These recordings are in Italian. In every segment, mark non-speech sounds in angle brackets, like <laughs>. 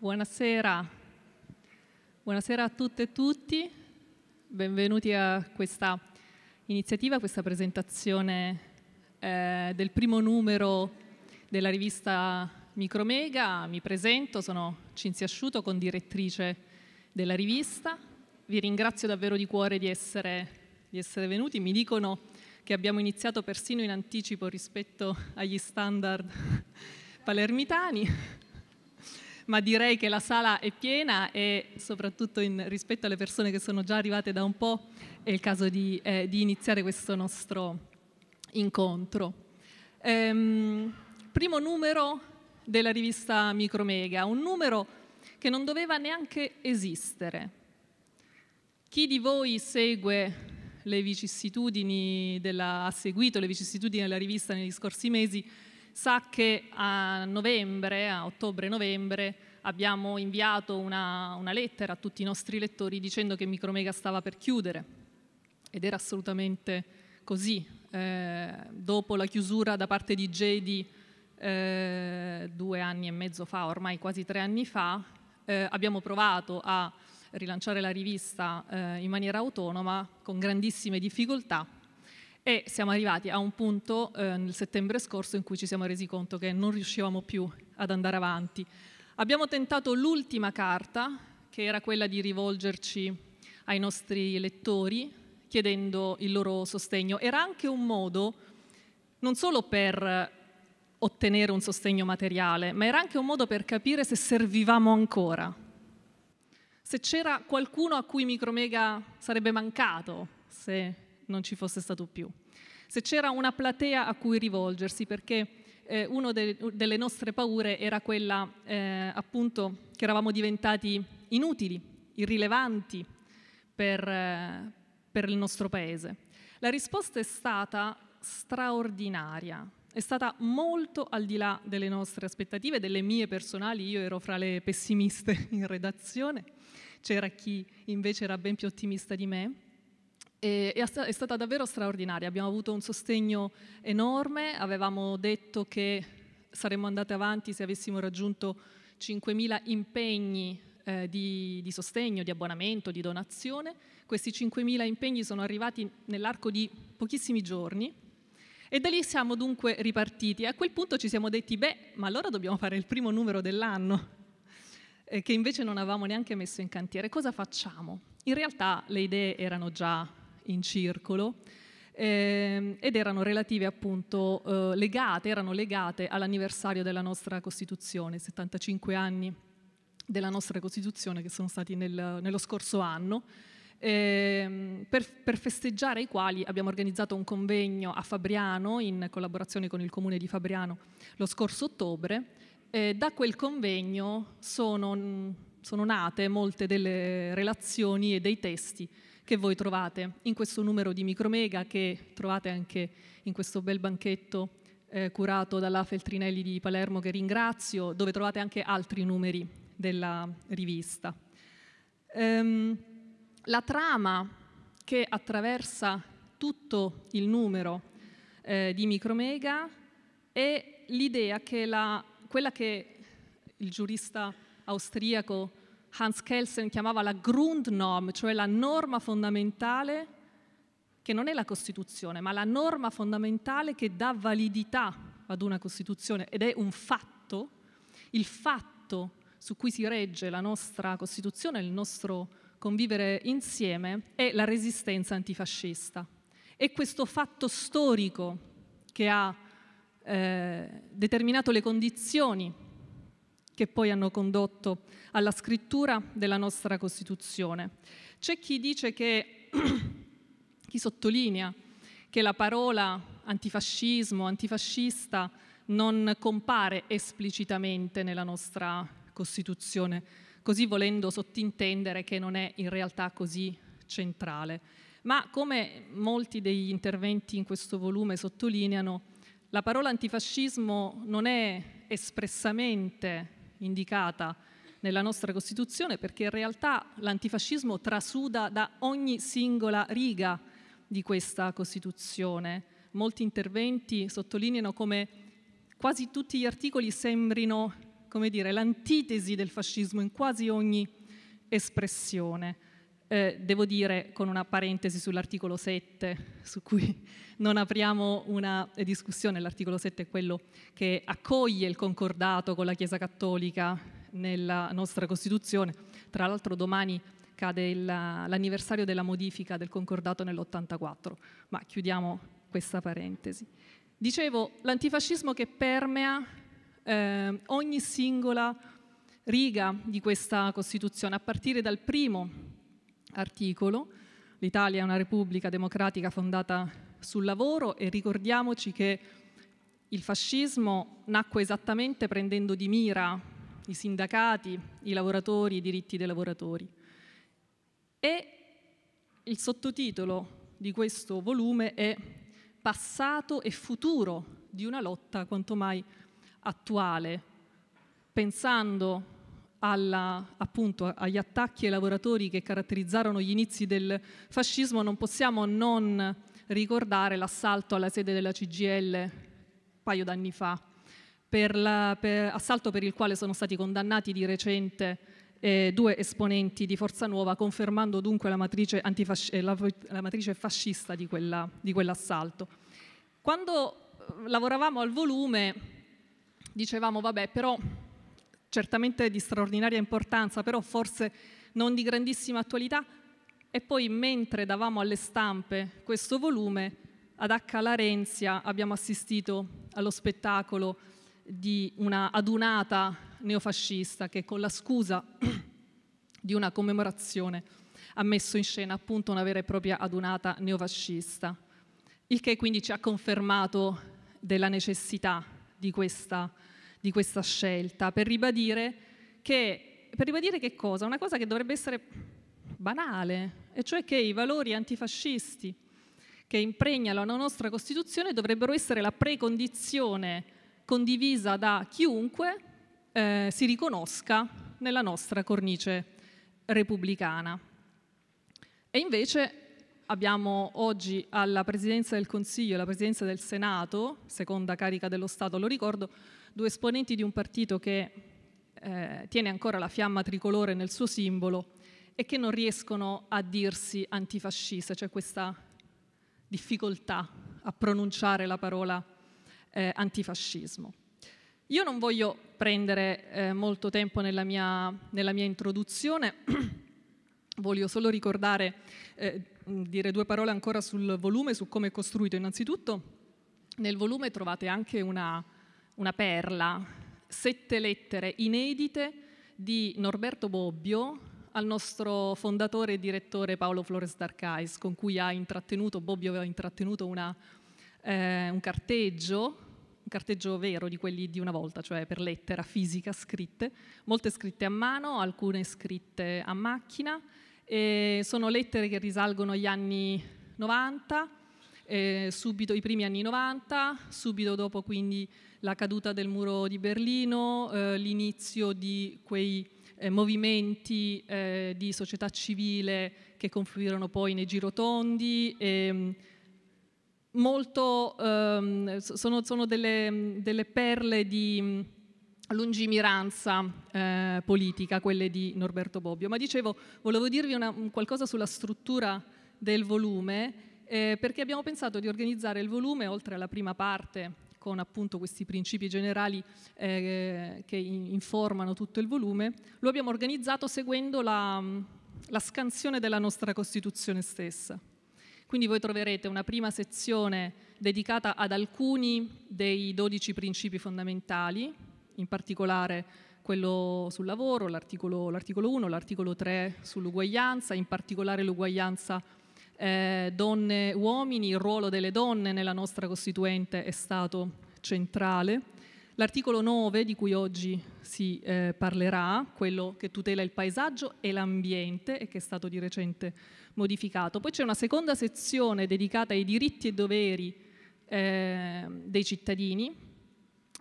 Buonasera. Buonasera a tutte e tutti, benvenuti a questa iniziativa, a questa presentazione eh, del primo numero della rivista Micromega. Mi presento, sono Cinzia Asciuto, condirettrice della rivista. Vi ringrazio davvero di cuore di essere, di essere venuti. Mi dicono che abbiamo iniziato persino in anticipo rispetto agli standard <laughs> palermitani ma direi che la sala è piena e soprattutto in, rispetto alle persone che sono già arrivate da un po' è il caso di, eh, di iniziare questo nostro incontro. Ehm, primo numero della rivista Micromega, un numero che non doveva neanche esistere. Chi di voi segue le vicissitudini della, ha seguito le vicissitudini della rivista negli scorsi mesi Sa che a novembre, a ottobre-novembre, abbiamo inviato una, una, lettera a tutti i nostri lettori dicendo che Micromega stava per chiudere ed era assolutamente così. Eh, dopo la chiusura da parte di Jedi eh, due anni e mezzo fa, ormai quasi tre anni fa, eh, abbiamo provato a rilanciare la rivista eh, in maniera autonoma con grandissime difficoltà e siamo arrivati a un punto eh, nel settembre scorso in cui ci siamo resi conto che non riuscivamo più ad andare avanti. Abbiamo tentato l'ultima carta, che era quella di rivolgerci ai nostri lettori chiedendo il loro sostegno. Era anche un modo non solo per ottenere un sostegno materiale, ma era anche un modo per capire se servivamo ancora, se c'era qualcuno a cui Micromega sarebbe mancato se non ci fosse stato più se c'era una platea a cui rivolgersi, perché eh, una de delle nostre paure era quella eh, appunto che eravamo diventati inutili, irrilevanti per, eh, per il nostro paese. La risposta è stata straordinaria, è stata molto al di là delle nostre aspettative, delle mie personali, io ero fra le pessimiste in redazione, c'era chi invece era ben più ottimista di me. E è stata davvero straordinaria, abbiamo avuto un sostegno enorme, avevamo detto che saremmo andate avanti se avessimo raggiunto 5.000 impegni eh, di, di, sostegno, di abbonamento, di donazione. Questi 5.000 impegni sono arrivati nell'arco di pochissimi giorni e da lì siamo dunque ripartiti. A quel punto ci siamo detti, beh, ma allora dobbiamo fare il primo numero dell'anno, eh, che invece non avevamo neanche messo in cantiere. Cosa facciamo? In realtà le idee erano già in circolo ehm, ed erano relative appunto eh, legate, erano legate all'anniversario della nostra Costituzione, 75 anni della nostra Costituzione che sono stati nel, nello scorso anno. Ehm, per, per, festeggiare i quali abbiamo organizzato un convegno a Fabriano in collaborazione con il comune di Fabriano lo scorso ottobre. Eh, da quel convegno sono, sono nate molte delle relazioni e dei testi che voi trovate in questo numero di micromega che trovate anche in questo bel banchetto eh, curato dalla Feltrinelli di Palermo che ringrazio, dove trovate anche altri numeri della rivista. Ehm, la trama che attraversa tutto il numero eh, di micromega è l'idea che la, quella che il giurista austriaco Hans Kelsen chiamava la Grundnorm, cioè la norma fondamentale che non è la Costituzione, ma la norma fondamentale che dà validità ad una Costituzione ed è un fatto, il fatto su cui si regge la nostra Costituzione, il nostro convivere insieme, è la resistenza antifascista. È questo fatto storico che ha eh, determinato le condizioni che poi hanno condotto alla scrittura della nostra Costituzione. C'è chi dice che, <clears throat> chi sottolinea che la parola antifascismo, antifascista non compare esplicitamente nella nostra Costituzione, così volendo sottintendere che non è in realtà così centrale. Ma come molti degli interventi in questo volume sottolineano, la parola antifascismo non è espressamente indicata nella nostra Costituzione perché in realtà l'antifascismo trasuda da ogni singola riga di questa Costituzione. Molti interventi sottolineano come quasi tutti gli articoli sembrino, come dire, l'antitesi del fascismo in quasi ogni espressione. Eh, devo dire, con una parentesi sull'articolo 7, su cui non apriamo una discussione, l'articolo 7 è quello che accoglie il concordato con la Chiesa Cattolica nella nostra Costituzione. Tra l'altro domani cade l'anniversario della modifica del concordato nell'84, ma chiudiamo questa parentesi. Dicevo, l'antifascismo che permea eh, ogni singola riga di questa Costituzione, a partire dal primo articolo. L'Italia è una repubblica democratica fondata sul lavoro e ricordiamoci che il fascismo nacque esattamente prendendo di mira i sindacati, i lavoratori, i diritti dei lavoratori. E il sottotitolo di questo volume è Passato e futuro di una lotta quanto mai attuale, pensando alla, appunto, agli attacchi ai lavoratori che caratterizzarono gli inizi del fascismo, non possiamo non ricordare l'assalto alla sede della CGL un paio d'anni fa, per la, per, assalto per il quale sono stati condannati di recente eh, due esponenti di Forza Nuova, confermando dunque la matrice, eh, la, la matrice fascista di, quella, di quell'assalto. Quando eh, lavoravamo al volume dicevamo, vabbè, però certamente di straordinaria importanza, però forse non di grandissima attualità, e poi mentre davamo alle stampe questo volume, ad H. Larenzia abbiamo assistito allo spettacolo di una adunata neofascista che con la scusa <clears throat> di una commemorazione ha messo in scena appunto una vera e propria adunata neofascista, il che quindi ci ha confermato della necessità di questa di questa scelta, per ribadire che, per ribadire che cosa? Una cosa che dovrebbe essere banale, e cioè che i valori antifascisti che impregnano la nostra Costituzione dovrebbero essere la precondizione condivisa da chiunque eh, si riconosca nella nostra cornice repubblicana. E invece abbiamo oggi alla Presidenza del Consiglio e alla Presidenza del Senato, seconda carica dello Stato, lo ricordo, due esponenti di un partito che eh, tiene ancora la fiamma tricolore nel suo simbolo e che non riescono a dirsi antifasciste, c'è cioè questa difficoltà a pronunciare la parola eh, antifascismo. Io non voglio prendere eh, molto tempo nella mia, nella mia introduzione, <clears throat> voglio solo ricordare, eh, dire due parole ancora sul volume, su come è costruito. Innanzitutto nel volume trovate anche una, una perla, sette lettere inedite di Norberto Bobbio al nostro fondatore e direttore Paolo Flores d'Arcais, con cui ha intrattenuto, Bobbio aveva intrattenuto una, eh, un carteggio carteggio vero di quelli di una volta, cioè per lettera fisica scritte, molte scritte a mano, alcune scritte a macchina, sono lettere che risalgono agli anni 90 eh, subito i primi anni 90, subito dopo quindi la caduta del muro di Berlino, eh, l'inizio di quei eh, movimenti eh, di società civile che confluirono poi nei girotondi. Ehm, molto, ehm, sono, sono delle, delle, perle di mm, lungimiranza eh, politica, quelle di Norberto Bobbio. Ma dicevo, volevo dirvi una, qualcosa sulla struttura del volume eh, perché abbiamo pensato di organizzare il volume, oltre alla prima parte, con appunto questi principi generali eh, che in informano tutto il volume, lo abbiamo organizzato seguendo la, la scansione della nostra Costituzione stessa. Quindi voi troverete una prima sezione dedicata ad alcuni dei dodici principi fondamentali, in particolare quello sul lavoro, l'articolo 1, l'articolo 3 sull'uguaglianza, in particolare l'uguaglianza eh, donne e uomini, il ruolo delle donne nella nostra Costituente è stato centrale. L'articolo 9 di cui oggi si eh, parlerà, quello che tutela il paesaggio e l'ambiente e che è stato di recente modificato. Poi c'è una seconda sezione dedicata ai diritti e doveri eh, dei cittadini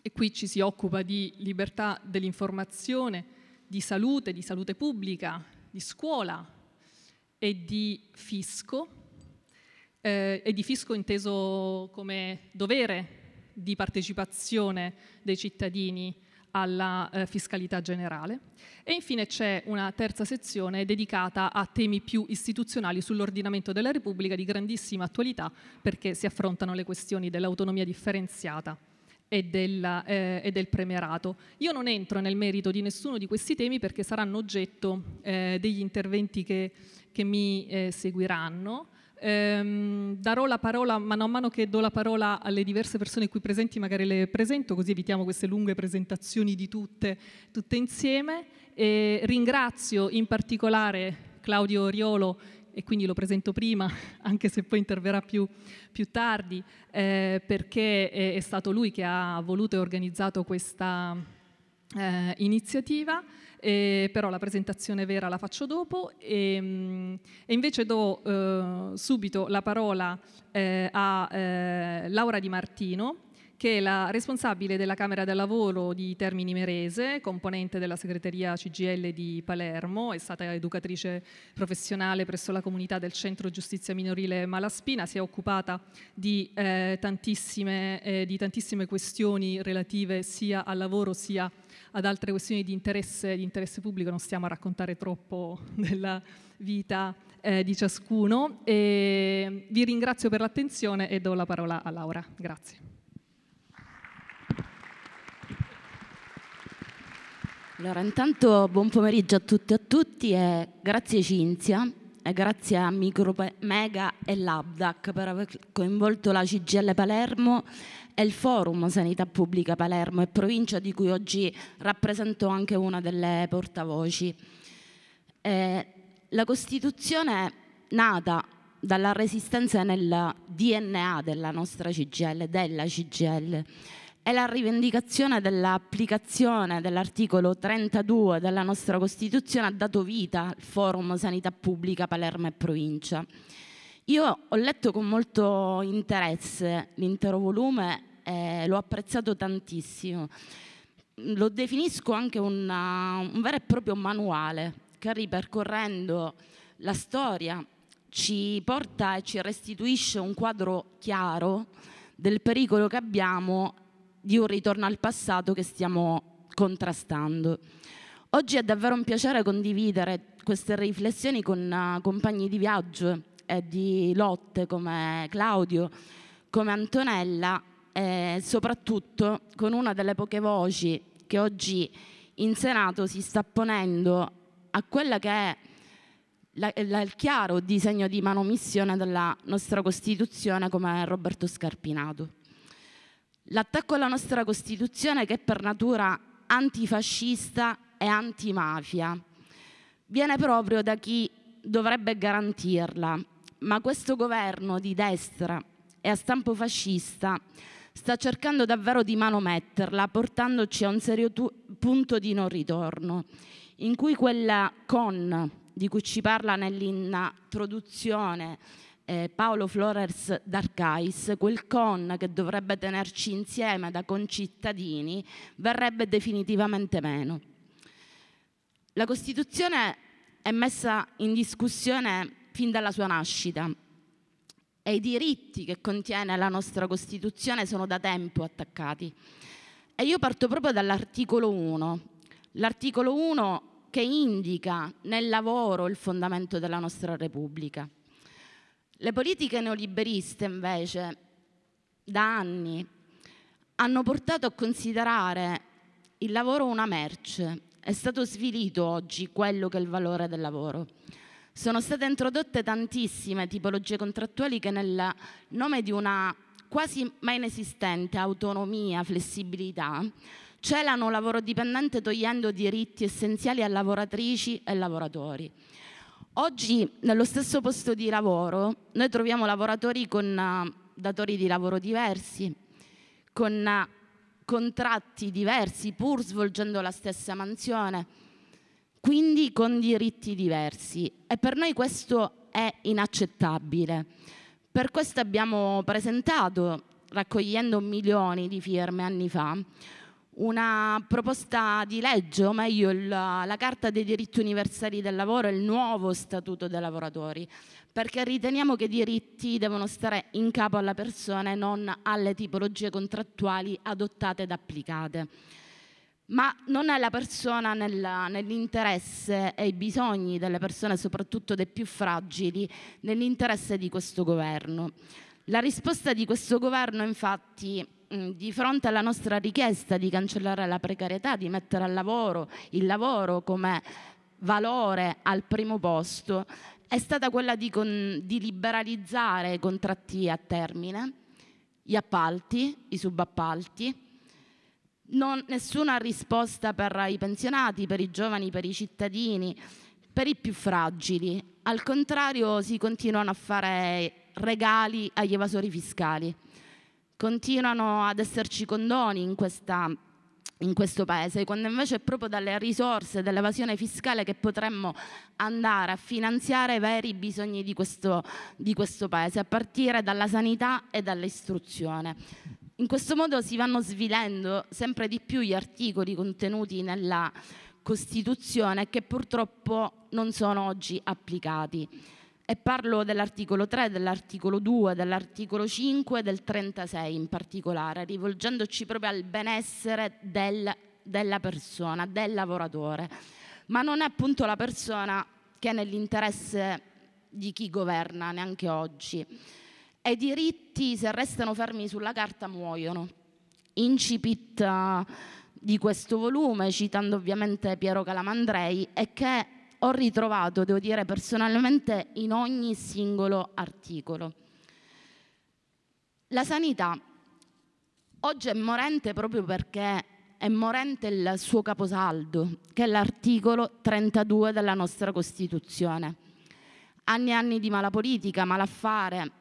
e qui ci si occupa di libertà dell'informazione, di salute, di salute pubblica, di scuola, e di fisco, eh, e di fisco inteso come dovere di partecipazione dei cittadini alla eh, fiscalità generale. E infine c'è una terza sezione dedicata a temi più istituzionali sull'ordinamento della Repubblica di grandissima attualità perché si affrontano le questioni dell'autonomia differenziata e, della, eh, e, del premierato. Io non entro nel merito di nessuno di questi temi perché saranno oggetto eh, degli interventi che, che mi eh, seguiranno. Ehm, darò la parola, mano a mano che do la parola alle diverse persone qui presenti, magari le presento, così evitiamo queste lunghe presentazioni di tutte, tutte insieme. E ringrazio in particolare Claudio Oriolo e quindi lo presento prima, <laughs> anche se poi interverrà più, più tardi, eh, perché è, è, stato lui che ha voluto e organizzato questa eh, iniziativa. Eh, però la presentazione vera la faccio dopo e, ehm, e invece do eh, subito la parola eh, a eh, Laura Di Martino che è la responsabile della Camera del Lavoro di Termini Merese, componente della segreteria CGL di Palermo, è stata educatrice professionale presso la comunità del Centro Giustizia Minorile Malaspina, si è occupata di, eh, tantissime, eh, di tantissime, questioni relative sia al lavoro sia ad altre questioni di interesse, di interesse pubblico, non stiamo a raccontare troppo della vita eh, di ciascuno. E vi ringrazio per l'attenzione e do la parola a Laura. Grazie. Allora, intanto buon pomeriggio a tutti e a tutti e grazie Cinzia e grazie a Micro Mega e l'Abdac per aver coinvolto la CGL Palermo e il Forum Sanità Pubblica Palermo e provincia di cui oggi rappresento anche una delle portavoci. Eh, la Costituzione è nata dalla resistenza nel DNA della nostra CGL, della CGL, è la rivendicazione dell'applicazione dell'articolo 32 della nostra Costituzione ha dato vita al forum sanità pubblica Palermo e provincia. Io ho letto con molto interesse l'intero volume e l'ho apprezzato tantissimo. Lo definisco anche una, uh, un vero e proprio manuale che ripercorrendo la storia ci porta e ci restituisce un quadro chiaro del pericolo che abbiamo di un ritorno al passato che stiamo contrastando. Oggi è davvero un piacere condividere queste riflessioni con eh, compagni di viaggio e di lotte come Claudio, come Antonella e soprattutto con una delle poche voci che oggi in Senato si sta ponendo a quella che è la, la, il chiaro disegno di manomissione della nostra Costituzione come Roberto Scarpinato. L'attacco alla nostra Costituzione che è per natura antifascista e antimafia viene proprio da chi dovrebbe garantirla, ma questo governo di destra e a stampo fascista sta cercando davvero di manometterla, portandoci a un serio punto di non ritorno, in cui quella con di cui ci parla nell'introduzione eh, Paolo Flores d'Arcais, quel con che dovrebbe tenerci insieme da concittadini, verrebbe definitivamente meno. La Costituzione è messa in discussione fin dalla sua nascita e i diritti che contiene la nostra Costituzione sono da tempo attaccati. E io parto proprio dall'articolo 1. L'articolo 1 che indica nel lavoro il fondamento della nostra Repubblica. Le politiche neoliberiste invece da anni hanno portato a considerare il lavoro una merce. È stato svilito oggi quello che è il valore del lavoro. Sono state introdotte tantissime tipologie contrattuali che nel nome di una quasi mai inesistente autonomia, flessibilità, celano lavoro dipendente togliendo diritti essenziali a lavoratrici e lavoratori. Oggi nello stesso posto di lavoro noi troviamo lavoratori con eh, datori di lavoro diversi, con eh, contratti diversi pur svolgendo la stessa mansione, quindi con diritti diversi e per noi questo è inaccettabile. Per questo abbiamo presentato, raccogliendo milioni di firme anni fa, una proposta di legge, o meglio la, la Carta dei diritti universali del lavoro e il nuovo Statuto dei lavoratori, perché riteniamo che i diritti devono stare in capo alla persona e non alle tipologie contrattuali adottate ed applicate. Ma non è la persona nella, nell'interesse e i bisogni delle persone, soprattutto dei più fragili, nell'interesse di questo governo. La risposta di questo governo infatti Mm, di fronte alla nostra richiesta di cancellare la precarietà, di mettere al lavoro il lavoro come valore al primo posto, è stata quella di, con, di liberalizzare i contratti a termine, gli appalti, i subappalti. Non, nessuna risposta per i pensionati, per i giovani, per i cittadini, per i più fragili. Al contrario si continuano a fare regali agli evasori fiscali. Continuano ad esserci condoni in, questa, in questo paese, quando invece è proprio dalle risorse dell'evasione fiscale che potremmo andare a finanziare i veri bisogni di questo, di questo paese, a partire dalla sanità e dall'istruzione. In questo modo si vanno svilendo sempre di più gli articoli contenuti nella Costituzione che purtroppo non sono oggi applicati e parlo dell'articolo 3, dell'articolo 2, dell'articolo 5 e del 36 in particolare, rivolgendoci proprio al benessere del, della persona, del lavoratore. Ma non è appunto la persona che è nell'interesse di chi governa, neanche oggi. E i diritti, se restano fermi sulla carta, muoiono. Incipit eh, di questo volume, citando ovviamente Piero Calamandrei, è che ho ritrovato, devo dire personalmente, in ogni singolo articolo. La sanità oggi è morente proprio perché è morente il suo caposaldo, che è l'articolo 32 della nostra Costituzione. Anni e anni di mala politica, malaffare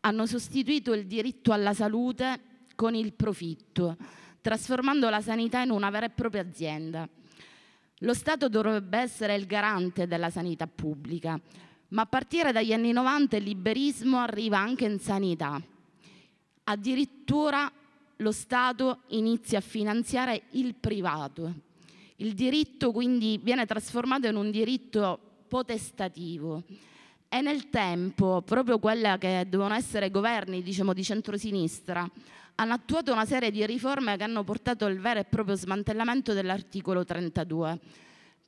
hanno sostituito il diritto alla salute con il profitto, trasformando la sanità in una vera e propria azienda. Lo Stato dovrebbe essere il garante della sanità pubblica, ma a partire dagli anni 90 il liberismo arriva anche in sanità. Addirittura lo Stato inizia a finanziare il privato. Il diritto quindi viene trasformato in un diritto potestativo e nel tempo proprio quella che devono essere governi diciamo, di centrosinistra hanno attuato una serie di riforme che hanno portato al vero e proprio smantellamento dell'articolo 32.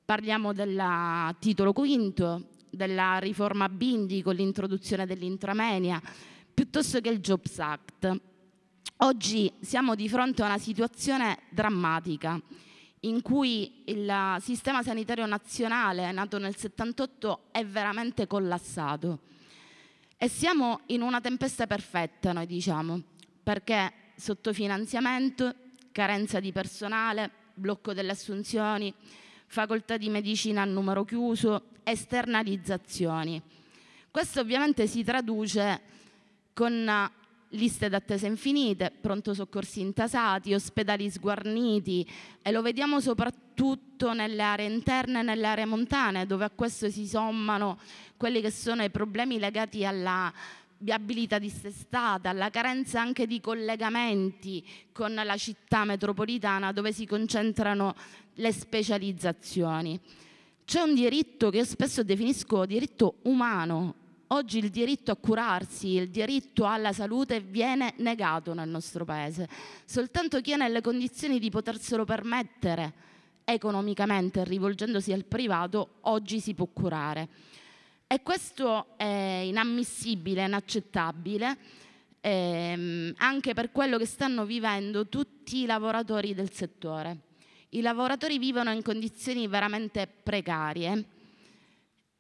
Parliamo del titolo quinto, della riforma Bindi con l'introduzione dell'intramenia, piuttosto che il Jobs Act. Oggi siamo di fronte a una situazione drammatica in cui il sistema sanitario nazionale, nato nel 78, è veramente collassato. E siamo in una tempesta perfetta, noi diciamo, perché sottofinanziamento, carenza di personale, blocco delle assunzioni, facoltà di medicina a numero chiuso, esternalizzazioni. Questo ovviamente si traduce con eh, liste d'attesa infinite, pronto soccorsi intasati, ospedali sguarniti e lo vediamo soprattutto nelle aree interne e nelle aree montane dove a questo si sommano quelli che sono i problemi legati alla viabilità dissestata, alla carenza anche di collegamenti con la città metropolitana dove si concentrano le specializzazioni. C'è un diritto che io spesso definisco diritto umano. Oggi il diritto a curarsi, il diritto alla salute viene negato nel nostro paese. Soltanto chi è nelle condizioni di poterselo permettere economicamente rivolgendosi al privato oggi si può curare. E questo è inammissibile, inaccettabile, ehm, anche per quello che stanno vivendo tutti i lavoratori del settore. I lavoratori vivono in condizioni veramente precarie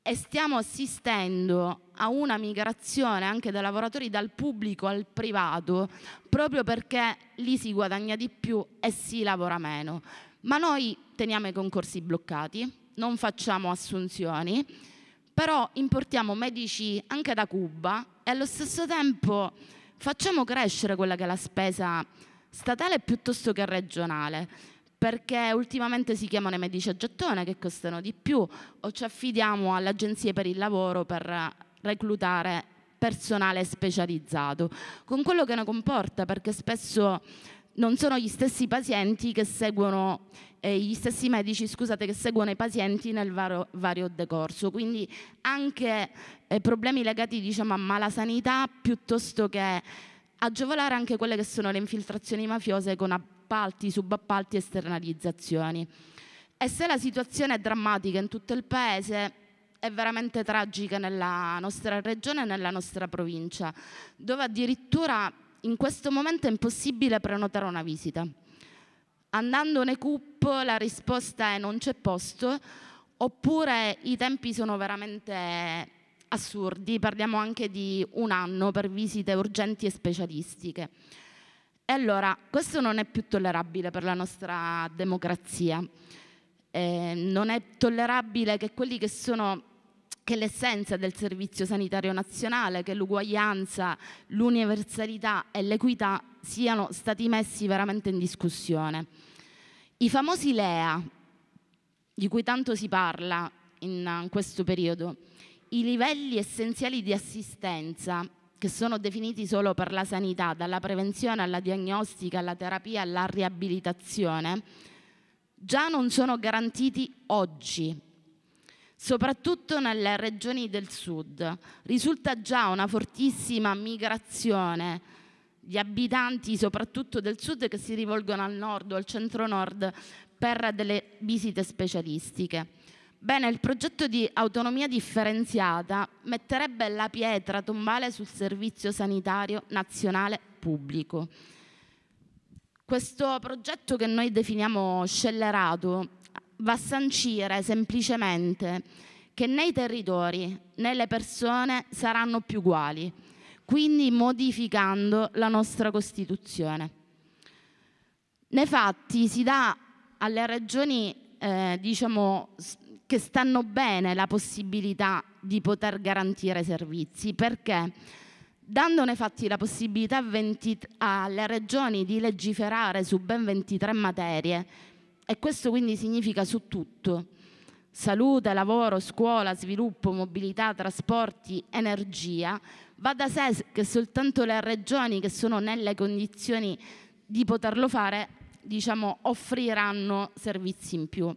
e stiamo assistendo a una migrazione anche dai lavoratori dal pubblico al privato proprio perché lì si guadagna di più e si lavora meno. Ma noi teniamo i concorsi bloccati, non facciamo assunzioni, però importiamo medici anche da Cuba e allo stesso tempo facciamo crescere quella che è la spesa statale piuttosto che regionale perché ultimamente si chiamano i medici a gettone che costano di più o ci affidiamo alle agenzie per il lavoro per reclutare personale specializzato, con quello che ne comporta perché spesso non sono gli stessi pazienti che seguono, eh, gli stessi medici scusate, che seguono i pazienti nel vario, vario decorso. Quindi anche eh, problemi legati diciamo, a malasanità piuttosto che agevolare anche quelle che sono le infiltrazioni mafiose con appalti, subappalti, e esternalizzazioni. E se la situazione è drammatica in tutto il paese, è veramente tragica nella nostra regione e nella nostra provincia, dove addirittura in questo momento è impossibile prenotare una visita. Andando nei CUP la risposta è non c'è posto, oppure i tempi sono veramente assurdi, parliamo anche di un anno per visite urgenti e specialistiche. E allora, questo non è più tollerabile per la nostra democrazia. Eh, non è tollerabile che quelli che sono che l'essenza del Servizio Sanitario Nazionale, che l'uguaglianza, l'universalità e l'equità siano stati messi veramente in discussione. I famosi LEA, di cui tanto si parla in questo periodo, i livelli essenziali di assistenza che sono definiti solo per la sanità, dalla prevenzione alla diagnostica, alla terapia, alla riabilitazione, già non sono garantiti oggi soprattutto nelle regioni del sud. Risulta già una fortissima migrazione di abitanti, soprattutto del sud, che si rivolgono al nord o al centro-nord per delle visite specialistiche. Bene, il progetto di autonomia differenziata metterebbe la pietra tombale sul servizio sanitario nazionale pubblico. Questo progetto che noi definiamo scellerato va a sancire semplicemente che né i territori né le persone saranno più uguali, quindi modificando la nostra Costituzione. Nei fatti si dà alle regioni eh, diciamo, che stanno bene la possibilità di poter garantire servizi, perché dandone fatti la possibilità alle regioni di legiferare su ben 23 materie, e questo quindi significa su tutto. Salute, lavoro, scuola, sviluppo, mobilità, trasporti, energia. Va da sé che soltanto le regioni che sono nelle condizioni di poterlo fare, diciamo, offriranno servizi in più.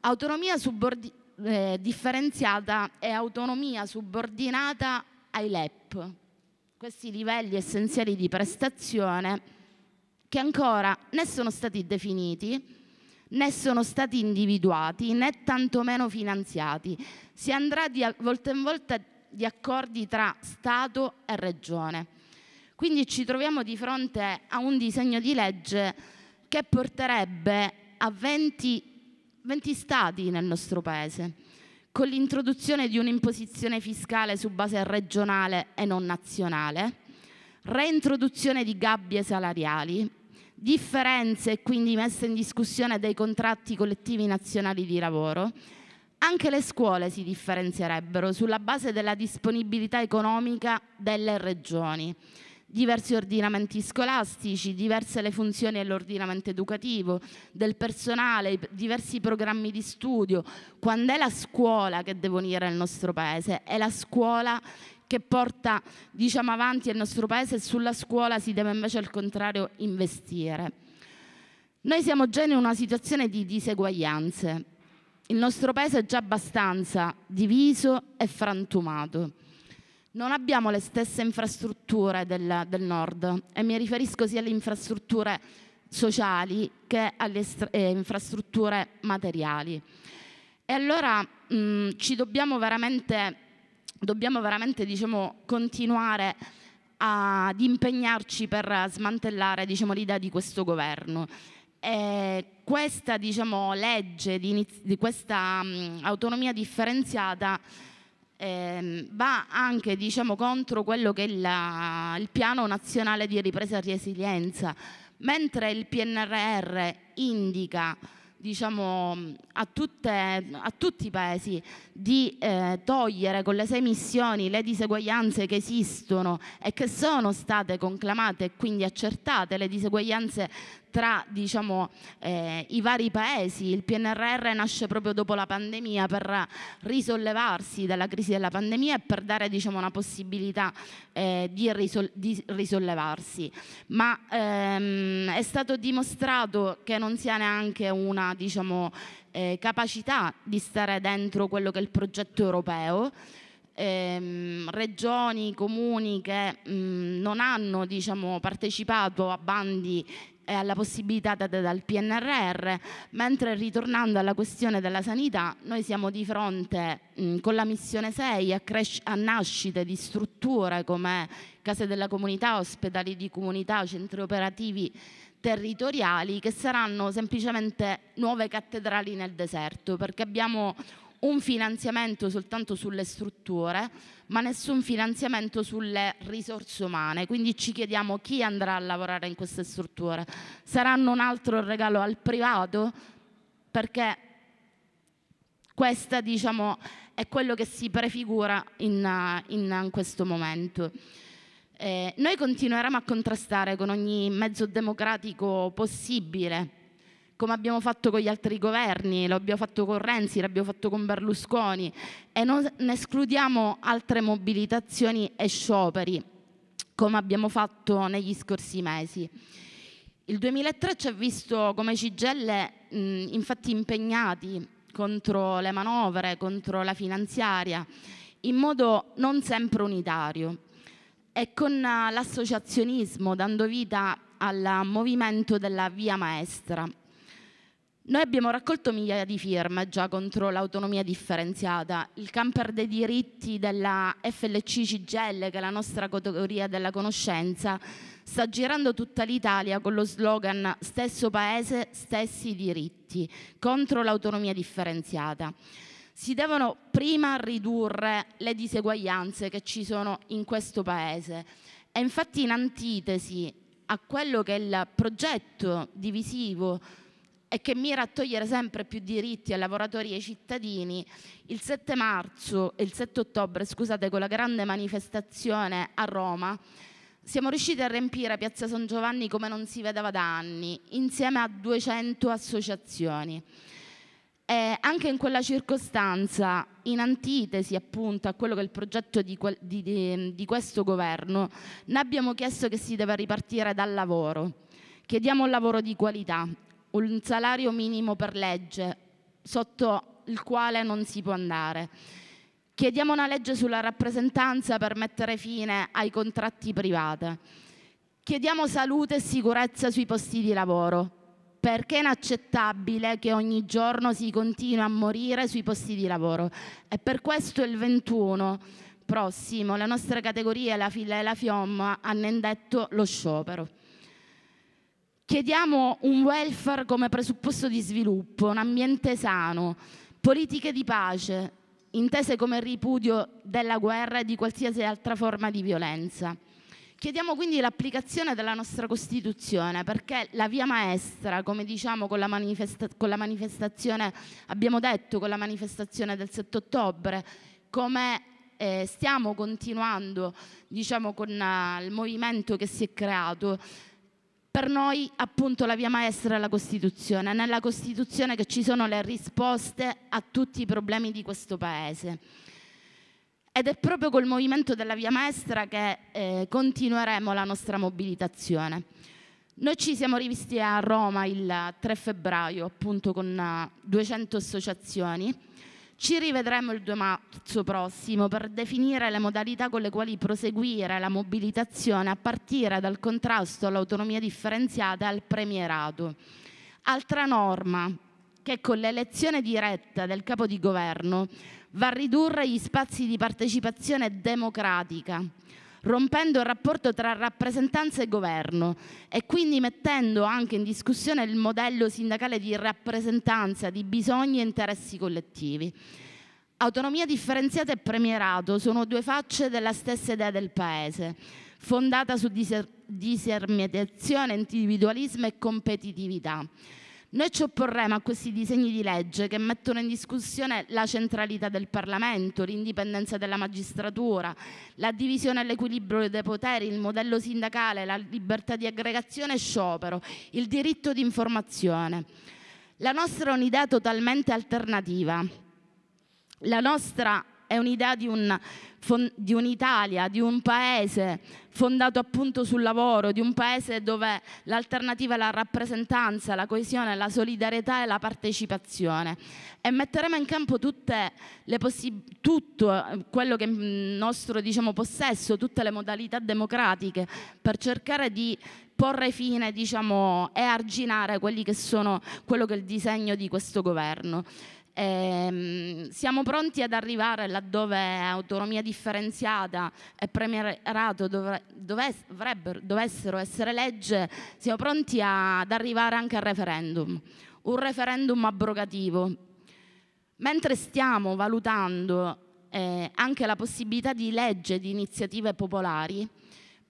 Autonomia subordinata eh, differenziata e autonomia subordinata ai LEP, questi livelli essenziali di prestazione che ancora né sono stati definiti né sono stati individuati né tantomeno finanziati. Si andrà di volta in volta di accordi tra Stato e Regione. Quindi ci troviamo di fronte a un disegno di legge che porterebbe a 20, 20 Stati nel nostro Paese, con l'introduzione di un'imposizione fiscale su base regionale e non nazionale, reintroduzione di gabbie salariali, differenze e quindi messa in discussione dei contratti collettivi nazionali di lavoro. Anche le scuole si differenzierebbero sulla base della disponibilità economica delle regioni. Diversi ordinamenti scolastici, diverse le funzioni dell'ordinamento educativo, del personale, diversi programmi di studio. Quando è la scuola che deve unire il nostro paese? È la scuola che porta diciamo, avanti il nostro paese e sulla scuola si deve invece al contrario investire. Noi siamo già in una situazione di diseguaglianze. Il nostro paese è già abbastanza diviso e frantumato. Non abbiamo le stesse infrastrutture del, del nord e mi riferisco sia alle infrastrutture sociali che alle eh, infrastrutture materiali. E allora mh, ci dobbiamo veramente dobbiamo veramente diciamo, continuare ad impegnarci per smantellare diciamo, l'idea di questo governo. E questa diciamo, legge di, di questa mh, autonomia differenziata eh, va anche diciamo, contro quello che è la, il piano nazionale di ripresa e resilienza, mentre il PNRR indica diciamo, a, tutte, a, tutti i paesi di eh, togliere con le sei missioni le diseguaglianze che esistono e che sono state conclamate e quindi accertate, le diseguaglianze tra diciamo, eh, i vari paesi. Il PNRR nasce proprio dopo la pandemia per risollevarsi dalla crisi della pandemia e per dare diciamo, una possibilità eh, di, risol di, risollevarsi. Ma ehm, è stato dimostrato che non sia neanche una diciamo, eh, capacità di stare dentro quello che è il progetto europeo. Ehm, regioni, comuni che mh, mm, non hanno diciamo, partecipato a bandi e alla possibilità data dal PNRR, mentre ritornando alla questione della sanità, noi siamo di fronte mh, con la missione 6 a, a nascite di strutture come case della comunità, ospedali di comunità, centri operativi territoriali che saranno semplicemente nuove cattedrali nel deserto, perché abbiamo un finanziamento soltanto sulle strutture, ma nessun finanziamento sulle risorse umane. Quindi ci chiediamo chi andrà a lavorare in queste strutture. Saranno un altro regalo al privato? Perché questo diciamo, è quello che si prefigura in, in, in questo momento. Eh, noi continueremo a contrastare con ogni mezzo democratico possibile come abbiamo fatto con gli altri governi, l'abbiamo fatto con Renzi, l'abbiamo fatto con Berlusconi e non escludiamo altre mobilitazioni e scioperi come abbiamo fatto negli scorsi mesi. Il 2003 ci ha visto come Cigelle mh, infatti impegnati contro le manovre, contro la finanziaria, in modo non sempre unitario e con eh, l'associazionismo dando vita al movimento della via maestra noi abbiamo raccolto migliaia di firme già contro l'autonomia differenziata, il camper dei diritti della FLC CGL, che è la nostra categoria della conoscenza, sta girando tutta l'Italia con lo slogan stesso paese, stessi diritti, contro l'autonomia differenziata. Si devono prima ridurre le diseguaglianze che ci sono in questo paese. E infatti in antitesi a quello che è il progetto divisivo e che mira a togliere sempre più diritti ai lavoratori e ai cittadini, il 7 marzo e il 7 ottobre, scusate, con la grande manifestazione a Roma, siamo riusciti a riempire Piazza San Giovanni come non si vedeva da anni, insieme a 200 associazioni. E anche in quella circostanza, in antitesi appunto a quello che è il progetto di, di, di, di questo governo, ne abbiamo chiesto che si deve ripartire dal lavoro. Chiediamo un lavoro di qualità, un salario minimo per legge sotto il quale non si può andare. Chiediamo una legge sulla rappresentanza per mettere fine ai contratti privati. Chiediamo salute e sicurezza sui posti di lavoro, perché è inaccettabile che ogni giorno si continui a morire sui posti di lavoro. E per questo il 21 prossimo le nostre categorie, la Fila e la Fiomma, hanno indetto lo sciopero. Chiediamo un welfare come presupposto di sviluppo, un ambiente sano, politiche di pace, intese come ripudio della guerra e di qualsiasi altra forma di violenza. Chiediamo quindi l'applicazione della nostra Costituzione perché la via maestra, come diciamo con la, manifesta con la manifestazione, abbiamo detto con la manifestazione del 7 ottobre, come eh, stiamo continuando diciamo, con uh, il movimento che si è creato, per noi appunto la via maestra è la Costituzione, è nella Costituzione che ci sono le risposte a tutti i problemi di questo Paese. Ed è proprio col movimento della via maestra che eh, continueremo la nostra mobilitazione. Noi ci siamo rivisti a Roma il 3 febbraio appunto con 200 eh, associazioni ci rivedremo il 2 marzo prossimo per definire le modalità con le quali proseguire la mobilitazione a partire dal contrasto all'autonomia differenziata e al premierato. Altra norma che con l'elezione diretta del capo di governo va a ridurre gli spazi di partecipazione democratica, rompendo il rapporto tra rappresentanza e governo e quindi mettendo anche in discussione il modello sindacale di rappresentanza di bisogni e interessi collettivi. Autonomia differenziata e premierato sono due facce della stessa idea del Paese, fondata su diser disermietazione, individualismo e competitività. Noi ci opporremo a questi disegni di legge che mettono in discussione la centralità del Parlamento, l'indipendenza della magistratura, la divisione e l'equilibrio dei poteri, il modello sindacale, la libertà di aggregazione e sciopero, il diritto di informazione. La nostra è un'idea totalmente alternativa. La nostra è un'idea di, un, di un'Italia, di un paese fondato appunto sul lavoro, di un paese dove l'alternativa è la rappresentanza, la coesione, la solidarietà e la partecipazione. E metteremo in campo possi- tutto eh, quello che è nostro diciamo, possesso, tutte le modalità democratiche per cercare di porre fine diciamo, e arginare che sono, quello che è il disegno di questo governo. Eh, siamo pronti ad arrivare laddove autonomia differenziata e premierato dovre, doves, avrebbero, dovessero essere legge, siamo pronti a, ad arrivare anche al referendum, un referendum abrogativo. Mentre stiamo valutando eh, anche la possibilità di legge di iniziative popolari,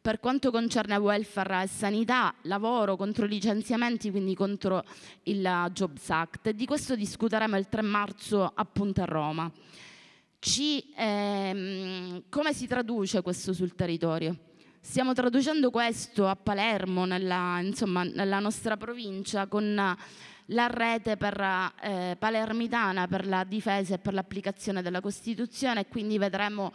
per quanto concerne welfare e sanità, lavoro contro i licenziamenti, quindi contro il Jobs Act. Di questo discuteremo il 3 marzo appunto a Roma. Ci, ehm, come si traduce questo sul territorio? Stiamo traducendo questo a Palermo, nella, insomma, nella nostra provincia, con la rete per, eh, palermitana per la difesa e per l'applicazione della Costituzione e quindi vedremo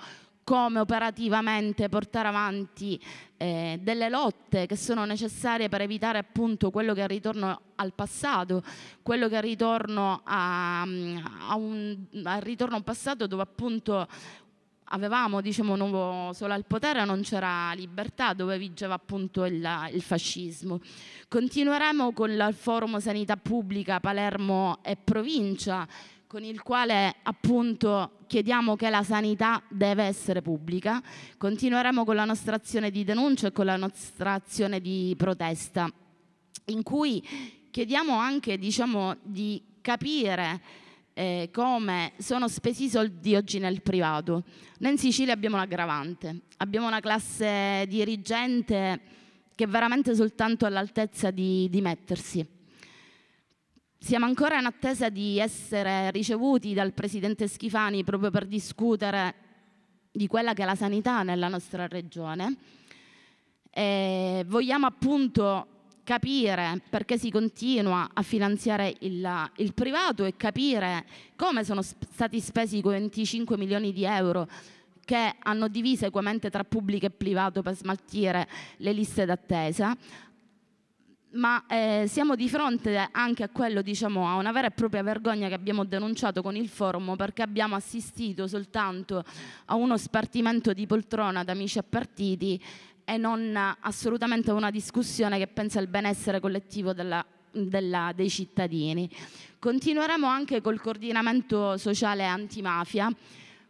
come operativamente portare avanti eh, delle lotte che sono necessarie per evitare appunto quello che è il ritorno al passato, quello che è il ritorno a, a un, al ritorno a passato dove appunto avevamo diciamo nuovo solo al potere non c'era libertà dove vigeva appunto il, il, fascismo continueremo con il forum sanità pubblica Palermo e provincia con il quale appunto chiediamo che la sanità deve essere pubblica. Continueremo con la nostra azione di denuncia e con la nostra azione di protesta, in cui chiediamo anche diciamo, di capire eh, come sono spesi i soldi oggi nel privato. Noi in Sicilia abbiamo l'aggravante, abbiamo una classe dirigente che è veramente soltanto all'altezza di, di mettersi siamo ancora in attesa di essere ricevuti dal Presidente Schifani proprio per discutere di quella che è la sanità nella nostra regione. E vogliamo appunto capire perché si continua a finanziare il, il privato e capire come sono sp- stati spesi quei 25 milioni di euro che hanno diviso equamente tra pubblico e privato per smaltire le liste d'attesa ma eh, siamo di fronte anche a quello, diciamo, a una vera e propria vergogna che abbiamo denunciato con il forum perché abbiamo assistito soltanto a uno spartimento di poltrona da amici e partiti e non assolutamente a una discussione che pensa al benessere collettivo della della, dei cittadini. Continueremo anche col coordinamento sociale antimafia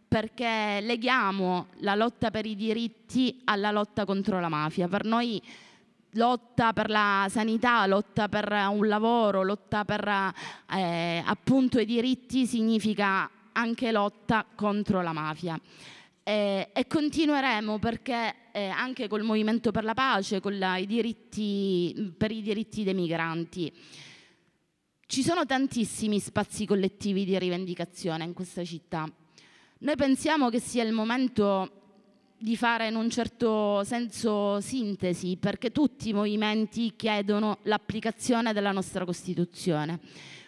perché leghiamo la lotta per i diritti alla lotta contro la mafia. Per noi lotta per la sanità, lotta per eh, un lavoro, lotta per eh, appunto i diritti significa anche lotta contro la mafia. Eh, e continueremo perché eh, anche col Movimento per la Pace, la, i diritti, per i diritti dei migranti, ci sono tantissimi spazi collettivi di rivendicazione in questa città. Noi pensiamo che sia il momento di fare in un certo senso sintesi, perché tutti i movimenti chiedono l'applicazione della nostra Costituzione.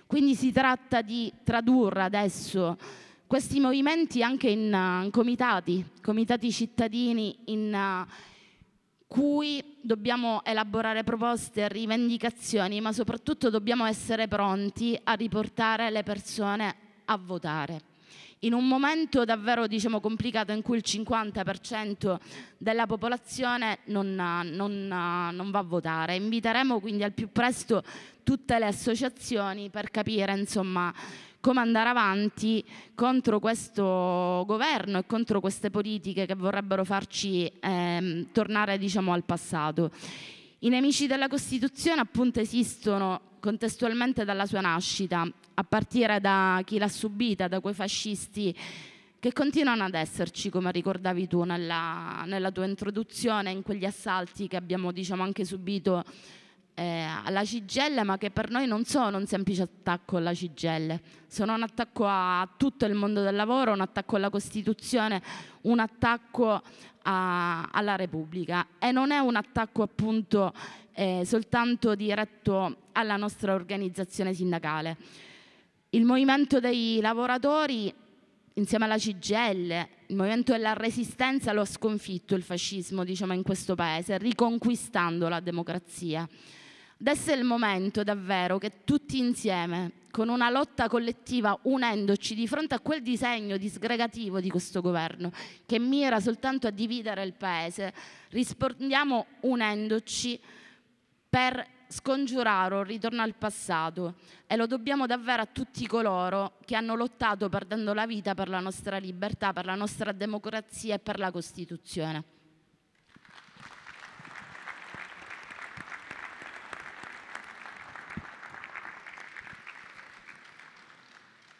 Quindi si tratta di tradurre adesso questi movimenti anche in, uh, in comitati, comitati cittadini in uh, cui dobbiamo elaborare proposte e rivendicazioni, ma soprattutto dobbiamo essere pronti a riportare le persone a votare in un momento davvero diciamo, complicato in cui il 50% della popolazione non, non, non, va a votare. Inviteremo quindi al più presto tutte le associazioni per capire insomma, come andare avanti contro questo governo e contro queste politiche che vorrebbero farci ehm, tornare diciamo, al passato. I nemici della Costituzione appunto esistono contestualmente dalla sua nascita, a partire da chi l'ha subita, da quei fascisti che continuano ad esserci, come ricordavi tu nella, nella tua introduzione, in quegli assalti che abbiamo diciamo, anche subito eh, alla cigella, ma che per noi non sono un semplice attacco alla cigella, sono un attacco a tutto il mondo del lavoro, un attacco alla Costituzione, un attacco a, alla Repubblica e non è un attacco appunto eh, soltanto diretto alla nostra organizzazione sindacale. Il movimento dei lavoratori insieme alla CGL, il movimento della resistenza lo ha sconfitto il fascismo, diciamo, in questo paese, riconquistando la democrazia. Adesso è il momento davvero che tutti insieme, con una lotta collettiva, unendoci di fronte a quel disegno disgregativo di questo governo che mira soltanto a dividere il Paese, rispondiamo unendoci per scongiurare un ritorno al passato e lo dobbiamo davvero a tutti coloro che hanno lottato perdendo la vita per la nostra libertà, per la nostra democrazia e per la Costituzione.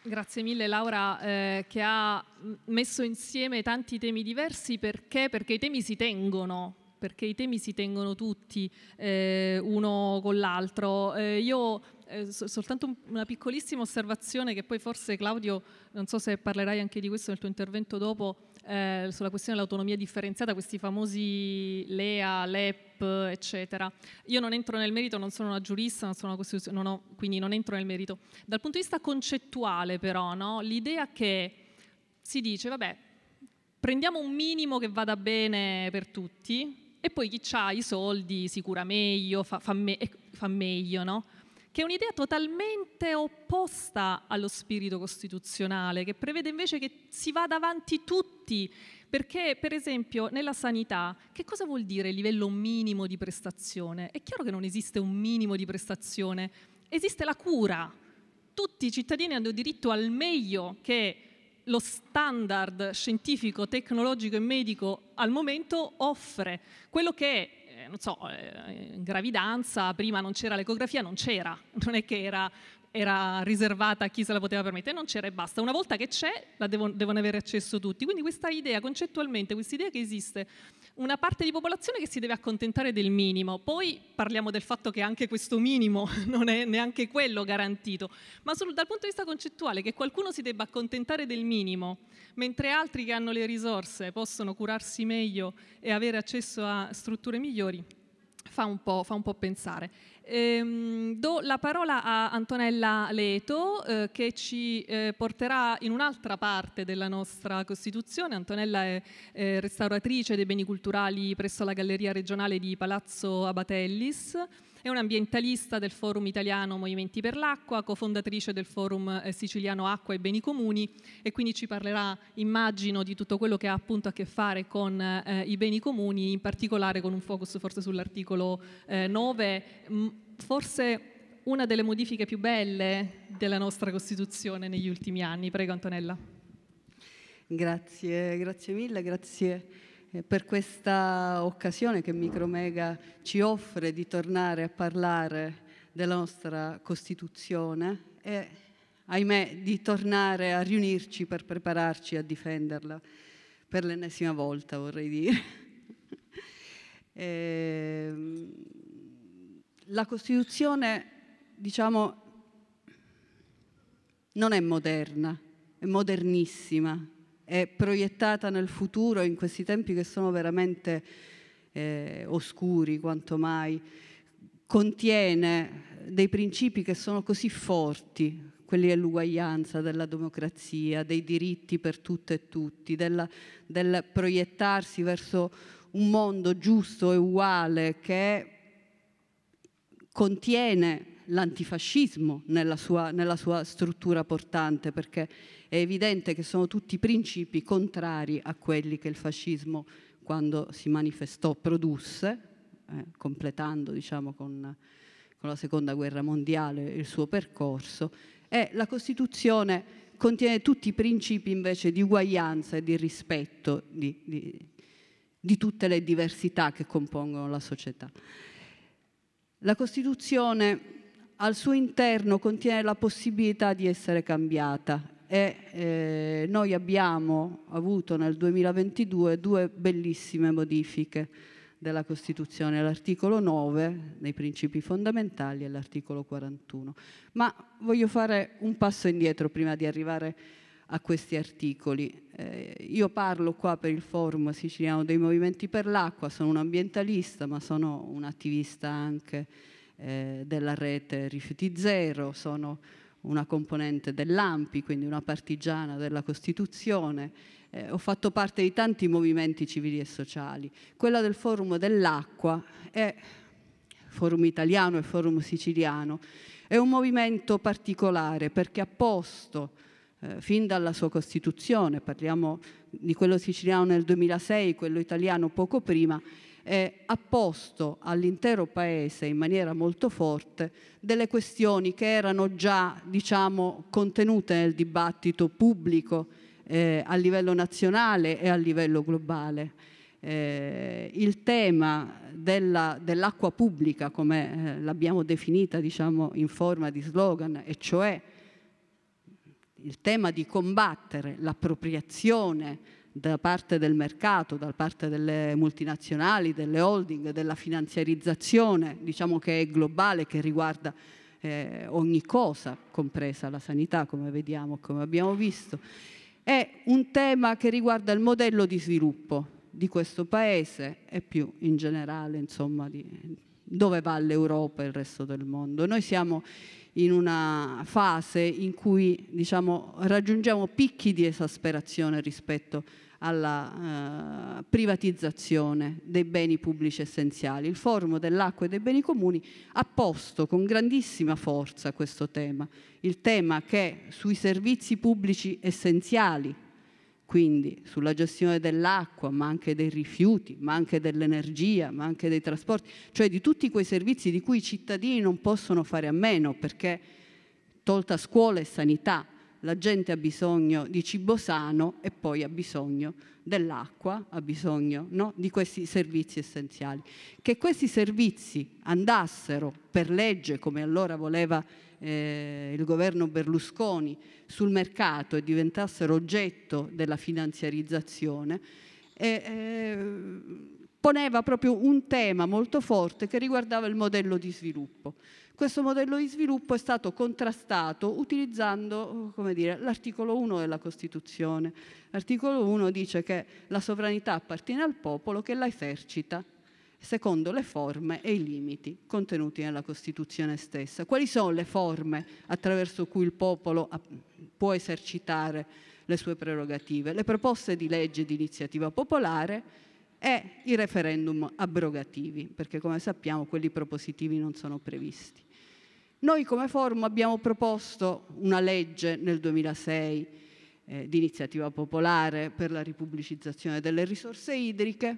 Grazie mille Laura eh, che ha messo insieme tanti temi diversi perché, perché i temi si tengono, perché i temi si tengono tutti eh, uno con l'altro. Eh, io eh, soltanto una piccolissima osservazione che poi forse Claudio, non so se parlerai anche di questo nel tuo intervento dopo, eh, sulla questione dell'autonomia differenziata, questi famosi LEA, LEP, eccetera. Io non entro nel merito, non sono una giurista, non sono una costituzione, non ho, quindi non entro nel merito. Dal punto di vista concettuale però, no? l'idea che si dice, vabbè, prendiamo un minimo che vada bene per tutti e poi chi ha i soldi si cura meglio, fa, fa, me- fa meglio, no? che è un'idea totalmente opposta allo spirito costituzionale, che prevede invece che si vada avanti tutti, perché per esempio nella sanità che cosa vuol dire livello minimo di prestazione? È chiaro che non esiste un minimo di prestazione, esiste la cura. Tutti i cittadini hanno diritto al meglio che lo standard scientifico, tecnologico e medico al momento offre. Quello che eh, non so, eh, in gravidanza, prima non c'era l'ecografia, non c'era, non è che era era riservata a chi se la poteva permettere, non c'era e basta. Una volta che c'è, la devono, devono avere accesso tutti. Quindi questa idea, concettualmente, questa idea che esiste una parte di popolazione che si deve accontentare del minimo, poi parliamo del fatto che anche questo minimo <laughs> non è neanche quello garantito, ma solo dal punto di vista concettuale che qualcuno si debba accontentare del minimo, mentre altri che hanno le risorse possono curarsi meglio e avere accesso a strutture migliori, fa un po', fa un po pensare. Ehm, do la parola a Antonella Leto eh, che ci eh, porterà in un'altra parte della nostra Costituzione. Antonella è eh, restauratrice dei beni culturali presso la Galleria regionale di Palazzo Abatellis. È un'ambientalista del Forum Italiano Movimenti per l'Acqua, cofondatrice del Forum eh, Siciliano Acqua e Beni Comuni e quindi ci parlerà, immagino, di tutto quello che ha appunto a che fare con eh, i beni comuni, in particolare con un focus forse sull'articolo eh, 9, forse una delle modifiche più belle della nostra Costituzione negli ultimi anni. Prego Antonella. Grazie, grazie mille, grazie per questa occasione che Micromega ci offre di tornare a parlare della nostra Costituzione e, ahimè, di tornare a riunirci per prepararci a difenderla per l'ennesima volta, vorrei dire. <laughs> e, ehm, la Costituzione, diciamo, non è moderna, è modernissima, è proiettata nel futuro in questi tempi che sono veramente eh, oscuri quanto mai, contiene dei principi che sono così forti, quelli dell'uguaglianza, della democrazia, dei diritti per tutte e tutti, della, del proiettarsi verso un mondo giusto e uguale che contiene l'antifascismo nella sua, nella sua struttura portante, perché è evidente che sono tutti principi contrari a quelli che il fascismo quando si manifestò produsse, eh, completando diciamo, con, con la seconda guerra mondiale il suo percorso, e la Costituzione contiene tutti i principi invece di uguaglianza e di rispetto di, di, di, tutte le diversità che compongono la società. La Costituzione al suo interno contiene la possibilità di essere cambiata e eh, noi abbiamo avuto nel 2022 due bellissime modifiche della Costituzione, l'articolo 9 nei principi fondamentali e l'articolo 41. Ma voglio fare un passo indietro prima di arrivare a questi articoli. Eh, io parlo qua per il forum siciliano dei movimenti per l'acqua, sono un ambientalista ma sono un attivista anche eh, della rete Rifiuti Zero, sono una componente dell'AMPI, quindi una partigiana della Costituzione, eh, ho fatto parte di tanti movimenti civili e sociali. Quella del forum dell'acqua è forum italiano e forum siciliano, è un movimento particolare perché ha posto eh, fin dalla sua costituzione, parliamo di quello siciliano nel 2006, quello italiano poco prima, ha posto all'intero Paese in maniera molto forte delle questioni che erano già diciamo, contenute nel dibattito pubblico eh, a livello nazionale e a livello globale. Eh, il tema dell'acqua dell pubblica, come eh, l'abbiamo definita diciamo, in forma di slogan, e cioè il tema di combattere l'appropriazione da parte del mercato, da parte delle multinazionali, delle holding, della finanziarizzazione, diciamo che è globale, che riguarda eh, ogni cosa, compresa la sanità, come vediamo, come abbiamo visto, è un tema che riguarda il modello di sviluppo di questo paese e più in generale, insomma, di dove va l'Europa e il resto del mondo. Noi siamo in una fase in cui diciamo, raggiungiamo picchi di esasperazione rispetto alla eh, privatizzazione dei beni pubblici essenziali. Il forum dell'acqua e dei beni comuni ha posto con grandissima forza questo tema, il tema che sui servizi pubblici essenziali quindi sulla gestione dell'acqua, ma anche dei rifiuti, ma anche dell'energia, ma anche dei trasporti, cioè di tutti quei servizi di cui i cittadini non possono fare a meno perché tolta scuola e sanità, la gente ha bisogno di cibo sano e poi ha bisogno dell'acqua, ha bisogno no, di questi servizi essenziali. Che questi servizi andassero per legge, come allora voleva eh, il governo Berlusconi sul mercato e diventassero oggetto della finanziarizzazione, e, eh, poneva proprio un tema molto forte che riguardava il modello di sviluppo. Questo modello di sviluppo è stato contrastato utilizzando l'articolo 1 della Costituzione. L'articolo 1 dice che la sovranità appartiene al popolo che la esercita secondo le forme e i limiti contenuti nella Costituzione stessa. Quali sono le forme attraverso cui il popolo può esercitare le sue prerogative? Le proposte di legge di iniziativa popolare e i referendum abrogativi, perché come sappiamo quelli propositivi non sono previsti. Noi come forum abbiamo proposto una legge nel 2006 eh, di iniziativa popolare per la ripubblicizzazione delle risorse idriche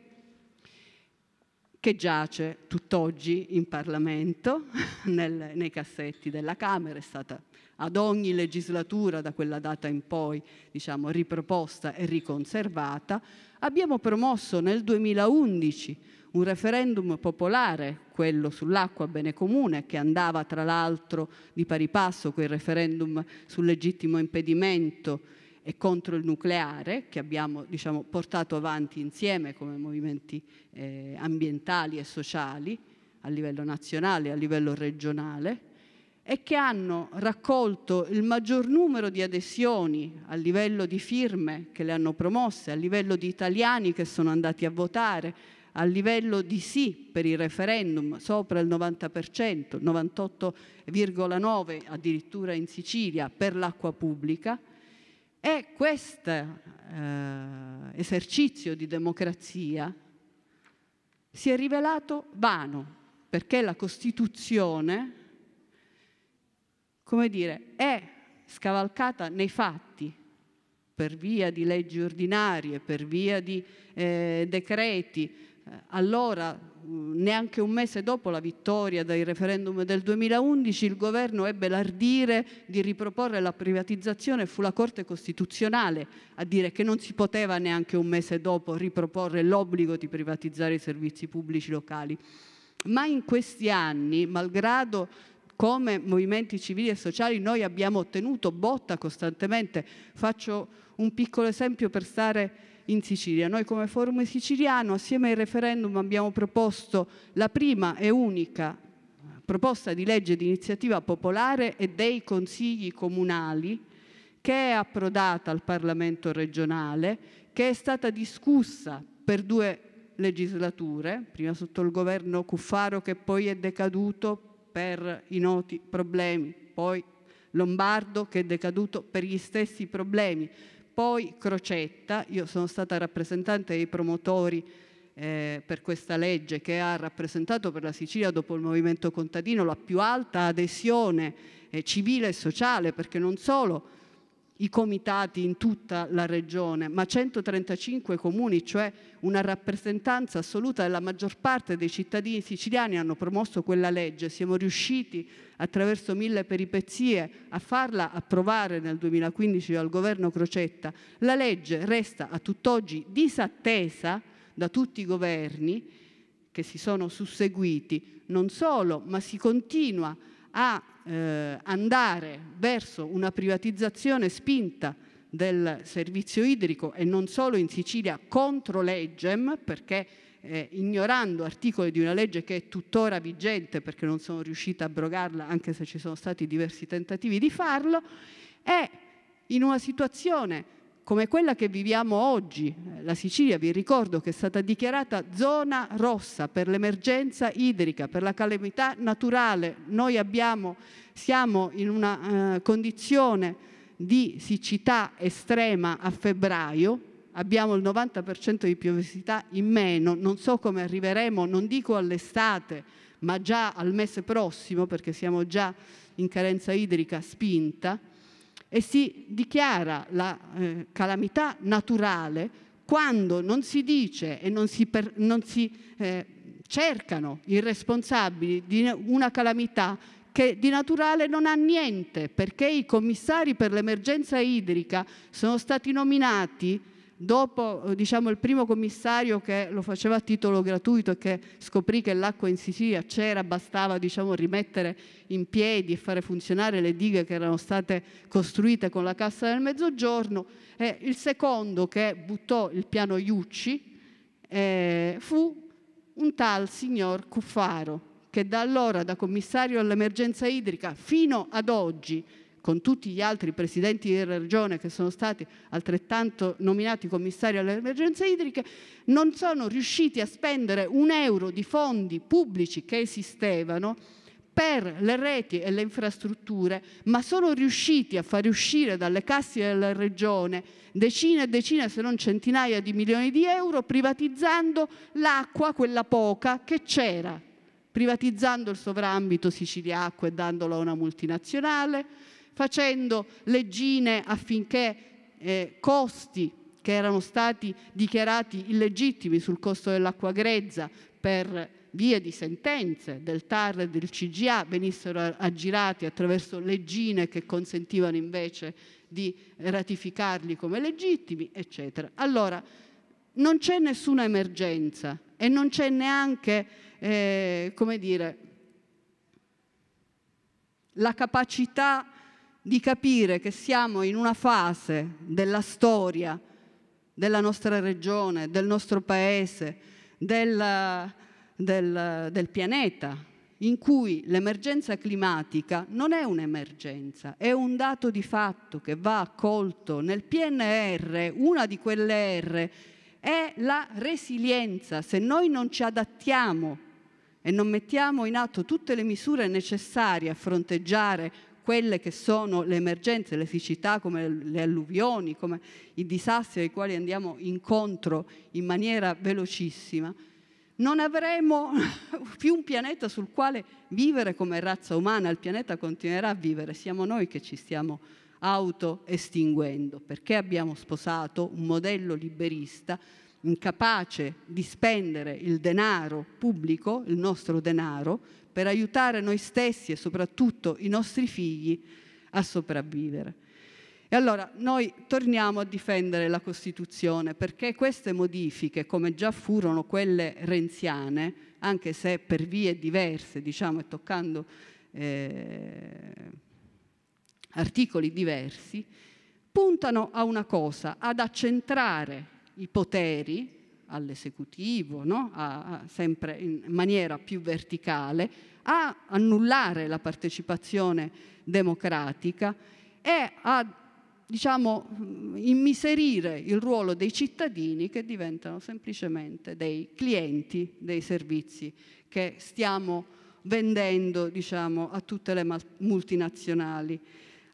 che giace tutt'oggi in Parlamento, <laughs> nel, nei cassetti della Camera, è stata ad ogni legislatura da quella data in poi diciamo, riproposta e riconservata. Abbiamo promosso nel 2011 un referendum popolare, quello sull'acqua bene comune, che andava tra l'altro di pari passo con il referendum sul legittimo impedimento e contro il nucleare che abbiamo diciamo, portato avanti insieme come movimenti eh, ambientali e sociali a livello nazionale e a livello regionale e che hanno raccolto il maggior numero di adesioni a livello di firme che le hanno promosse, a livello di italiani che sono andati a votare, a livello di sì per il referendum, sopra il 90%, 98,9% addirittura in Sicilia per l'acqua pubblica è questo eh, esercizio di democrazia si è rivelato vano, perché la Costituzione, come dire, è scavalcata nei fatti, per via di leggi ordinarie, per via di eh, decreti, eh, allora, mm, neanche un mese dopo la vittoria del referendum del 2011, il governo ebbe l'ardire di riproporre la privatizzazione e fu la Corte Costituzionale a dire che non si poteva neanche un mese dopo riproporre l'obbligo di privatizzare i servizi pubblici locali. Ma in questi anni, malgrado come movimenti civili e sociali noi abbiamo ottenuto botta costantemente, faccio un piccolo esempio per stare in Sicilia. Noi come Forum Siciliano assieme ai referendum abbiamo proposto la prima e unica proposta di legge di iniziativa popolare e dei consigli comunali che è approdata al Parlamento regionale, che è stata discussa per due legislature, prima sotto il governo Cuffaro che poi è decaduto per i noti problemi, poi Lombardo che è decaduto per gli stessi problemi, poi Crocetta, io sono stata rappresentante dei promotori eh, per questa legge che ha rappresentato per la Sicilia dopo il movimento contadino la più alta adesione eh, civile e sociale perché non solo i comitati in tutta la regione, ma 135 comuni, cioè una rappresentanza assoluta della maggior parte dei cittadini siciliani hanno promosso quella legge. Siamo riusciti attraverso mille peripezie a farla approvare nel 2015 dal governo Crocetta. La legge resta a tutt'oggi disattesa da tutti i governi che si sono susseguiti, non solo, ma si continua a eh, andare verso una privatizzazione spinta del servizio idrico e non solo in Sicilia contro leggem perché eh, ignorando articoli di una legge che è tuttora vigente perché non sono riuscita a abrogarla anche se ci sono stati diversi tentativi di farlo, è in una situazione come quella che viviamo oggi. Eh, la Sicilia, vi ricordo, che è stata dichiarata zona rossa per l'emergenza idrica, per la calamità naturale. Noi abbiamo, siamo in una eh, condizione di siccità estrema a febbraio, abbiamo il 90% di piovosità in meno, non so come arriveremo, non dico all'estate, ma già al mese prossimo, perché siamo già in carenza idrica spinta e si dichiara la eh, calamità naturale quando non si dice e non si, per, non si eh, cercano i responsabili di una calamità che di naturale non ha niente, perché i commissari per l'emergenza idrica sono stati nominati Dopo eh, diciamo, il primo commissario che lo faceva a titolo gratuito e che scoprì che l'acqua in Sicilia c'era, bastava diciamo, rimettere in piedi e fare funzionare le dighe che erano state costruite con la Cassa del Mezzogiorno, e il secondo che buttò il piano Iucci eh, fu un tal signor Cuffaro, che da allora, da commissario all'emergenza idrica fino ad oggi, con tutti gli altri presidenti di regione che sono stati altrettanto nominati commissari alle emergenze idriche, non sono riusciti a spendere un euro di fondi pubblici che esistevano per le reti e le infrastrutture, ma sono riusciti a far uscire dalle casse della regione decine e decine, se non centinaia di milioni di euro, privatizzando l'acqua, quella poca, che c'era, privatizzando il sovrambito Sicilia e dandolo a una multinazionale, facendo leggine affinché eh, costi che erano stati dichiarati illegittimi sul costo dell'acqua grezza per via di sentenze del TAR e del CGA venissero aggirati attraverso leggine che consentivano invece di ratificarli come legittimi, eccetera. Allora, non c'è nessuna emergenza e non c'è neanche, eh, come dire, la capacità di capire che siamo in una fase della storia della nostra regione, del nostro paese, del, del, del pianeta, in cui l'emergenza climatica non è un'emergenza, è un dato di fatto che va accolto. Nel PNR una di quelle R è la resilienza. Se noi non ci adattiamo e non mettiamo in atto tutte le misure necessarie a fronteggiare quelle che sono le emergenze, le siccità come le alluvioni, come i disastri ai quali andiamo incontro in maniera velocissima, non avremo <laughs> più un pianeta sul quale vivere come razza umana, il pianeta continuerà a vivere, siamo noi che ci stiamo autoestinguendo, perché abbiamo sposato un modello liberista incapace di spendere il denaro pubblico, il nostro denaro, per aiutare noi stessi e soprattutto i nostri figli a sopravvivere. E allora noi torniamo a difendere la Costituzione perché queste modifiche, come già furono quelle renziane, anche se per vie diverse, diciamo, e toccando eh, articoli diversi, puntano a una cosa, ad accentrare i poteri all'esecutivo, no? a, a, sempre in maniera più verticale, a annullare la partecipazione democratica e a diciamo, immiserire il ruolo dei cittadini che diventano semplicemente dei clienti dei servizi che stiamo vendendo diciamo, a tutte le multinazionali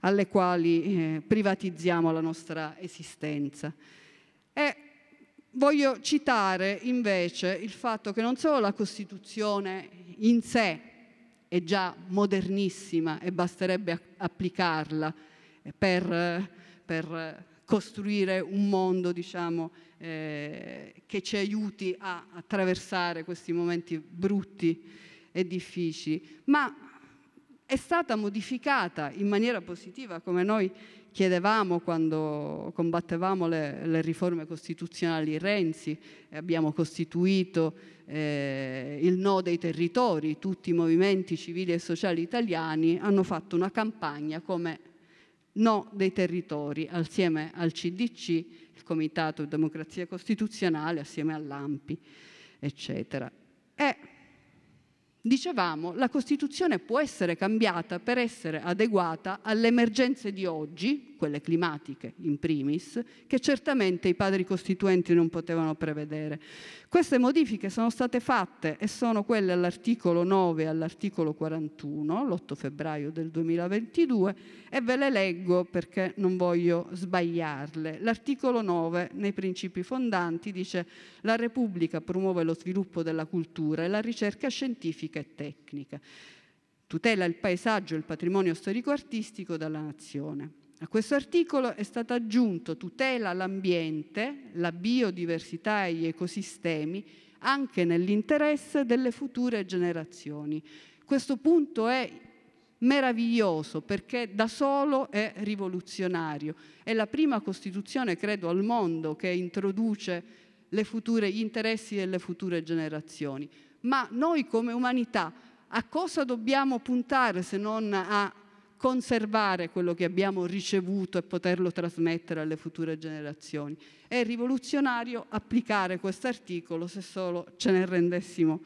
alle quali eh, privatizziamo la nostra esistenza. E Voglio citare invece il fatto che non solo la Costituzione in sé è già modernissima e basterebbe applicarla eh, per, per costruire un mondo diciamo, eh, che ci aiuti a attraversare questi momenti brutti e difficili, ma è stata modificata in maniera positiva, come noi chiedevamo quando combattevamo le, le riforme costituzionali Renzi e eh, abbiamo costituito eh, il No dei territori, tutti i movimenti civili e sociali italiani hanno fatto una campagna come No dei territori assieme al CDC, il Comitato Democrazia Costituzionale, assieme all'AMPI, eccetera. E Dicevamo, la Costituzione può essere cambiata per essere adeguata alle emergenze di oggi, quelle climatiche in primis, che certamente i padri costituenti non potevano prevedere. Queste modifiche sono state fatte e sono quelle all'articolo 9 e all'articolo 41, l'8 febbraio del 2022, e ve le leggo perché non voglio sbagliarle. L'articolo 9, nei principi fondanti, dice la Repubblica promuove lo sviluppo della cultura e la ricerca scientifica e tecnica tutela il paesaggio e il patrimonio storico-artistico della nazione. A questo articolo è stato aggiunto tutela l'ambiente, la biodiversità e gli ecosistemi anche nell'interesse delle future generazioni. Questo punto è meraviglioso perché da solo è rivoluzionario. È la prima Costituzione, credo, al mondo che introduce future, gli interessi delle future generazioni. Ma noi come umanità a cosa dobbiamo puntare se non a conservare quello che abbiamo ricevuto e poterlo trasmettere alle future generazioni. È rivoluzionario applicare questo articolo se solo ce ne rendessimo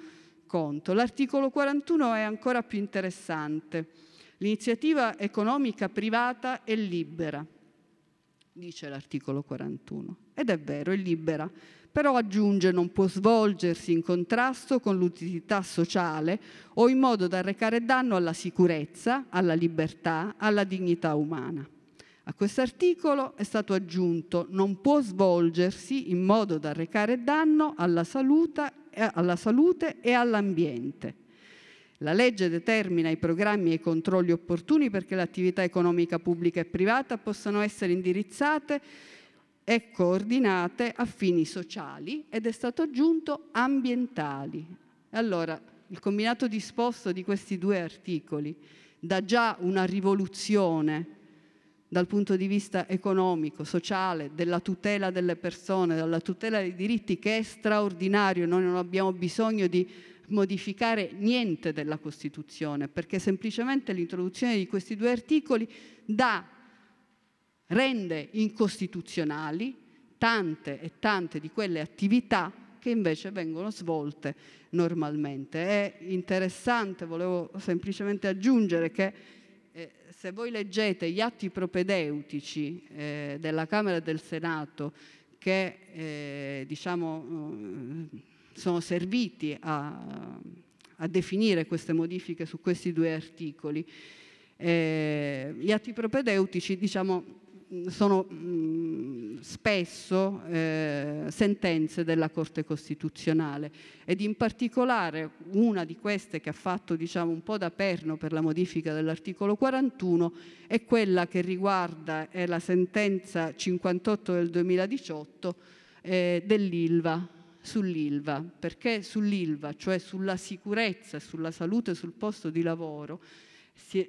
conto. L'articolo 41 è ancora più interessante. L'iniziativa economica privata è libera, dice l'articolo 41. Ed è vero, è libera però aggiunge non può svolgersi in contrasto con l'utilità sociale o in modo da recare danno alla sicurezza, alla libertà, alla dignità umana. A quest'articolo è stato aggiunto non può svolgersi in modo da recare danno eh, alla salute, e all'ambiente. La legge determina i programmi e i controlli opportuni perché l'attività economica pubblica e privata possano essere indirizzate e coordinate a fini sociali ed è stato aggiunto ambientali. Allora, il combinato disposto di questi due articoli dà già una rivoluzione dal punto di vista economico, sociale, della tutela delle persone, della tutela dei diritti, che è straordinario, noi non abbiamo bisogno di modificare niente della Costituzione, perché semplicemente l'introduzione di questi due articoli dà rende incostituzionali tante e tante di quelle attività che invece vengono svolte normalmente. È interessante, volevo semplicemente aggiungere che eh, se voi leggete gli atti propedeutici eh, della Camera e del Senato che eh, diciamo, mm, sono serviti a, a, definire queste modifiche su questi due articoli, eh, gli atti propedeutici diciamo, sono mm, spesso eh, sentenze della Corte Costituzionale ed in particolare una di queste che ha fatto diciamo, un po' da perno per la modifica dell'articolo 41 è quella che riguarda eh, la sentenza 58 del 2018 eh, dell'ILVA sull'ILVA, perché sull'ILVA, cioè sulla sicurezza e sulla salute sul posto di lavoro,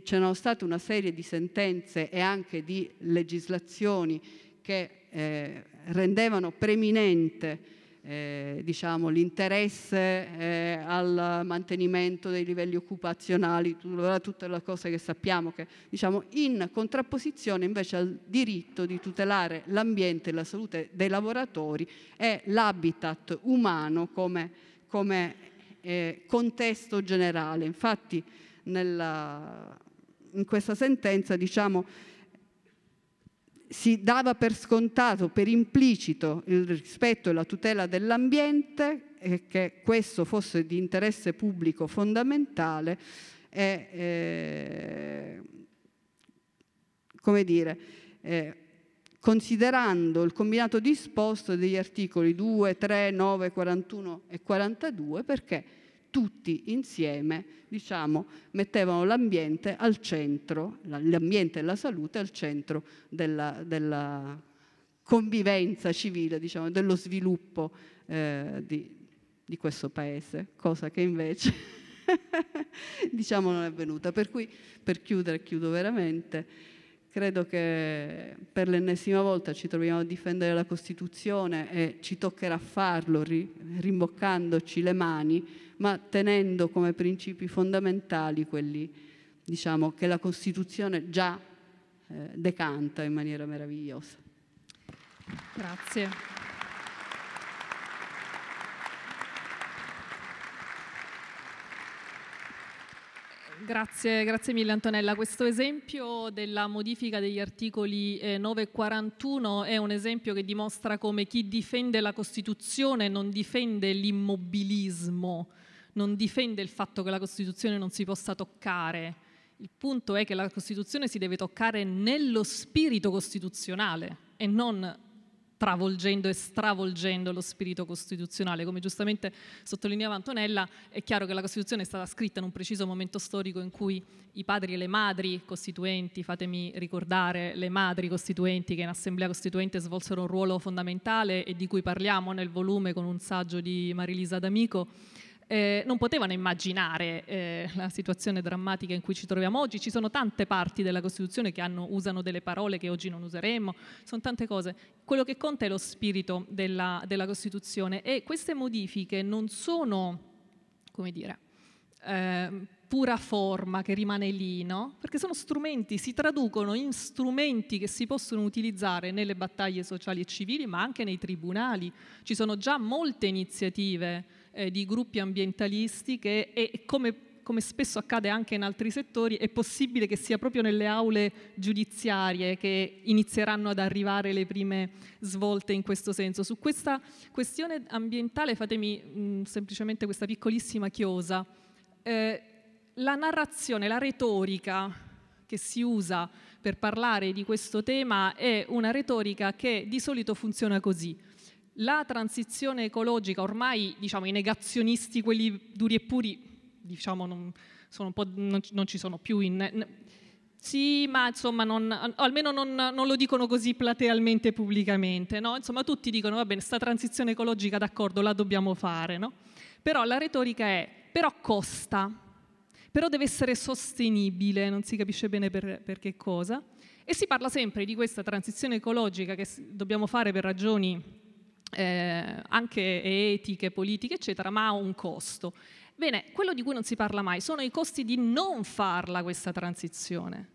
c'erano state una serie di sentenze e anche di legislazioni che eh, rendevano preminente eh, diciamo, l'interesse eh, al mantenimento dei livelli occupazionali, tutte le cose che sappiamo, che, diciamo, in contrapposizione invece al diritto di tutelare l'ambiente e la salute dei lavoratori e l'habitat umano come, come eh, contesto generale. Infatti nella, in questa sentenza diciamo, si dava per scontato, per implicito il rispetto e la tutela dell'ambiente e che questo fosse di interesse pubblico fondamentale e, eh, come dire, eh, considerando il combinato disposto degli articoli 2, 3, 9, 41 e 42 perché tutti insieme diciamo, mettevano l'ambiente al centro, l'ambiente e la salute al centro della, della convivenza civile, diciamo, dello sviluppo eh, di, di questo paese, cosa che invece <laughs> diciamo non è avvenuta. Per cui per chiudere, chiudo veramente credo che per l'ennesima volta ci troviamo a difendere la Costituzione e ci toccherà farlo rimboccandoci le mani ma tenendo come principi fondamentali quelli diciamo, che la Costituzione già eh, decanta in maniera meravigliosa. Grazie. Grazie, grazie, mille Antonella. Questo esempio della modifica degli articoli 9 eh, e 41 è un esempio che dimostra come chi difende la Costituzione non difende l'immobilismo, non difende il fatto che la Costituzione non si possa toccare, il punto è che la Costituzione si deve toccare nello spirito costituzionale e non travolgendo e stravolgendo lo spirito costituzionale. Come giustamente sottolineava Antonella, è chiaro che la Costituzione è stata scritta in un preciso momento storico in cui i padri e le madri costituenti, fatemi ricordare, le madri costituenti che in Assemblea Costituente svolsero un ruolo fondamentale e di cui parliamo nel volume con un saggio di Marilisa D'Amico, eh, non potevano immaginare eh, la situazione drammatica in cui ci troviamo oggi. Ci sono tante parti della Costituzione che hanno, usano delle parole che oggi non useremmo, sono tante cose. Quello che conta è lo spirito della, della Costituzione e queste modifiche non sono, come dire, eh, pura forma che rimane lì, no? Perché sono strumenti, si traducono in strumenti che si possono utilizzare nelle battaglie sociali e civili, ma anche nei tribunali. Ci sono già molte iniziative eh, di gruppi ambientalisti che, e come come spesso accade anche in altri settori, è possibile che sia proprio nelle aule giudiziarie che inizieranno ad arrivare le prime svolte in questo senso. Su questa questione ambientale fatemi mh, mm, semplicemente questa piccolissima chiosa. Eh, la narrazione, la retorica che si usa per parlare di questo tema è una retorica che di solito funziona così la transizione ecologica, ormai diciamo, i negazionisti, quelli duri e puri, diciamo, non, non, non, ci sono più in... Sì, ma insomma, non, almeno non, non, lo dicono così platealmente pubblicamente, no? Insomma, tutti dicono, va bene, sta transizione ecologica, d'accordo, la dobbiamo fare, no? Però la retorica è, però costa, però deve essere sostenibile, non si capisce bene per, per che cosa, e si parla sempre di questa transizione ecologica che dobbiamo fare per ragioni eh, anche etiche, politiche, eccetera, ma ha un costo. Bene, quello di cui non si parla mai sono i costi di non farla questa transizione,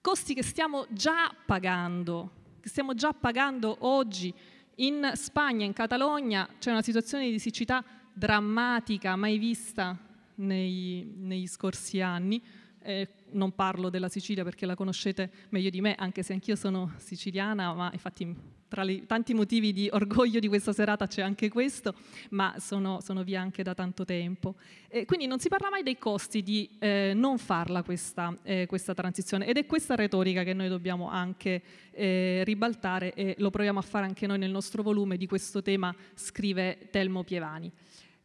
costi che stiamo già pagando, che stiamo già pagando oggi. In Spagna, in Catalogna, c'è una situazione di siccità drammatica mai vista nei, negli scorsi anni. Eh, non parlo della Sicilia perché la conoscete meglio di me, anche se anch'io sono siciliana, ma infatti tra i tanti motivi di orgoglio di questa serata c'è anche questo, ma sono, sono via anche da tanto tempo. E quindi non si parla mai dei costi di eh, non farla questa, eh, questa, transizione ed è questa retorica che noi dobbiamo anche eh, ribaltare e lo proviamo a fare anche noi nel nostro volume di questo tema scrive Telmo Pievani.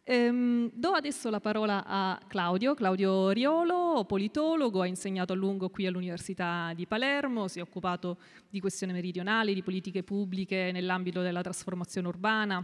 Ehm, do adesso la parola a Claudio, Claudio Riolo, politologo, ha insegnato a lungo qui all'Università di Palermo, si è occupato di questioni meridionali, di politiche pubbliche nell'ambito della trasformazione urbana,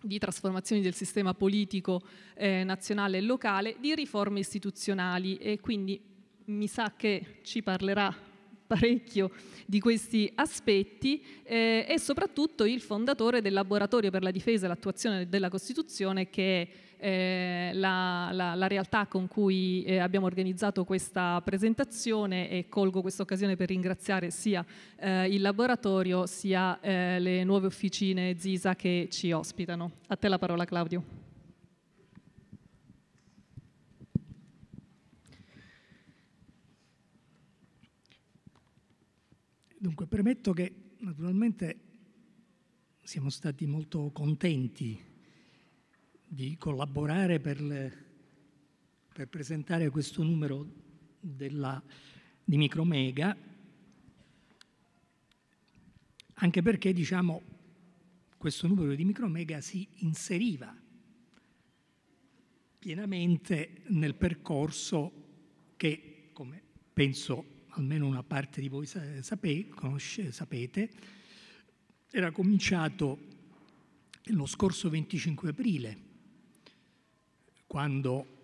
di trasformazioni del sistema politico eh, nazionale e locale, di riforme istituzionali e quindi mi sa che ci parlerà parecchio di questi aspetti eh, e soprattutto il fondatore del laboratorio per la difesa e l'attuazione della Costituzione che è eh, la, la, la, realtà con cui eh, abbiamo organizzato questa presentazione e colgo questa occasione per ringraziare sia eh, il laboratorio sia eh, le nuove officine ZISA che ci ospitano. A te la parola Claudio. Dunque, premetto che naturalmente siamo stati molto contenti di collaborare per, le, per presentare questo numero della, di Micromega, anche perché diciamo, questo numero di Micromega si inseriva pienamente nel percorso che, come penso almeno una parte di voi sape, conosce, sapete, era cominciato lo scorso 25 aprile, quando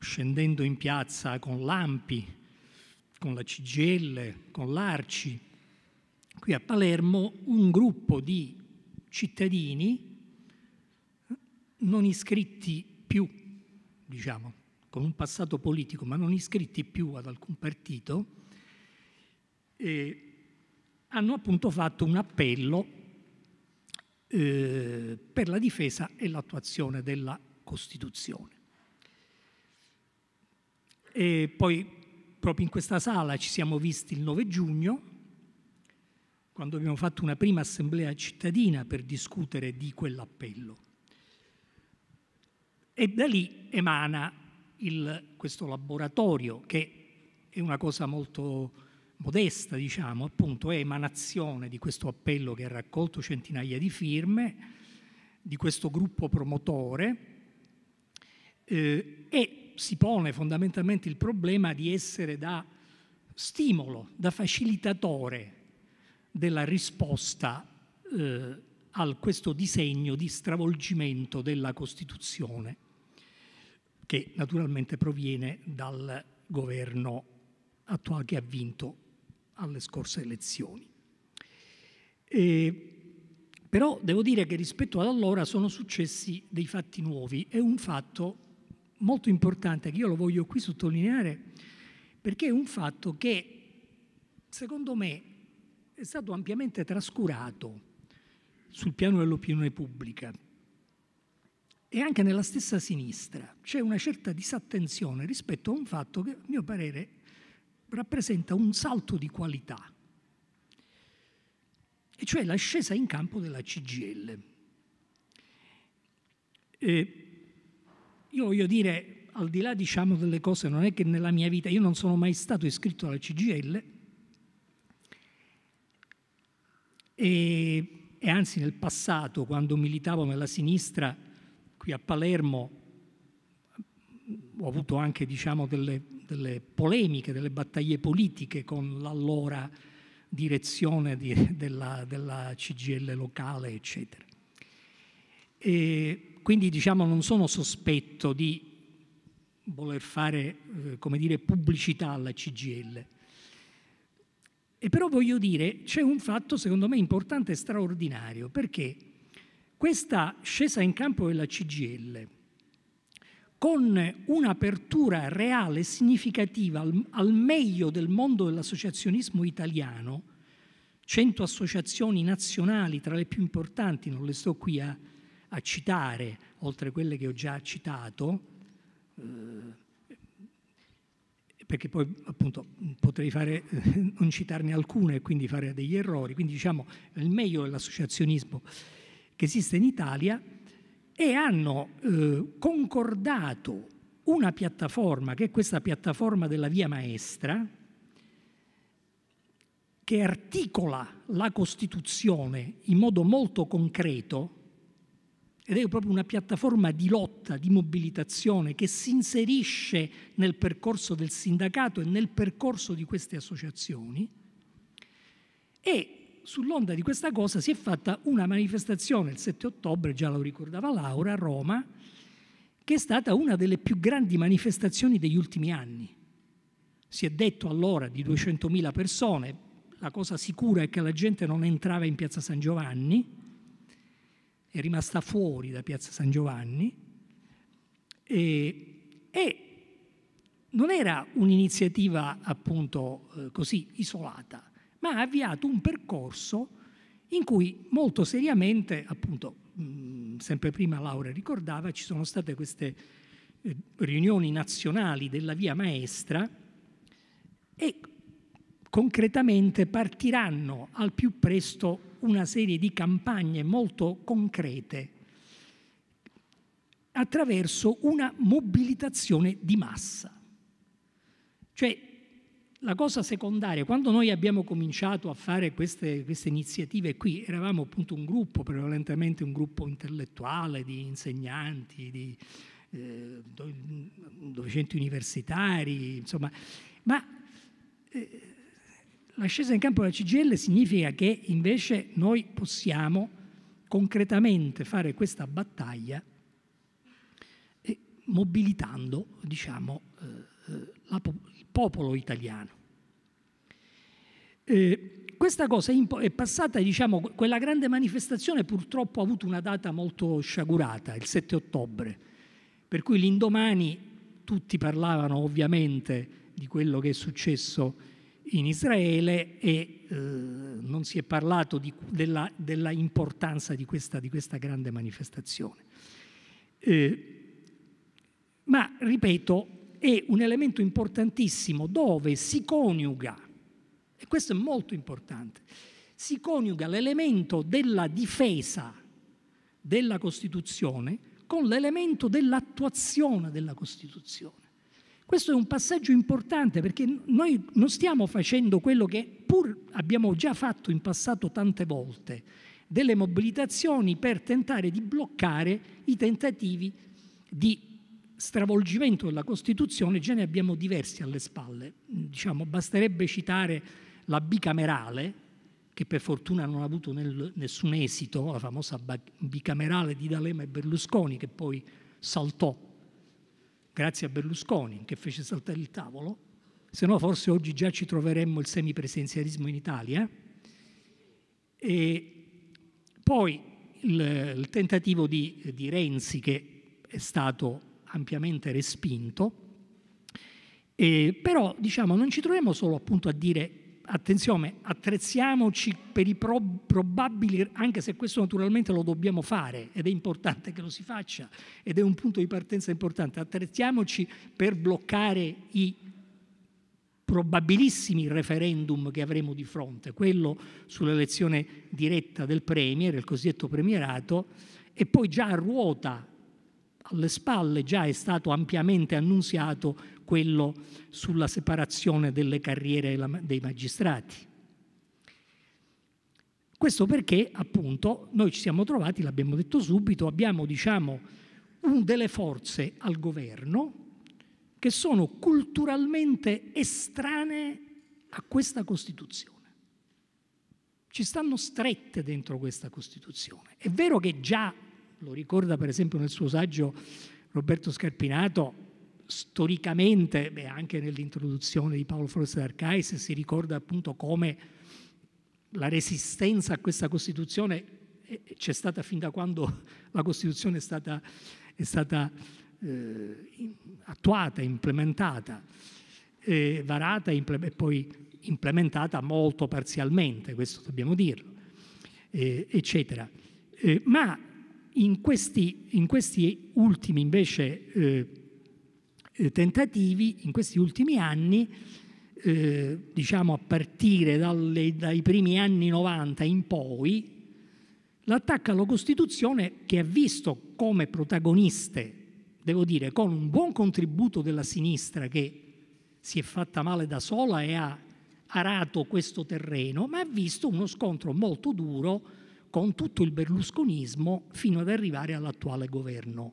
scendendo in piazza con l'AMPI, con la CGL, con l'ARCI, qui a Palermo, un gruppo di cittadini non iscritti più, diciamo, con un passato politico ma non iscritti più ad alcun partito, eh, hanno appunto fatto un appello eh, per la difesa e l'attuazione della Costituzione. E poi proprio in questa sala ci siamo visti il 9 giugno, quando abbiamo fatto una prima assemblea cittadina per discutere di quell'appello. E da lì emana il, questo laboratorio, che è una cosa molto modesta, diciamo, appunto, è emanazione di questo appello che ha raccolto centinaia di firme, di questo gruppo promotore, eh, e si pone fondamentalmente il problema di essere da stimolo, da facilitatore della risposta eh, a questo disegno di stravolgimento della Costituzione che naturalmente proviene dal governo attuale che ha vinto alle scorse elezioni. E, però devo dire che rispetto ad allora sono successi dei fatti nuovi e un fatto molto importante che io lo voglio qui sottolineare perché è un fatto che secondo me è stato ampiamente trascurato sul piano dell'opinione pubblica e anche nella stessa sinistra c'è una certa disattenzione rispetto a un fatto che, a mio parere, rappresenta un salto di qualità, e cioè l'ascesa in campo della CGL. E io voglio dire, al di là diciamo, delle cose, non è che nella mia vita io non sono mai stato iscritto alla CGL, e, e anzi nel passato, quando militavo nella sinistra, qui a Palermo ho avuto anche diciamo, delle, delle, polemiche, delle battaglie politiche con l'allora direzione di, della, della, CGL locale, eccetera. E quindi diciamo, non sono sospetto di voler fare eh, dire, pubblicità alla CGL. E però voglio dire, c'è un fatto secondo me importante e straordinario, perché questa scesa in campo della CGL, con un'apertura reale e significativa al, al, meglio del mondo dell'associazionismo italiano, 100 associazioni nazionali tra le più importanti, non le sto qui a, a citare, oltre a quelle che ho già citato, eh, perché poi appunto potrei fare, eh, non citarne alcune e quindi fare degli errori, quindi diciamo il meglio dell'associazionismo che esiste in Italia e hanno eh, concordato una piattaforma, che è questa piattaforma della Via Maestra, che articola la Costituzione in modo molto concreto, ed è proprio una piattaforma di lotta, di mobilitazione che si inserisce nel percorso del sindacato e nel percorso di queste associazioni e sull'onda di questa cosa si è fatta una manifestazione il 7 ottobre, già lo ricordava Laura, a Roma, che è stata una delle più grandi manifestazioni degli ultimi anni. Si è detto allora di 200.000 persone, la cosa sicura è che la gente non entrava in Piazza San Giovanni, è rimasta fuori da Piazza San Giovanni e, e non era un'iniziativa appunto eh, così isolata, ma ha avviato un percorso in cui molto seriamente, appunto, mm, sempre prima Laura ricordava, ci sono state queste eh, riunioni nazionali della via maestra e concretamente partiranno al più presto una serie di campagne molto concrete attraverso una mobilitazione di massa. Cioè la cosa secondaria, quando noi abbiamo cominciato a fare queste, queste, iniziative qui, eravamo appunto un gruppo, prevalentemente un gruppo intellettuale, di insegnanti, di eh, mm, docenti universitari, insomma, ma eh, l'ascesa in campo della CGL significa che invece noi possiamo concretamente fare questa battaglia eh, mobilitando, diciamo, eh, eh, la, il popolo italiano. Eh, questa cosa è, passata, diciamo, quella grande manifestazione purtroppo ha avuto una data molto sciagurata, il 7 ottobre, per cui l'indomani tutti parlavano ovviamente di quello che è successo in Israele e eh, non si è parlato di, della, della, importanza di questa, di questa grande manifestazione. Eh, ma ripeto, è un elemento importantissimo dove si coniuga, e questo è molto importante, si coniuga l'elemento della difesa della Costituzione con l'elemento dell'attuazione della Costituzione. Questo è un passaggio importante perché noi non stiamo facendo quello che pur abbiamo già fatto in passato tante volte, delle mobilitazioni per tentare di bloccare i tentativi di stravolgimento della Costituzione già ne abbiamo diversi alle spalle. Diciamo, basterebbe citare la bicamerale, che per fortuna non ha avuto nel, nessun esito, la famosa bicamerale di D'Alema e Berlusconi, che poi saltò grazie a Berlusconi, che fece saltare il tavolo, se no forse oggi già ci troveremmo il semipresidenzialismo in Italia. E poi il, il tentativo di, di Renzi, che è stato ampiamente respinto. Eh, però diciamo, non ci troviamo solo appunto a dire attenzione, attrezziamoci per i prob- probabili, anche se questo naturalmente lo dobbiamo fare ed è importante che lo si faccia ed è un punto di partenza importante, attrezziamoci per bloccare i probabilissimi referendum che avremo di fronte, quello sull'elezione diretta del Premier, il cosiddetto premierato, e poi già a ruota alle spalle, già è stato ampiamente annunziato quello sulla separazione delle carriere dei magistrati. Questo perché appunto noi ci siamo trovati, l'abbiamo detto subito, abbiamo diciamo un, delle forze al governo che sono culturalmente estranee a questa Costituzione. Ci stanno strette dentro questa Costituzione. È vero che già lo ricorda per esempio nel suo saggio Roberto Scarpinato, storicamente, beh, anche nell'introduzione di Paolo Forza d'Arcais, si ricorda appunto come la resistenza a questa Costituzione eh, c'è stata fin da quando <laughs> la Costituzione è stata, è stata eh, attuata, implementata, eh, varata e poi implementata molto parzialmente, questo dobbiamo dirlo, eh, eccetera. Eh, ma in questi, in questi ultimi invece eh, eh, tentativi, in questi ultimi anni, eh, diciamo a partire dalle, dai primi anni 90 in poi, l'attacco alla Costituzione che ha visto come protagoniste, devo dire, con un buon contributo della sinistra che si è fatta male da sola e ha arato questo terreno, ma ha visto uno scontro molto duro con tutto il berlusconismo fino ad arrivare all'attuale governo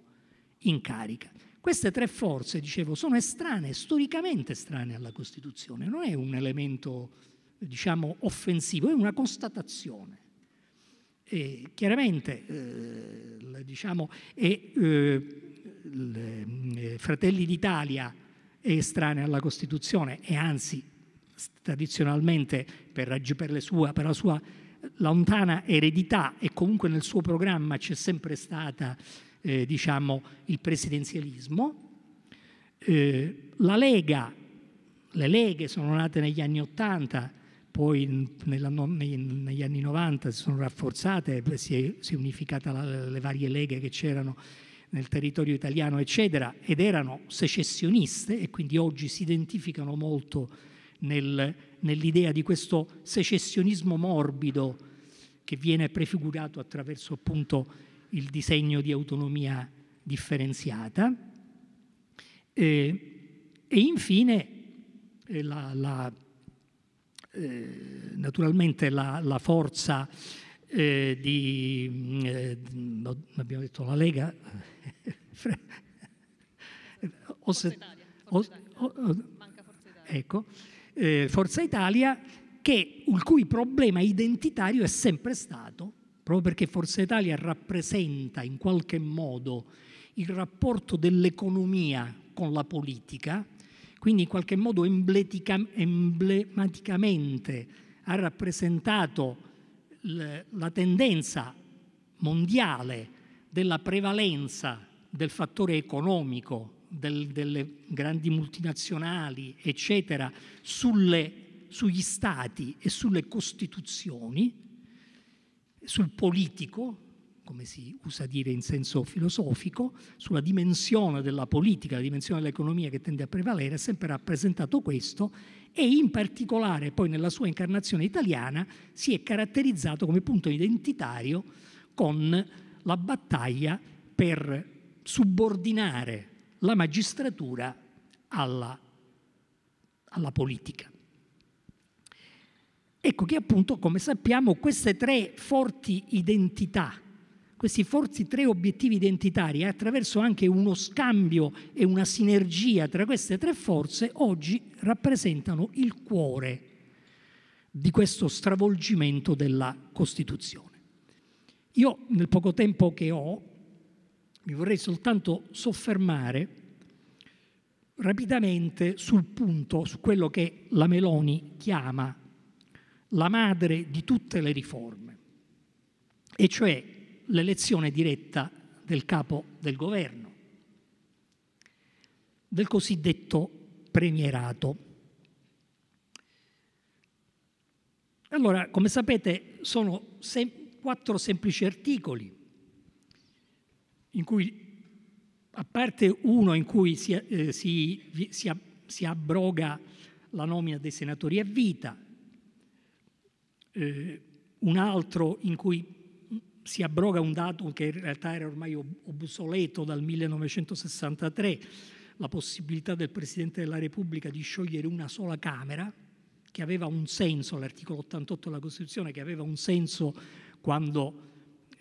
in carica. Queste tre forze, dicevo, sono estranee, storicamente estranee alla Costituzione, non è un elemento, diciamo, offensivo, è una constatazione. E chiaramente, eh, diciamo, e, eh, le, eh, Fratelli d'Italia è estranea alla Costituzione e anzi tradizionalmente per, per, sua, per la sua lontana eredità e comunque nel suo programma c'è sempre stata eh, diciamo, il presidenzialismo. Eh, la Lega, le leghe sono nate negli anni Ottanta, poi nella, negli anni 90 si sono rafforzate, si è, si è unificata la, le varie leghe che c'erano nel territorio italiano, eccetera, ed erano secessioniste e quindi oggi si identificano molto nel nell'idea di questo secessionismo morbido che viene prefigurato attraverso appunto il disegno di autonomia differenziata. Eh, e infine, eh, la, la, eh, naturalmente, la, la forza eh, di, mm, eh, no, abbiamo detto la Lega, <laughs> Forza Italia, Forza Italia. Ecco, eh, Forza Italia, che, il cui problema identitario è sempre stato, proprio perché Forza Italia rappresenta in qualche modo il rapporto dell'economia con la politica, quindi in qualche modo emblematicamente ha rappresentato la tendenza mondiale della prevalenza del fattore economico del, delle grandi multinazionali, eccetera, sulle, sugli stati e sulle costituzioni, sul politico, come si usa dire in senso filosofico, sulla dimensione della politica, la dimensione dell'economia che tende a prevalere, ha sempre rappresentato questo e in particolare poi nella sua incarnazione italiana si è caratterizzato come punto identitario con la battaglia per subordinare la magistratura alla, alla politica. Ecco che appunto, come sappiamo, queste tre forti identità questi forti tre obiettivi identitari eh, attraverso anche uno scambio e una sinergia tra queste tre forze oggi rappresentano il cuore di questo stravolgimento della Costituzione. Io nel poco tempo che ho mi vorrei soltanto soffermare rapidamente sul punto, su quello che la Meloni chiama la madre di tutte le riforme, e cioè l'elezione diretta del capo del governo, del cosiddetto premierato. Allora, come sapete, sono sem- quattro semplici articoli in cui, a parte uno in cui si, eh, si, si, si abroga la nomina dei senatori a vita, eh, un altro in cui si abroga un dato che in realtà era ormai obsoleto dal 1963, la possibilità del Presidente della Repubblica di sciogliere una sola Camera, che aveva un senso, l'articolo 88 della Costituzione, che aveva un senso quando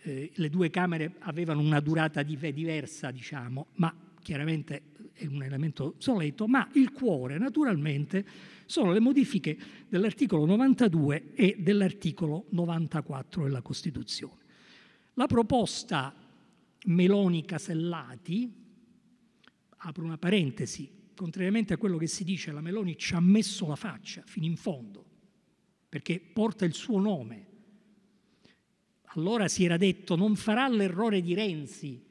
eh, le due Camere avevano una durata di, diversa, diciamo, ma chiaramente è un elemento soleto, ma il cuore naturalmente sono le modifiche dell'articolo 92 e dell'articolo 94 della Costituzione. La proposta Meloni Casellati, apro una parentesi, contrariamente a quello che si dice, la Meloni ci ha messo la faccia fino in fondo, perché porta il suo nome allora si era detto non farà l'errore di Renzi.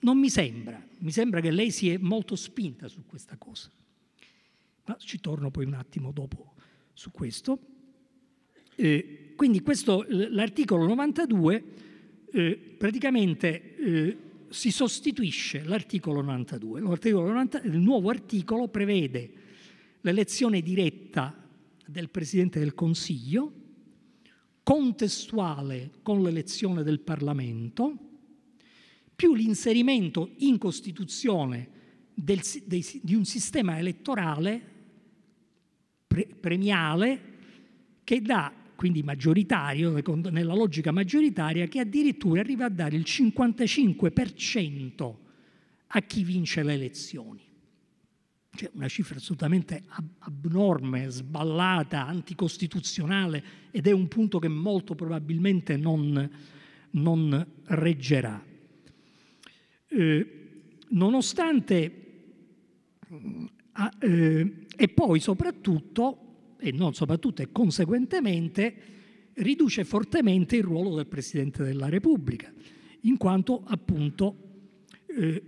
Non mi sembra, mi sembra che lei si è molto spinta su questa cosa. Ma ci torno poi un attimo dopo su questo. Eh, quindi questo, l'articolo 92 eh, praticamente eh, si sostituisce l'articolo 92. L'articolo 90, il nuovo articolo prevede l'elezione diretta del Presidente del Consiglio contestuale con l'elezione del Parlamento, più l'inserimento in Costituzione del, dei, di un sistema elettorale pre, premiale che dà, quindi maggioritario, nella logica maggioritaria, che addirittura arriva a dare il 55% a chi vince le elezioni cioè una cifra assolutamente abnorme, sballata, anticostituzionale ed è un punto che molto probabilmente non, non reggerà. Eh, nonostante, ah, eh, e poi soprattutto, e non soprattutto e conseguentemente, riduce fortemente il ruolo del Presidente della Repubblica, in quanto appunto eh,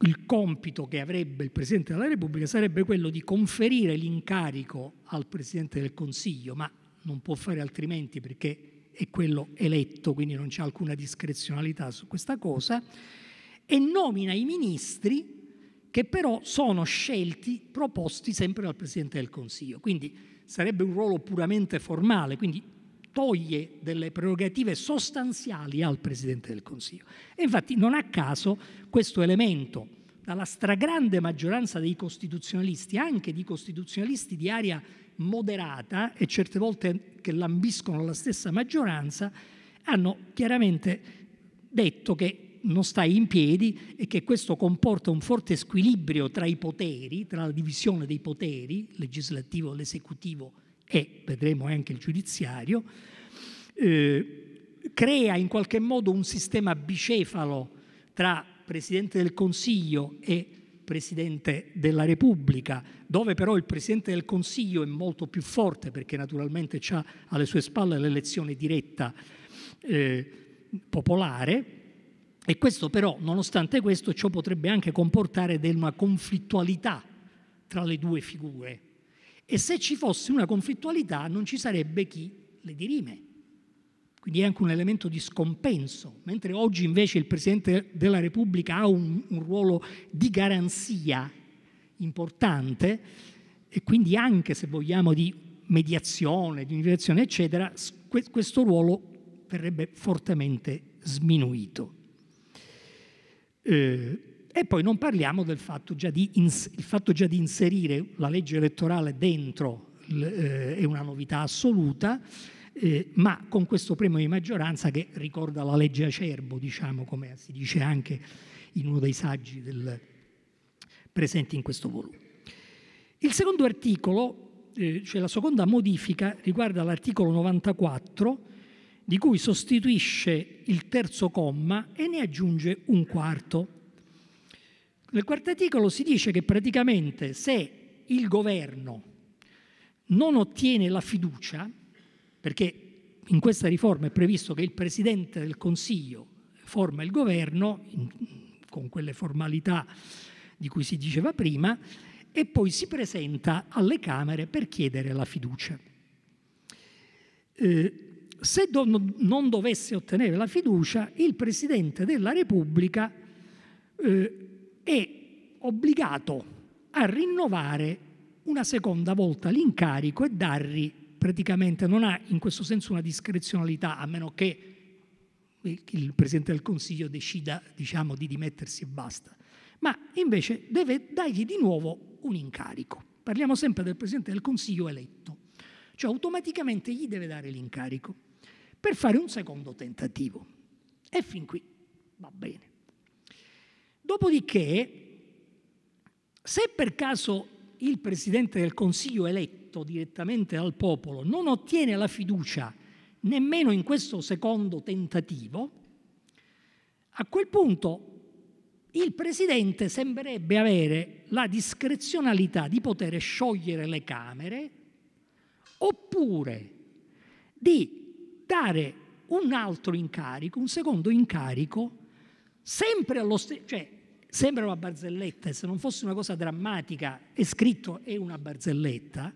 il compito che avrebbe il Presidente della Repubblica sarebbe quello di conferire l'incarico al Presidente del Consiglio, ma non può fare altrimenti perché è quello eletto, quindi non c'è alcuna discrezionalità su questa cosa, e nomina i ministri che però sono scelti, proposti sempre dal Presidente del Consiglio. Quindi sarebbe un ruolo puramente formale, quindi toglie delle prerogative sostanziali al Presidente del Consiglio. E infatti non a caso questo elemento dalla stragrande maggioranza dei costituzionalisti, anche di costituzionalisti di aria moderata e certe volte che lambiscono la stessa maggioranza, hanno chiaramente detto che non sta in piedi e che questo comporta un forte squilibrio tra i poteri, tra la divisione dei poteri, legislativo, l'esecutivo e vedremo anche il giudiziario, eh, crea in qualche modo un sistema bicefalo tra Presidente del Consiglio e Presidente della Repubblica, dove però il Presidente del Consiglio è molto più forte perché naturalmente ha alle sue spalle l'elezione diretta eh, popolare e questo però, nonostante questo, ciò potrebbe anche comportare una conflittualità tra le due figure e se ci fosse una conflittualità non ci sarebbe chi le dirime. Quindi è anche un elemento di scompenso, mentre oggi invece il Presidente della Repubblica ha un, un ruolo di garanzia importante e quindi anche se vogliamo di mediazione, di unificazione, eccetera, questo ruolo verrebbe fortemente sminuito. Eh, e poi non parliamo del fatto già di, ins- fatto già di inserire la legge elettorale dentro eh, è una novità assoluta, eh, ma con questo premio di maggioranza che ricorda la legge acerbo, diciamo, come si dice anche in uno dei saggi del, presenti in questo volume. Il secondo articolo, eh, cioè la seconda modifica, riguarda l'articolo 94, di cui sostituisce il terzo comma e ne aggiunge un quarto. Nel quarto articolo si dice che praticamente se il governo non ottiene la fiducia, perché in questa riforma è previsto che il Presidente del Consiglio forma il governo, con quelle formalità di cui si diceva prima, e poi si presenta alle Camere per chiedere la fiducia. Eh, se do non dovesse ottenere la fiducia, il Presidente della Repubblica eh, è obbligato a rinnovare una seconda volta l'incarico e dargli praticamente non ha in questo senso una discrezionalità, a meno che il Presidente del Consiglio decida diciamo, di dimettersi e basta, ma invece deve dargli di nuovo un incarico. Parliamo sempre del Presidente del Consiglio eletto, cioè automaticamente gli deve dare l'incarico per fare un secondo tentativo. E fin qui va bene. Dopodiché, se per caso il Presidente del Consiglio eletto direttamente dal popolo non ottiene la fiducia nemmeno in questo secondo tentativo, a quel punto il Presidente sembrerebbe avere la discrezionalità di poter sciogliere le Camere oppure di dare un altro incarico, un secondo incarico, sempre allo stesso... Cioè, sembra una barzelletta e se non fosse una cosa drammatica, è scritto è una barzelletta,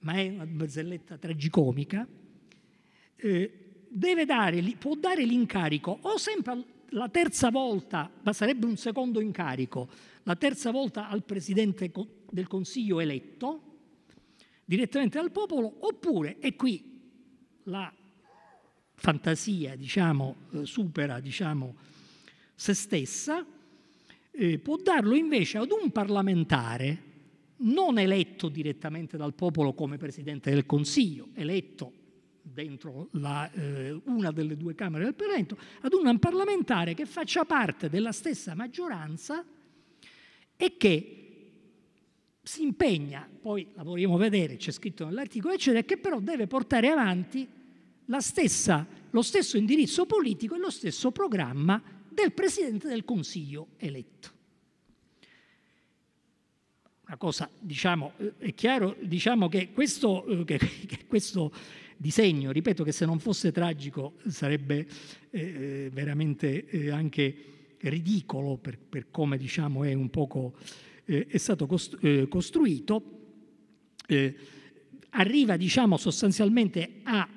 ma è una barzelletta tragicomica, eh, dare, può dare l'incarico o sempre la terza volta, ma sarebbe un secondo incarico, la terza volta al Presidente del Consiglio eletto, direttamente al popolo, oppure, e qui la fantasia diciamo, eh, supera diciamo, se stessa, eh, può darlo invece ad un parlamentare non eletto direttamente dal popolo come Presidente del Consiglio, eletto dentro la, eh, una delle due Camere del Parlamento, ad un parlamentare che faccia parte della stessa maggioranza e che si impegna, poi la vorremmo vedere, c'è scritto nell'articolo, eccetera, che però deve portare avanti stessa, lo stesso indirizzo politico e lo stesso programma del Presidente del Consiglio eletto. Una cosa, diciamo, eh, è chiaro, diciamo che questo, eh, <laughs> che, che questo disegno, ripeto che se non fosse tragico sarebbe eh, eh, veramente eh, anche ridicolo per, per, come diciamo è un poco eh, è stato costruito, arriva diciamo sostanzialmente a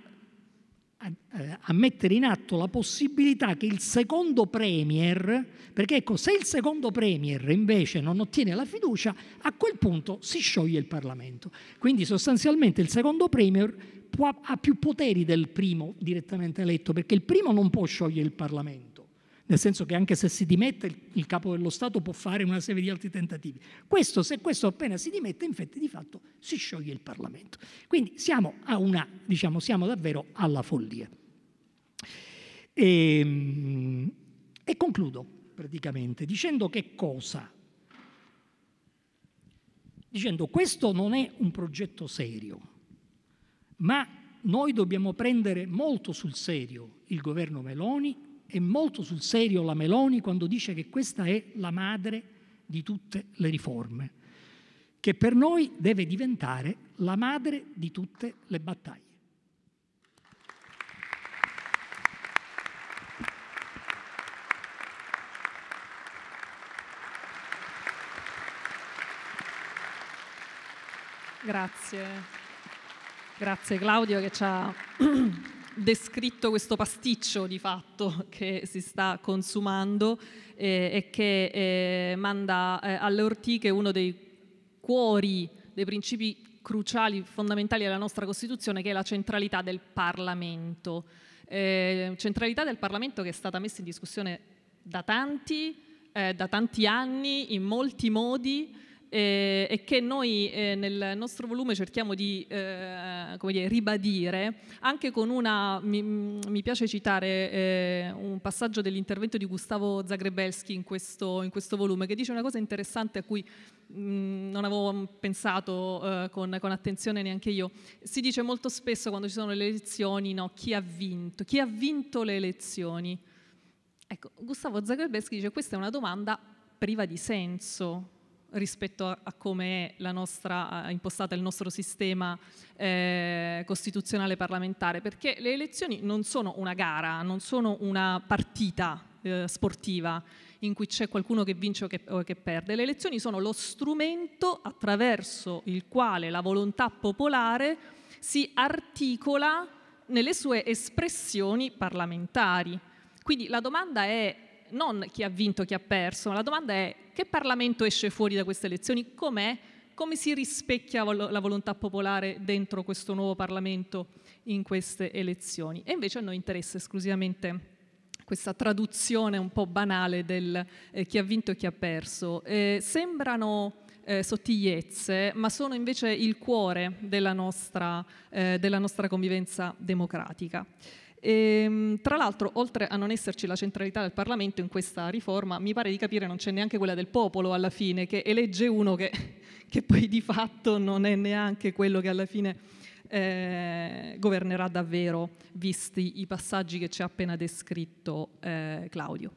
eh, a, mettere in atto la possibilità che il secondo Premier, perché ecco, se il secondo Premier invece non ottiene la fiducia, a quel punto si scioglie il Parlamento. Quindi sostanzialmente il secondo Premier può, ha più poteri del primo direttamente eletto, perché il primo non può sciogliere il Parlamento nel senso che anche se si dimette il capo dello Stato può fare una serie di altri tentativi. Questo, se questo appena si dimette, infatti di fatto si scioglie il Parlamento. Quindi siamo, una, diciamo, siamo davvero alla follia. E, ehm, e concludo praticamente dicendo che cosa? Dicendo questo non è un progetto serio, ma noi dobbiamo prendere molto sul serio il governo Meloni è molto sul serio la Meloni quando dice che questa è la madre di tutte le riforme, che per noi deve diventare la madre di tutte le battaglie. Grazie. Grazie Claudio che ci ha <clears throat> descritto questo pasticcio di fatto <laughs> che si sta consumando eh, e che eh, manda eh, alle ortiche uno dei cuori, dei principi cruciali, fondamentali della nostra Costituzione, che è la centralità del Parlamento. Eh, centralità del Parlamento che è stata messa in discussione da tanti, eh, da tanti anni, in molti modi eh, e che noi eh, nel nostro volume cerchiamo di eh, dire, ribadire anche con una, mi, mm, mi piace citare eh, un passaggio dell'intervento di Gustavo Zagrebelski in questo, in questo, volume che dice una cosa interessante a cui mm, non avevo pensato eh, con, con, attenzione neanche io. Si dice molto spesso quando ci sono le elezioni no, chi ha vinto, chi ha vinto le elezioni. Ecco, Gustavo Zagrebeschi dice questa è una domanda priva di senso, rispetto a, a come è la nostra, impostata il nostro sistema eh, costituzionale parlamentare, perché le elezioni non sono una gara, non sono una partita eh, sportiva in cui c'è qualcuno che vince o che, o che perde. Le elezioni sono lo strumento attraverso il quale la volontà popolare si articola nelle sue espressioni parlamentari. Quindi la domanda è non chi ha vinto, chi ha perso, ma la domanda è che Parlamento esce fuori da queste elezioni, com'è, come si rispecchia la volontà popolare dentro questo nuovo Parlamento in queste elezioni. E invece a noi interessa esclusivamente questa traduzione un po' banale del eh, chi ha vinto e chi ha perso. Eh, sembrano eh, sottigliezze, ma sono invece il cuore della nostra, eh, della nostra convivenza democratica. E, ehm, tra l'altro, oltre a non esserci la centralità del Parlamento in questa riforma, mi pare di capire non c'è neanche quella del popolo alla fine, che elegge uno che, <laughs> che poi di fatto non è neanche quello che alla fine eh, governerà davvero, visti i passaggi che ci ha appena descritto eh, Claudio.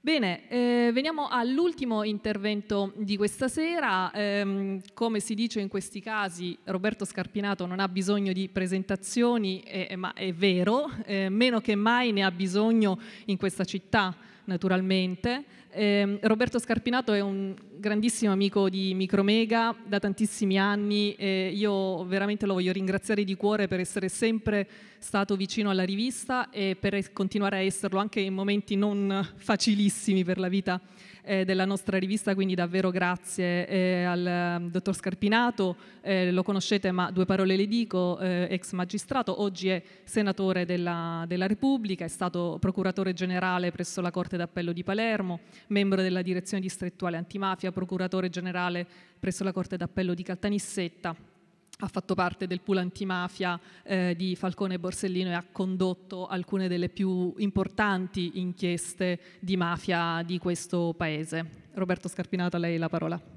Bene, eh, veniamo all'ultimo intervento di questa sera. Eh, come si dice in questi casi, Roberto Scarpinato non ha bisogno di presentazioni, eh, eh ma è vero, eh, meno che mai ne ha bisogno in questa città naturalmente. Ehm, Roberto Scarpinato è un grandissimo amico di Micromega da tantissimi anni e io veramente lo voglio ringraziare di cuore per essere sempre stato vicino alla rivista e per continuare a esserlo anche in momenti non facilissimi per la vita eh, della nostra rivista, quindi davvero grazie eh, al mm, dottor Scarpinato, eh, lo conoscete ma due parole le dico, eh, ex magistrato, oggi è senatore della, della Repubblica, è stato procuratore generale presso la Corte d'Appello di Palermo, membro della direzione distrettuale antimafia, a procuratore generale presso la Corte d'Appello di Caltanissetta, ha fatto parte del pool antimafia eh, di Falcone Borsellino e ha condotto alcune delle più importanti inchieste di mafia di questo paese. Roberto Scarpinato, a lei la parola.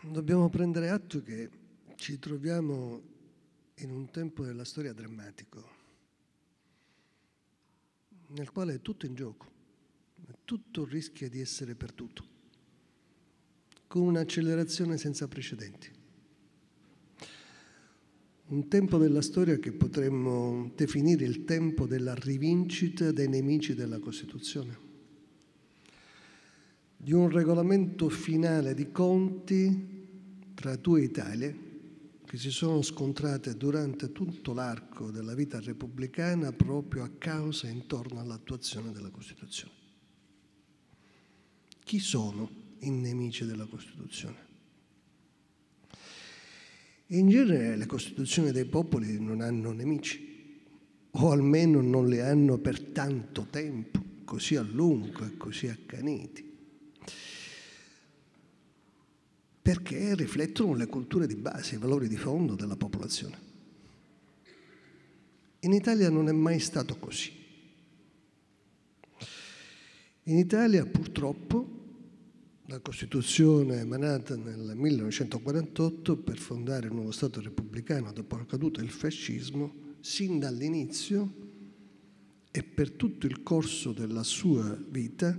Dobbiamo prendere atto che ci troviamo in un tempo della storia drammatico, nel quale è tutto in gioco, tutto rischia di essere perduto, con un'accelerazione senza precedenti. Un tempo della storia che potremmo definire il tempo della rivincita dei nemici della Costituzione, di un regolamento finale di conti tra due Italie che si sono scontrate durante tutto l'arco della vita repubblicana proprio a causa e intorno all'attuazione della Costituzione. Chi sono i nemici della Costituzione? In genere le Costituzioni dei popoli non hanno nemici, o almeno non le hanno per tanto tempo, così a lungo e così accaniti. perché riflettono le culture di base, i valori di fondo della popolazione. In Italia non è mai stato così. In Italia purtroppo la Costituzione emanata nel 1948 per fondare il nuovo Stato repubblicano dopo la caduta del fascismo, sin dall'inizio e per tutto il corso della sua vita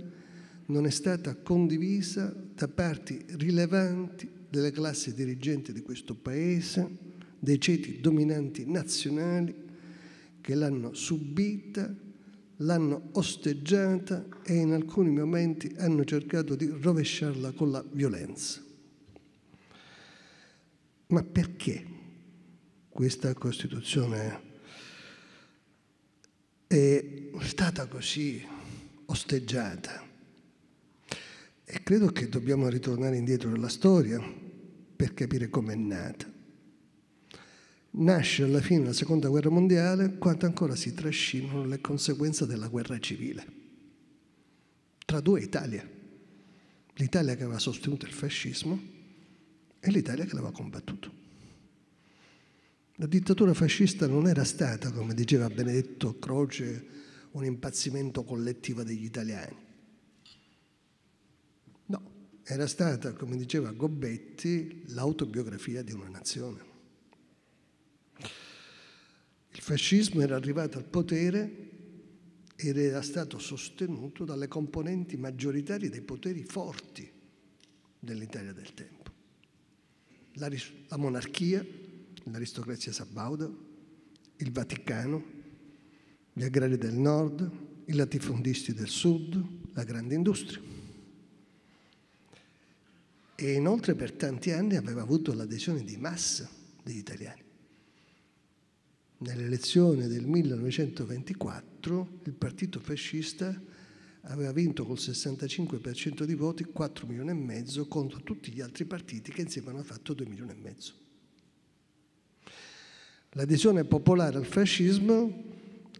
non è stata condivisa da parti rilevanti della classe dirigente di questo Paese, dei ceti dominanti nazionali che l'hanno subita, l'hanno osteggiata e in alcuni momenti hanno cercato di rovesciarla con la violenza. Ma perché questa Costituzione è stata così osteggiata? E credo che dobbiamo ritornare indietro nella storia per capire com'è nata. Nasce alla fine della Seconda Guerra Mondiale quando ancora si trascinano le conseguenze della guerra civile tra due Italie. L'Italia che aveva sostenuto il fascismo e l'Italia che l'aveva combattuto. La dittatura fascista non era stata, come diceva Benedetto Croce, un impazzimento collettivo degli italiani, era stata, come diceva Gobetti, l'autobiografia di una nazione. Il fascismo era arrivato al potere ed era stato sostenuto dalle componenti maggioritarie dei poteri forti dell'Italia del tempo. La, la monarchia, l'aristocrazia sabauda, il Vaticano, gli agrari del nord, i latifondisti del sud, la grande industria e inoltre per tanti anni aveva avuto l'adesione di massa degli italiani. Nell'elezione del 1924 il partito fascista aveva vinto col 65% di voti 4 milioni e mezzo contro tutti gli altri partiti che insieme hanno fatto 2 milioni e mezzo. L'adesione popolare al fascismo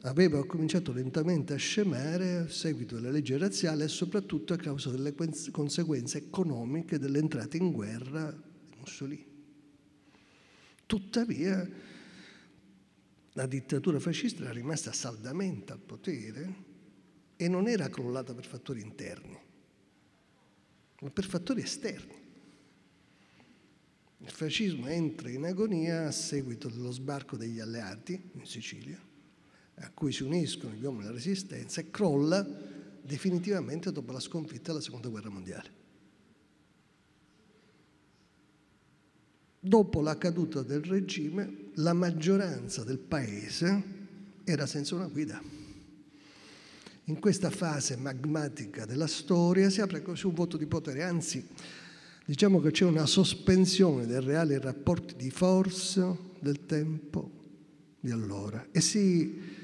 aveva cominciato lentamente a scemare a seguito della legge razziale e soprattutto a causa delle conseguenze economiche dell'entrata in guerra di Mussolini. Tuttavia la dittatura fascista era rimasta saldamente al potere e non era crollata per fattori interni, ma per fattori esterni. Il fascismo entra in agonia a seguito dello sbarco degli alleati in Sicilia a cui si uniscono gli uomini della Resistenza e crolla definitivamente dopo la sconfitta della Seconda Guerra Mondiale. Dopo la caduta del regime, la maggioranza del paese era senza una guida. In questa fase magmatica della storia si apre così un voto di potere, anzi diciamo che c'è una sospensione dei reali rapporti di forza del tempo di allora e si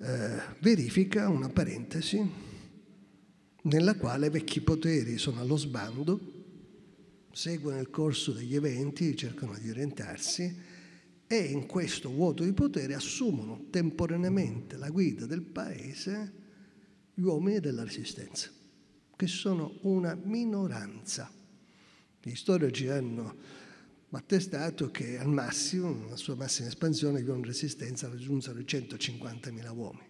eh, verifica una parentesi nella quale vecchi poteri sono allo sbando, seguono il corso degli eventi, cercano di orientarsi e in questo vuoto di potere assumono temporaneamente la guida del paese gli uomini della resistenza, che sono una minoranza. Gli storici hanno ma attestato che al massimo, la sua massima espansione, con resistenza raggiunsero i 150.000 uomini.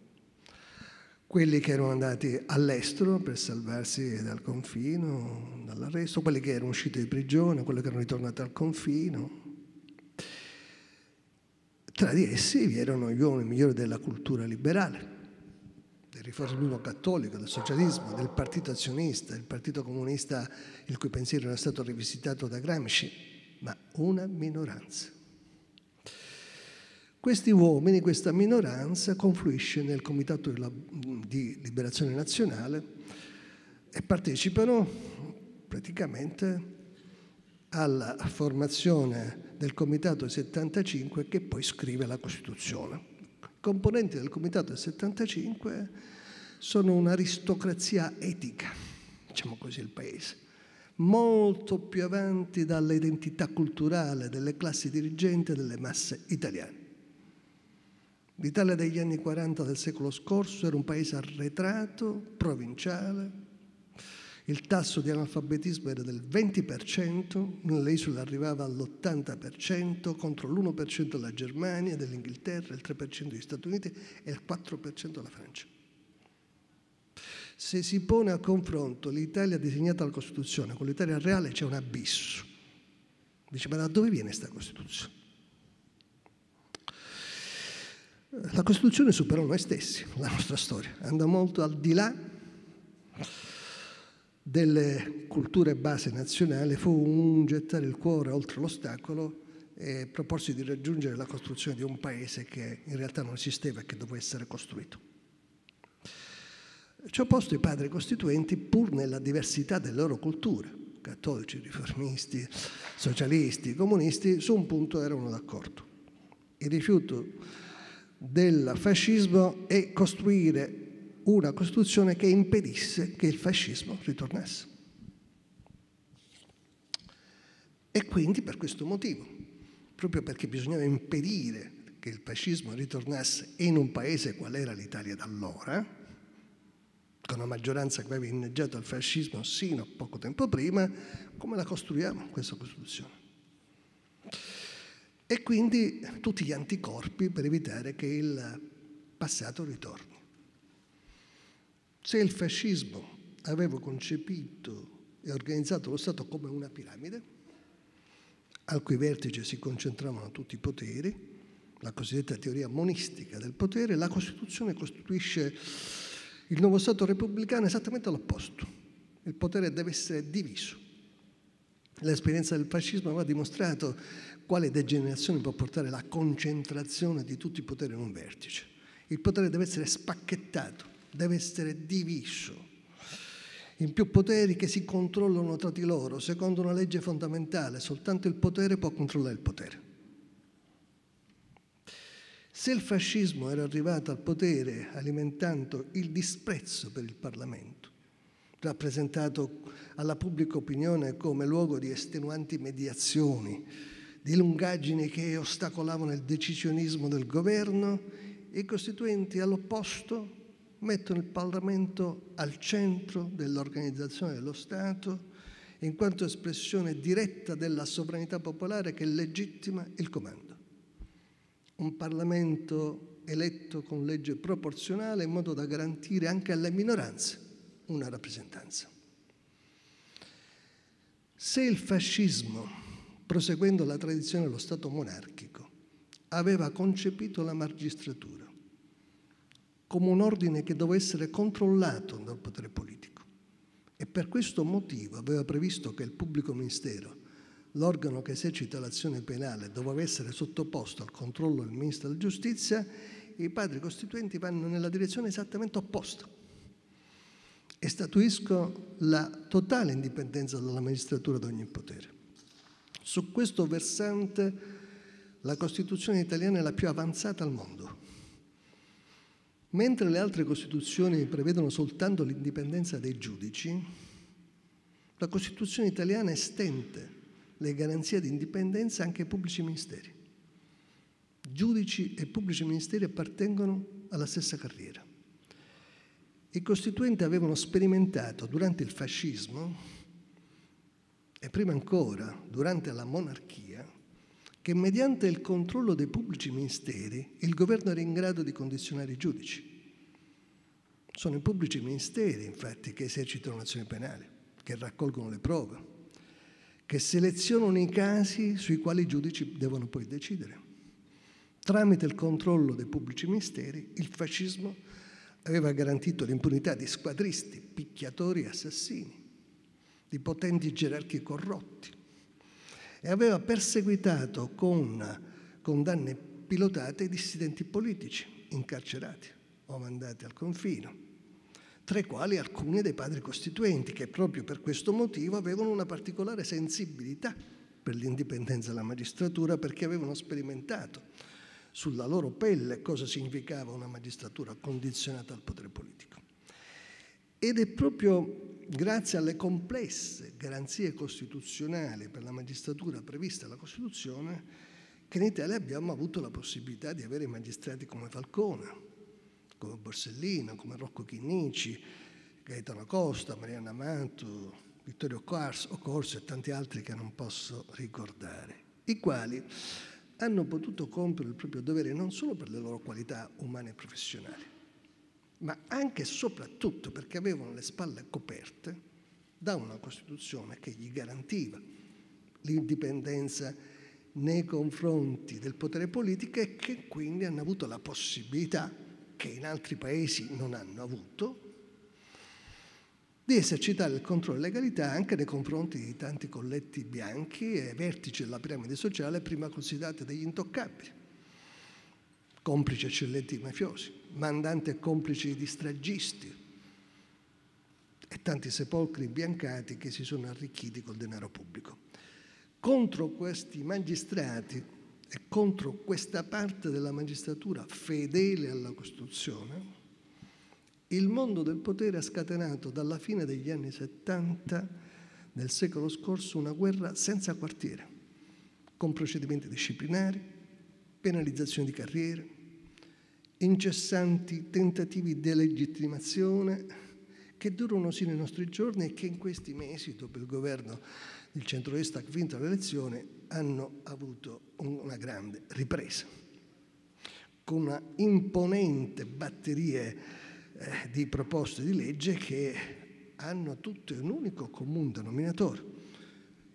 Quelli che erano andati all'estero per salvarsi dal confino, dall'arresto, quelli che erano usciti di prigione, quelli che erano ritornati al confino. Tra di essi vi erano gli uomini migliori della cultura liberale, del riformismo cattolico, del socialismo, del partito azionista, del partito comunista, il cui pensiero era stato rivisitato da Gramsci, ma una minoranza. Questi uomini, questa minoranza, confluisce nel Comitato di Liberazione Nazionale e partecipano praticamente alla formazione del Comitato 75 che poi scrive la Costituzione. I componenti del Comitato 75 sono un'aristocrazia etica, diciamo così il paese molto più avanti dall'identità culturale delle classi dirigenti e delle masse italiane. L'Italia degli anni 40 del secolo scorso era un paese arretrato, provinciale, il tasso di analfabetismo era del 20%, nelle isole arrivava all'80% contro l'1% della Germania, dell'Inghilterra, il 3% degli Stati Uniti e il 4% della Francia. Se si pone a confronto l'Italia disegnata dalla Costituzione con l'Italia reale c'è un abisso. Dice, ma da dove viene questa Costituzione? La Costituzione superò noi stessi, la nostra storia, andò molto al di là delle culture base nazionali, fu un gettare il cuore oltre l'ostacolo e proporsi di raggiungere la costruzione di un paese che in realtà non esisteva e che doveva essere costruito ci ho posto i padri costituenti pur nella diversità delle loro culture, cattolici, riformisti, socialisti, comunisti, su un punto erano d'accordo. Il rifiuto del fascismo e costruire una Costituzione che impedisse che il fascismo ritornasse. E quindi per questo motivo, proprio perché bisognava impedire che il fascismo ritornasse in un paese qual era l'Italia d'allora, con una maggioranza che aveva inneggiato al fascismo sino a poco tempo prima, come la costruiamo questa Costituzione? E quindi tutti gli anticorpi per evitare che il passato ritorni. Se il fascismo aveva concepito e organizzato lo Stato come una piramide, al cui vertice si concentravano tutti i poteri, la cosiddetta teoria monistica del potere, la Costituzione costituisce il nuovo Stato repubblicano è esattamente l'opposto. Il potere deve essere diviso. L'esperienza del fascismo aveva dimostrato quale degenerazione può portare la concentrazione di tutti i poteri in un vertice. Il potere deve essere spacchettato, deve essere diviso in più poteri che si controllano tra di loro secondo una legge fondamentale, soltanto il potere può controllare il potere. Se il fascismo era arrivato al potere alimentando il disprezzo per il Parlamento, rappresentato alla pubblica opinione come luogo di estenuanti mediazioni, di lungaggini che ostacolavano il decisionismo del governo, i costituenti all'opposto mettono il Parlamento al centro dell'organizzazione dello Stato in quanto espressione diretta della sovranità popolare che legittima il comando un Parlamento eletto con legge proporzionale in modo da garantire anche alle minoranze una rappresentanza. Se il fascismo, proseguendo la tradizione dello Stato monarchico, aveva concepito la magistratura come un ordine che doveva essere controllato dal potere politico e per questo motivo aveva previsto che il pubblico ministero l'organo che esercita l'azione penale doveva essere sottoposto al controllo del Ministro della Giustizia, i padri costituenti vanno nella direzione esattamente opposta e statuiscono la totale indipendenza dalla magistratura da ogni potere. Su questo versante la Costituzione italiana è la più avanzata al mondo. Mentre le altre Costituzioni prevedono soltanto l'indipendenza dei giudici, la Costituzione italiana estende le garanzie di indipendenza anche ai pubblici ministeri. Giudici e pubblici ministeri appartengono alla stessa carriera. I costituenti avevano sperimentato durante il fascismo e prima ancora durante la monarchia che mediante il controllo dei pubblici ministeri il governo era in grado di condizionare i giudici. Sono i pubblici ministeri, infatti, che esercitano l'azione penale, che raccolgono le prove, che selezionano i casi sui quali i giudici devono poi decidere. Tramite il controllo dei pubblici ministeri, il fascismo aveva garantito l'impunità di squadristi, picchiatori e assassini, di potenti gerarchi corrotti e aveva perseguitato con condanne pilotate i dissidenti politici incarcerati o mandati al confino tra i quali alcuni dei padri costituenti, che proprio per questo motivo avevano una particolare sensibilità per l'indipendenza della magistratura, perché avevano sperimentato sulla loro pelle cosa significava una magistratura condizionata al potere politico. Ed è proprio grazie alle complesse garanzie costituzionali per la magistratura previste dalla Costituzione che in Italia abbiamo avuto la possibilità di avere magistrati come Falcone, come Borsellino, come Rocco Chinnici, Gaetano Costa, Mariana Mantu, Vittorio Corso e tanti altri che non posso ricordare, i quali hanno potuto compiere il proprio dovere non solo per le loro qualità umane e professionali, ma anche e soprattutto perché avevano le spalle coperte da una Costituzione che gli garantiva l'indipendenza nei confronti del potere politico e che quindi hanno avuto la possibilità che in altri paesi non hanno avuto, di esercitare il controllo della legalità anche nei confronti di tanti colletti bianchi e vertici della piramide sociale prima considerati degli intoccabili, complici eccellenti mafiosi, mandanti e complici di stragisti e tanti sepolcri imbiancati che si sono arricchiti col denaro pubblico. Contro questi magistrati e contro questa parte della magistratura fedele alla Costituzione, il mondo del potere ha scatenato dalla fine degli anni 70 del secolo scorso una guerra senza quartiere, con procedimenti disciplinari, penalizzazione di carriere, incessanti tentativi di legittimazione che durano sino ai nostri giorni e che in questi mesi, dopo il governo del centro-est ha vinto le elezioni, hanno avuto una grande ripresa, con una imponente batteria eh, di proposte di legge che hanno tutte un unico comune denominatore,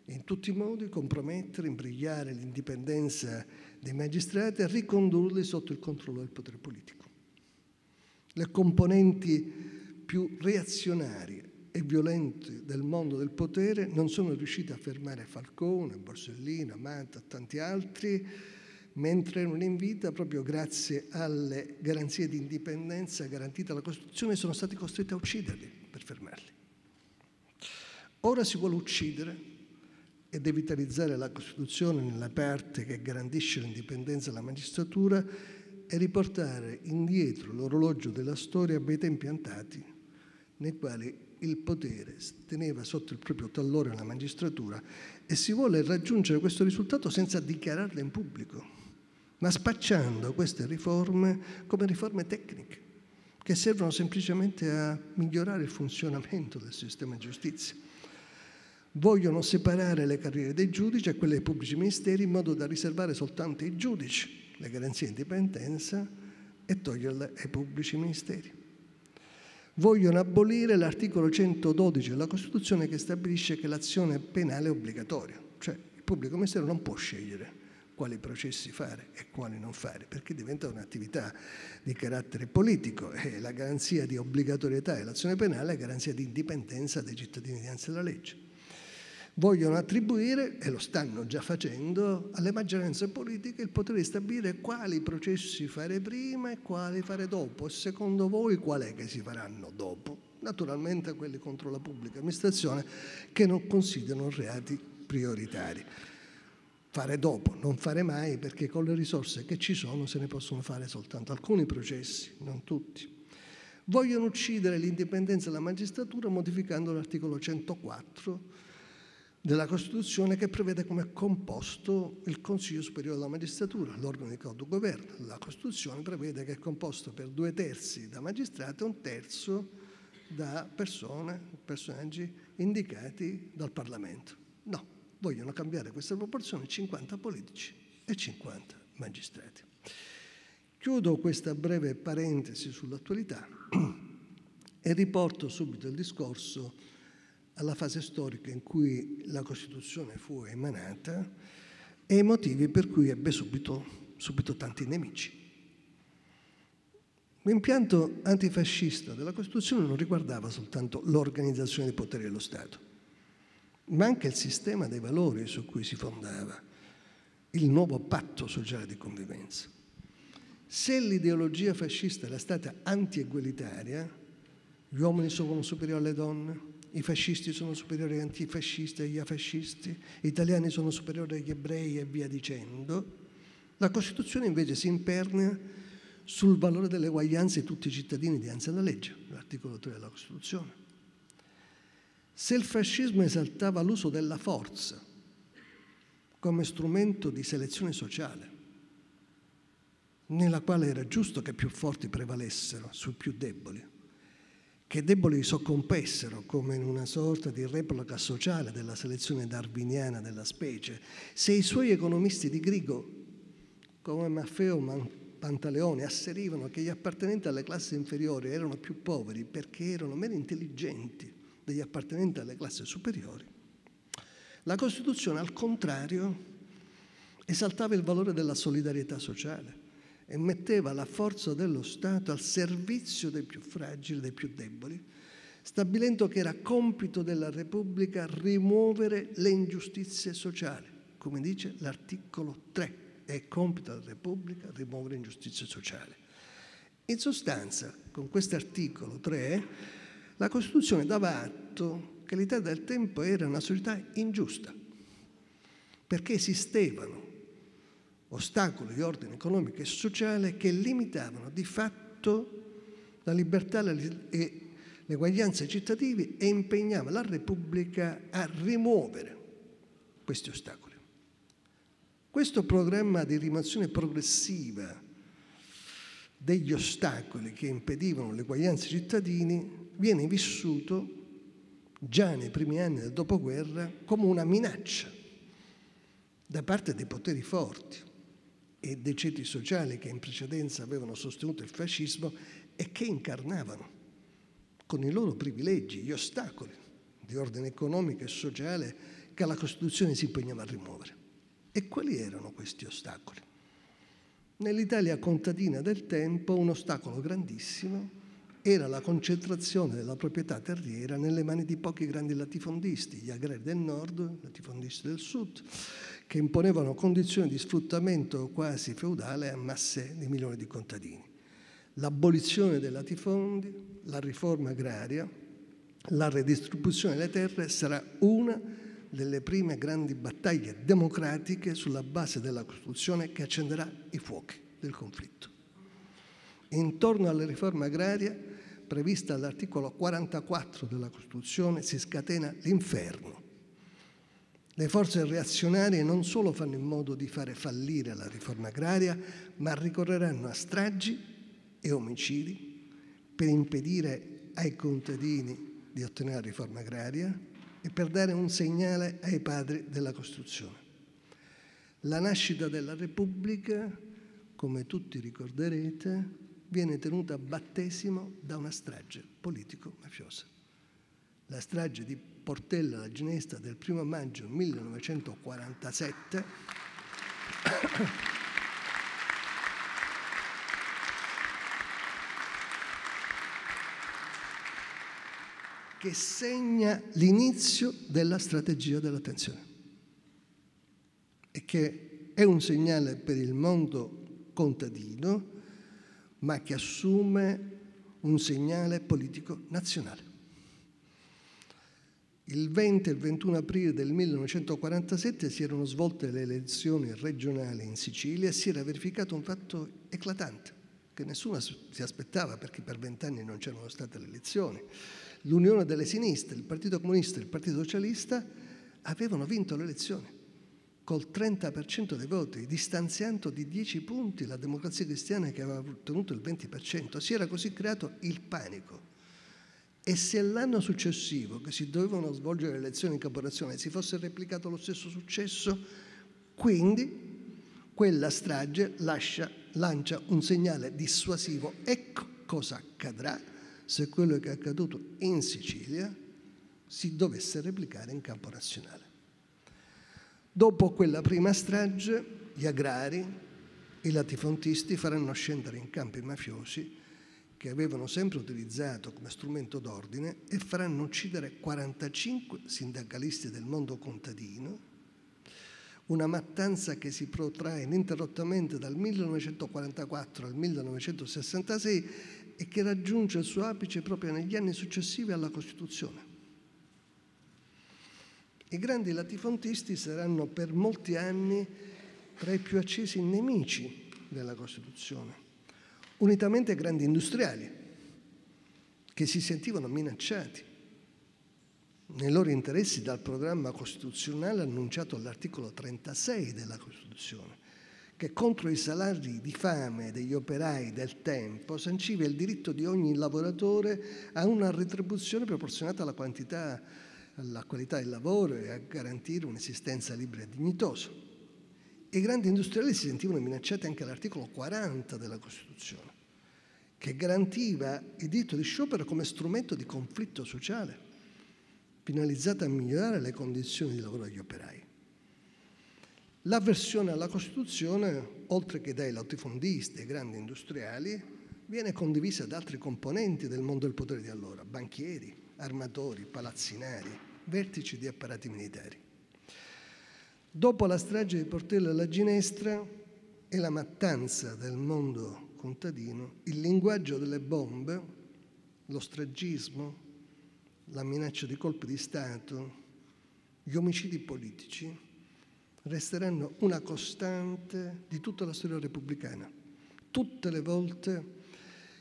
in tutti i modi compromettere, imbrigliare l'indipendenza dei magistrati e ricondurli sotto il controllo del potere politico. Le componenti più reazionarie e violenti del mondo del potere non sono riusciti a fermare Falcone, Borsellino, Manta e tanti altri, mentre erano in vita proprio grazie alle garanzie di indipendenza garantite dalla Costituzione sono stati costretti a ucciderli per fermarli. Ora si vuole uccidere e devitalizzare la Costituzione nella parte che garantisce l'indipendenza della magistratura e riportare indietro l'orologio della storia a bei tempi antati nei quali il potere teneva sotto il proprio tallone la magistratura e si vuole raggiungere questo risultato senza dichiararla in pubblico, ma spacciando queste riforme come riforme tecniche che servono semplicemente a migliorare il funzionamento del sistema di giustizia. Vogliono separare le carriere dei giudici a quelle dei pubblici ministeri in modo da riservare soltanto ai giudici le garanzie di indipendenza e toglierle ai pubblici ministeri vogliono abolire l'articolo 112 della Costituzione che stabilisce che l'azione penale è obbligatoria, cioè il pubblico ministero non può scegliere quali processi fare e quali non fare, perché diventa un'attività di carattere politico e la garanzia di obbligatorietà dell'azione penale è garanzia di indipendenza dei cittadini dinanzi alla legge vogliono attribuire, e lo stanno già facendo, alle maggioranze politiche il potere di stabilire quali processi fare prima e quali fare dopo. E secondo voi qual è che si faranno dopo? Naturalmente quelli contro la pubblica amministrazione che non considerano reati prioritari. Fare dopo, non fare mai, perché con le risorse che ci sono se ne possono fare soltanto alcuni processi, non tutti vogliono uccidere l'indipendenza della magistratura modificando l'articolo 104 della Costituzione che prevede come è composto il Consiglio Superiore della Magistratura, l'organo di capo governo. La Costituzione prevede che è composto per due terzi da magistrati e un terzo da persone, personaggi indicati dal Parlamento. No, vogliono cambiare questa proporzione 50 politici e 50 magistrati. Chiudo questa breve parentesi sull'attualità <clears throat> e riporto subito il discorso alla fase storica in cui la Costituzione fu emanata e i motivi per cui ebbe subito, subito tanti nemici. L'impianto antifascista della Costituzione non riguardava soltanto l'organizzazione dei poteri dello Stato, ma anche il sistema dei valori su cui si fondava il nuovo patto sociale di convivenza. Se l'ideologia fascista era stata anti-egualitaria, gli uomini sono superiori alle donne, i fascisti sono superiori agli antifascisti e agli afascisti, gli italiani sono superiori agli ebrei e via dicendo, la Costituzione invece si impernea sul valore dell'eguaglianza di tutti i cittadini dinanzi alla legge, l'articolo 3 della Costituzione. Se il fascismo esaltava l'uso della forza come strumento di selezione sociale, nella quale era giusto che i più forti prevalessero sui più deboli, che deboli soccompessero come in una sorta di replica sociale della selezione darwiniana della specie, se i suoi economisti di Grigo, come Maffeo Pantaleone, asserivano che gli appartenenti alle classi inferiori erano più poveri perché erano meno intelligenti degli appartenenti alle classi superiori, la Costituzione al contrario esaltava il valore della solidarietà sociale e metteva la forza dello Stato al servizio dei più fragili, dei più deboli, stabilendo che era compito della Repubblica rimuovere le ingiustizie sociali, come dice l'articolo 3, è compito della Repubblica rimuovere le ingiustizie sociali. In sostanza, con questo articolo 3, la Costituzione dava atto che l'Italia del tempo era una società ingiusta, perché esistevano ostacoli di ordine economico e sociale che limitavano di fatto la libertà e l'eguaglianza ai cittadini e impegnava la Repubblica a rimuovere questi ostacoli. Questo programma di rimozione progressiva degli ostacoli che impedivano l'eguaglianza ai cittadini viene vissuto già nei primi anni del dopoguerra come una minaccia da parte dei poteri forti e dei ceti sociali che in precedenza avevano sostenuto il fascismo e che incarnavano con i loro privilegi gli ostacoli di ordine economico e sociale che la Costituzione si impegnava a rimuovere. E quali erano questi ostacoli? Nell'Italia contadina del tempo un ostacolo grandissimo era la concentrazione della proprietà terriera nelle mani di pochi grandi latifondisti, gli agrari del nord, latifondisti del sud, che imponevano condizioni di sfruttamento quasi feudale a masse di milioni di contadini. L'abolizione dei latifondi, la riforma agraria, la redistribuzione delle terre sarà una delle prime grandi battaglie democratiche sulla base della Costituzione che accenderà i fuochi del conflitto. Intorno alla riforma agraria prevista dall'articolo 44 della Costituzione si scatena l'inferno le forze reazionarie non solo fanno in modo di fare fallire la riforma agraria, ma ricorreranno a stragi e omicidi per impedire ai contadini di ottenere la riforma agraria e per dare un segnale ai padri della Costruzione. La nascita della Repubblica, come tutti ricorderete, viene tenuta a battesimo da una strage politico-mafiosa. La strage di Portella la Ginestra del 1 maggio 1947. che segna l'inizio della strategia dell'attenzione e che è un segnale per il mondo contadino, ma che assume un segnale politico nazionale. Il 20 e il 21 aprile del 1947 si erano svolte le elezioni regionali in Sicilia e si era verificato un fatto eclatante che nessuno si aspettava perché per vent'anni non c'erano state le elezioni. L'unione delle sinistre, il Partito Comunista e il Partito Socialista avevano vinto le elezioni col 30% dei voti, distanziando di 10 punti la democrazia cristiana che aveva ottenuto il 20%. Si era così creato il panico e se l'anno successivo, che si dovevano svolgere le elezioni in caporazione, si fosse replicato lo stesso successo, quindi quella strage lascia, lancia un segnale dissuasivo. Ecco cosa accadrà se quello che è accaduto in Sicilia si dovesse replicare in campo nazionale. Dopo quella prima strage, gli agrari, i latifontisti faranno scendere in campi mafiosi che avevano sempre utilizzato come strumento d'ordine e faranno uccidere 45 sindacalisti del mondo contadino, una mattanza che si protrae ininterrottamente dal 1944 al 1966 e che raggiunge il suo apice proprio negli anni successivi alla Costituzione. I grandi latifontisti saranno per molti anni tra i più accesi nemici della Costituzione unitamente ai grandi industriali che si sentivano minacciati nei loro interessi dal programma costituzionale annunciato all'articolo 36 della Costituzione, che contro i salari di fame degli operai del tempo sanciva il diritto di ogni lavoratore a una retribuzione proporzionata alla quantità, alla qualità del lavoro e a garantire un'esistenza libera e dignitosa. I grandi industriali si sentivano minacciati anche all'articolo 40 della Costituzione, che garantiva il diritto di sciopero come strumento di conflitto sociale, finalizzato a migliorare le condizioni di lavoro degli operai. L'avversione alla Costituzione, oltre che dai latifondisti e grandi industriali, viene condivisa da altri componenti del mondo del potere di allora, banchieri, armatori, palazzinari, vertici di apparati militari. Dopo la strage di Portella alla Ginestra e la mattanza del mondo contadino, il linguaggio delle bombe, lo stragismo, la minaccia di colpi di Stato, gli omicidi politici resteranno una costante di tutta la storia repubblicana. Tutte le volte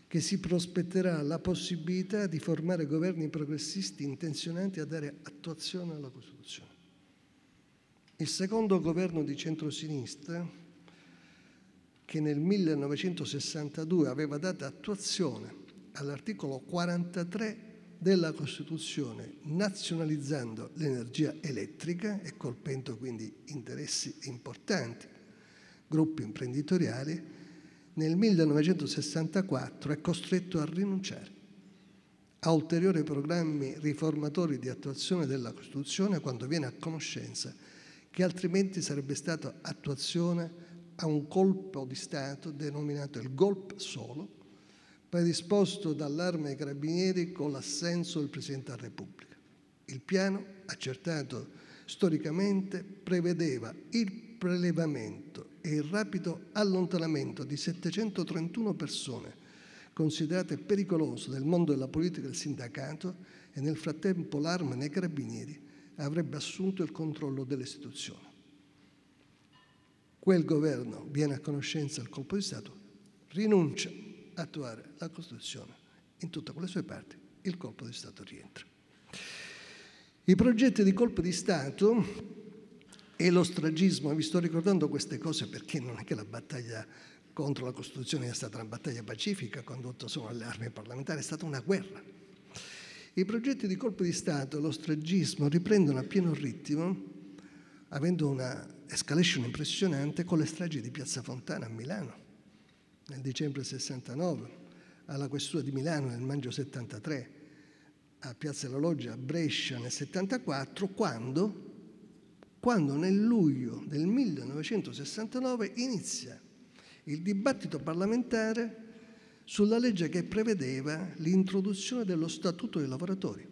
che si prospetterà la possibilità di formare governi progressisti intenzionati a dare attuazione alla Costituzione. Il secondo governo di centrosinistra che nel 1962 aveva dato attuazione all'articolo 43 della Costituzione, nazionalizzando l'energia elettrica e colpendo quindi interessi importanti, gruppi imprenditoriali, nel 1964 è costretto a rinunciare a ulteriori programmi riformatori di attuazione della Costituzione quando viene a conoscenza che altrimenti sarebbe stata attuazione a un colpo di Stato denominato il golpe solo, predisposto dall'arma dei carabinieri con l'assenso del Presidente della Repubblica. Il piano, accertato storicamente, prevedeva il prelevamento e il rapido allontanamento di 731 persone considerate pericolose del mondo della politica e del sindacato e nel frattempo l'arma nei carabinieri avrebbe assunto il controllo delle istituzioni quel governo viene a conoscenza del colpo di Stato, rinuncia a attuare la Costituzione in tutte quelle sue parti, il colpo di Stato rientra. I progetti di colpo di Stato e lo stragismo, vi sto ricordando queste cose perché non è che la battaglia contro la Costituzione sia stata una battaglia pacifica condotta solo alle armi parlamentari, è stata una guerra. I progetti di colpo di Stato e lo stragismo riprendono a pieno ritmo, avendo una escalation impressionante con le stragi di Piazza Fontana a Milano nel dicembre 69, alla questura di Milano nel maggio 73, a Piazza della Loggia a Brescia nel 74, quando, quando nel luglio del 1969 inizia il dibattito parlamentare sulla legge che prevedeva l'introduzione dello statuto dei lavoratori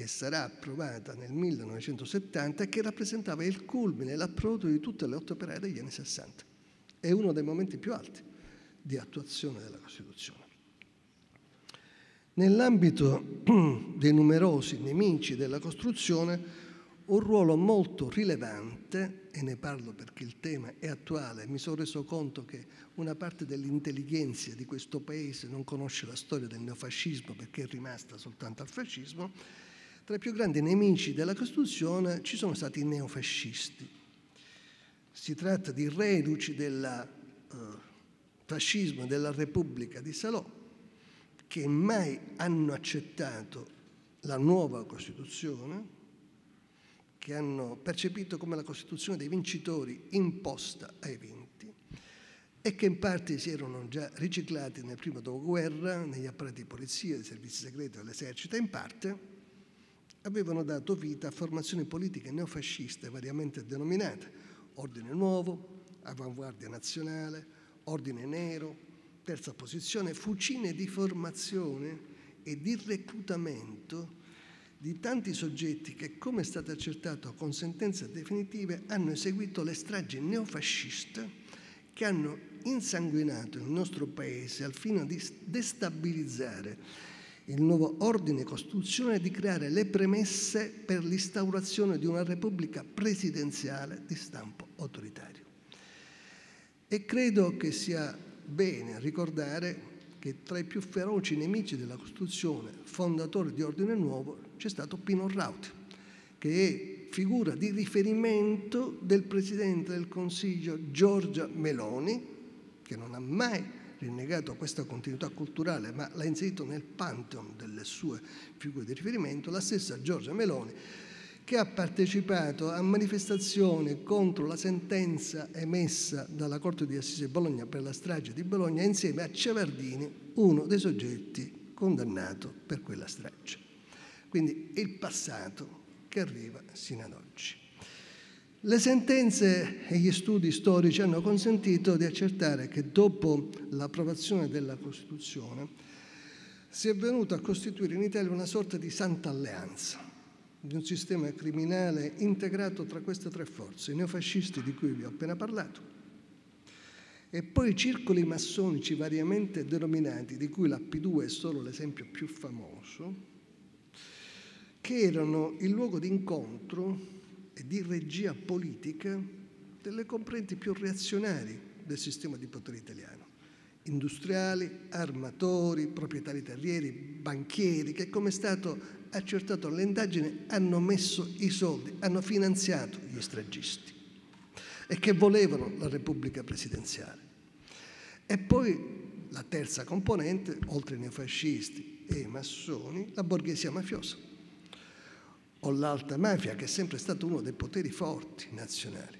che sarà approvata nel 1970 e che rappresentava il culmine, l'approdo di tutte le otto operaie degli anni 60. È uno dei momenti più alti di attuazione della Costituzione. Nell'ambito <clears throat> dei numerosi nemici della costruzione, un ruolo molto rilevante, e ne parlo perché il tema è attuale, mi sono reso conto che una parte dell'intelligenza di questo paese non conosce la storia del neofascismo perché è rimasta soltanto al fascismo, tra i più grandi nemici della Costituzione ci sono stati i neofascisti. Si tratta di reduci del eh, fascismo della Repubblica di Salò, che mai hanno accettato la nuova Costituzione, che hanno percepito come la Costituzione dei vincitori imposta ai vinti e che in parte si erano già riciclati nel primo dopoguerra negli apparati di polizia, dei servizi segreti dell'esercito, in parte avevano dato vita a formazioni politiche neofasciste variamente denominate Ordine Nuovo, Avanguardia Nazionale, Ordine Nero, Terza Posizione, fucine di formazione e di reclutamento di tanti soggetti che, come è stato accertato con sentenze definitive, hanno eseguito le stragi neofasciste che hanno insanguinato il nostro Paese al fine di destabilizzare il nuovo ordine costituzionale di creare le premesse per l'instaurazione di una repubblica presidenziale di stampo autoritario. E credo che sia bene ricordare che tra i più feroci nemici della Costituzione, fondatore di Ordine Nuovo, c'è stato Pino Rauti, che è figura di riferimento del Presidente del Consiglio Giorgia Meloni, che non ha mai rinnegato questa continuità culturale, ma l'ha inserito nel pantheon delle sue figure di riferimento, la stessa Giorgia Meloni, che ha partecipato a manifestazioni contro la sentenza emessa dalla Corte di Assise Bologna per la strage di Bologna insieme a Cevardini, uno dei soggetti condannato per quella strage. Quindi il passato che arriva sino ad oggi. Le sentenze e gli studi storici hanno consentito di accertare che dopo l'approvazione della Costituzione si è venuto a costituire in Italia una sorta di santa alleanza di un sistema criminale integrato tra queste tre forze, i neofascisti di cui vi ho appena parlato, e poi i circoli massonici variamente denominati, di cui la P2 è solo l'esempio più famoso, che erano il luogo d'incontro e di regia politica delle componenti più reazionari del sistema di potere italiano. Industriali, armatori, proprietari terrieri, banchieri, che come è stato accertato all'indagine, hanno messo i soldi, hanno finanziato gli stragisti e che volevano la Repubblica Presidenziale. E poi la terza componente, oltre ai neofascisti e ai massoni, la borghesia mafiosa o l'alta mafia, che è sempre stato uno dei poteri forti nazionali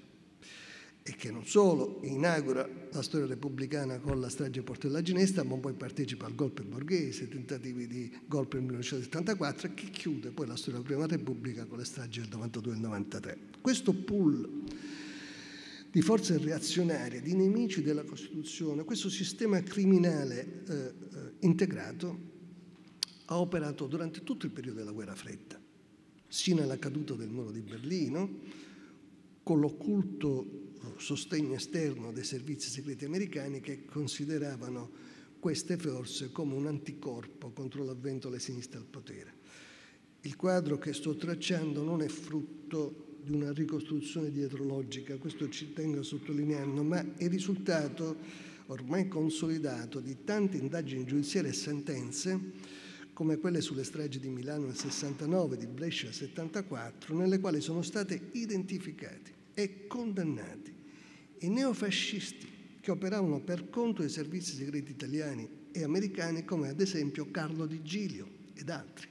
e che non solo inaugura la storia repubblicana con la strage Portella portellaginesta, ma poi partecipa al golpe borghese, tentativi di golpe nel 1974, e che chiude poi la storia della Prima Repubblica con le stragi del 92 e del 93. Questo pool di forze reazionarie, di nemici della Costituzione, questo sistema criminale eh, eh integrato ha operato durante tutto il periodo della guerra fredda sino alla caduta del muro di Berlino, con l'occulto eh, sostegno esterno dei servizi segreti americani che consideravano queste forze come un anticorpo contro l'avvento delle sinistre al potere. Il quadro che sto tracciando non è frutto di una ricostruzione dietrologica, questo ci tengo sottolineando, ma è risultato ormai consolidato di tante indagini giudiziarie e sentenze come quelle sulle stragi di Milano nel 69, di Brescia nel 74, nelle quali sono state identificati e condannati i neofascisti che operavano per conto dei servizi segreti italiani e americani come ad esempio Carlo Di Giglio ed altri.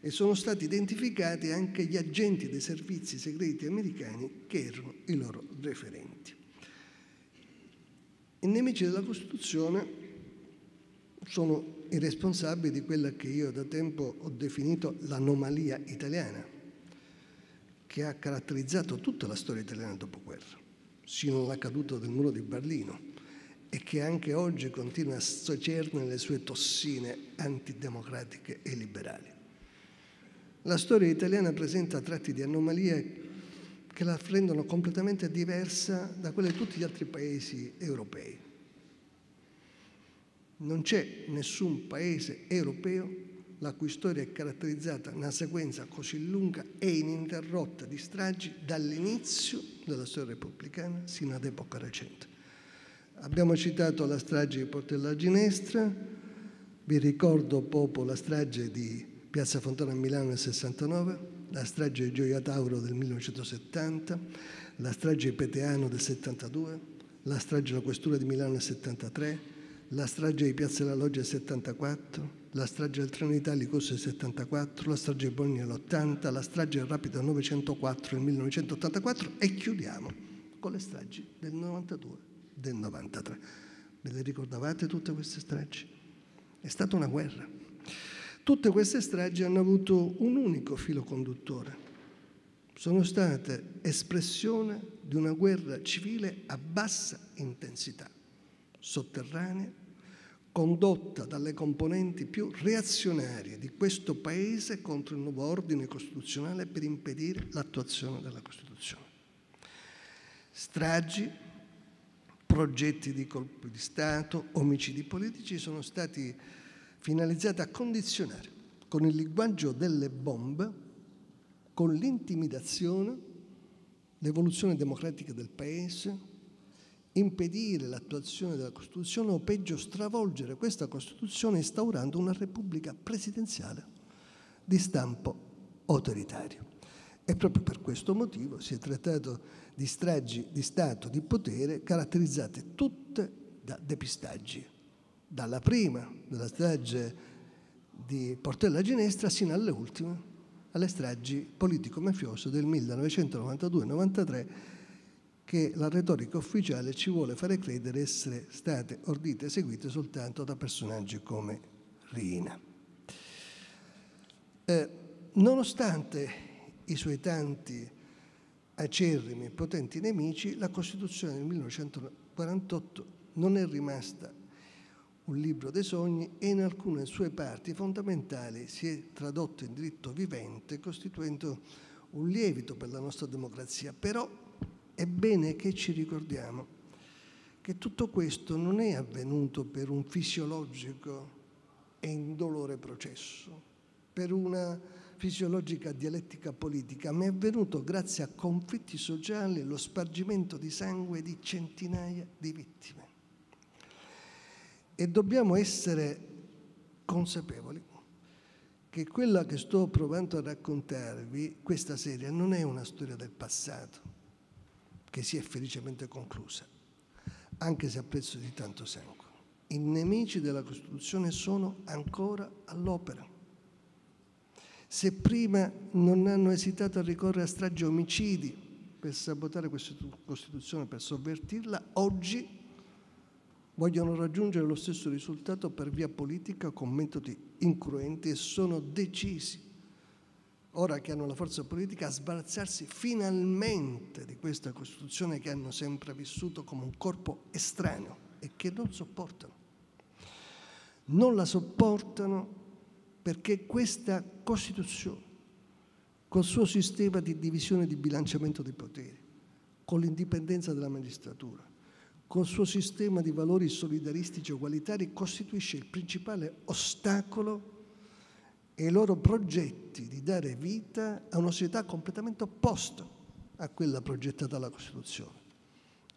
E sono stati identificati anche gli agenti dei servizi segreti americani che erano i loro referenti. I nemici della Costituzione sono i responsabili di quella che io da tempo ho definito l'anomalia italiana, che ha caratterizzato tutta la storia italiana dopo guerra, sino alla caduta del muro di Berlino, e che anche oggi continua a socerne le sue tossine antidemocratiche e liberali. La storia italiana presenta tratti di anomalia che la rendono completamente diversa da quelle di tutti gli altri paesi europei non c'è nessun paese europeo la cui storia è caratterizzata da una sequenza così lunga e ininterrotta di stragi dall'inizio della storia repubblicana sino ad epoca recente. Abbiamo citato la strage di Portella Ginestra, vi ricordo poco la strage di Piazza Fontana a Milano nel 69, la strage di Gioia Tauro del 1970, la strage di Peteano del 72, la strage della Questura di Milano nel 73, la strage di Piazza della Loggia 74, la strage del Trenità Licosse 74, la strage di Bologna l'80, la strage del Rapido 904 nel 1984 e chiudiamo con le stragi del 92, del 93. Ve le ricordavate tutte queste stragi? È stata una guerra. Tutte queste stragi hanno avuto un unico filo conduttore. Sono state espressione di una guerra civile a bassa intensità, sotterranea condotta dalle componenti più reazionarie di questo Paese contro il nuovo ordine costituzionale per impedire l'attuazione della Costituzione. Stragi, progetti di colpi di Stato, omicidi politici sono stati finalizzati a condizionare con il linguaggio delle bombe, con l'intimidazione, l'evoluzione democratica del Paese, impedire l'attuazione della Costituzione o peggio stravolgere questa Costituzione instaurando una repubblica presidenziale di stampo autoritario. E proprio per questo motivo si è trattato di stragi di Stato, di potere, caratterizzate tutte da depistaggi. Dalla prima, dalla strage di Portella Ginestra, sino alle ultime, alle stragi politico-mafiose del 1992-93 che la retorica ufficiale ci vuole fare credere essere state ordite e seguite soltanto da personaggi come Rina. Eh, nonostante i suoi tanti acerrimi e potenti nemici, la Costituzione del 1948 non è rimasta un libro dei sogni e in alcune sue parti fondamentali si è tradotto in diritto vivente, costituendo un lievito per la nostra democrazia. Però è bene che ci ricordiamo che tutto questo non è avvenuto per un fisiologico e indolore processo, per una fisiologica dialettica politica, ma è avvenuto grazie a conflitti sociali e lo spargimento di sangue di centinaia di vittime. E dobbiamo essere consapevoli che quella che sto provando a raccontarvi questa sera non è una storia del passato, che si è felicemente conclusa, anche se a prezzo di tanto sangue. I nemici della Costituzione sono ancora all'opera. Se prima non hanno esitato a ricorrere a stragi e omicidi per sabotare questa Costituzione, per sovvertirla, oggi vogliono raggiungere lo stesso risultato per via politica con metodi incruenti e sono decisi ora che hanno la forza politica, a sbarazzarsi finalmente di questa Costituzione che hanno sempre vissuto come un corpo estraneo e che non sopportano. Non la sopportano perché questa Costituzione, col suo sistema di divisione e di bilanciamento dei poteri, con l'indipendenza della magistratura, col suo sistema di valori solidaristici e ugualitari, costituisce il principale ostacolo e i loro progetti di dare vita a una società completamente opposta a quella progettata dalla Costituzione,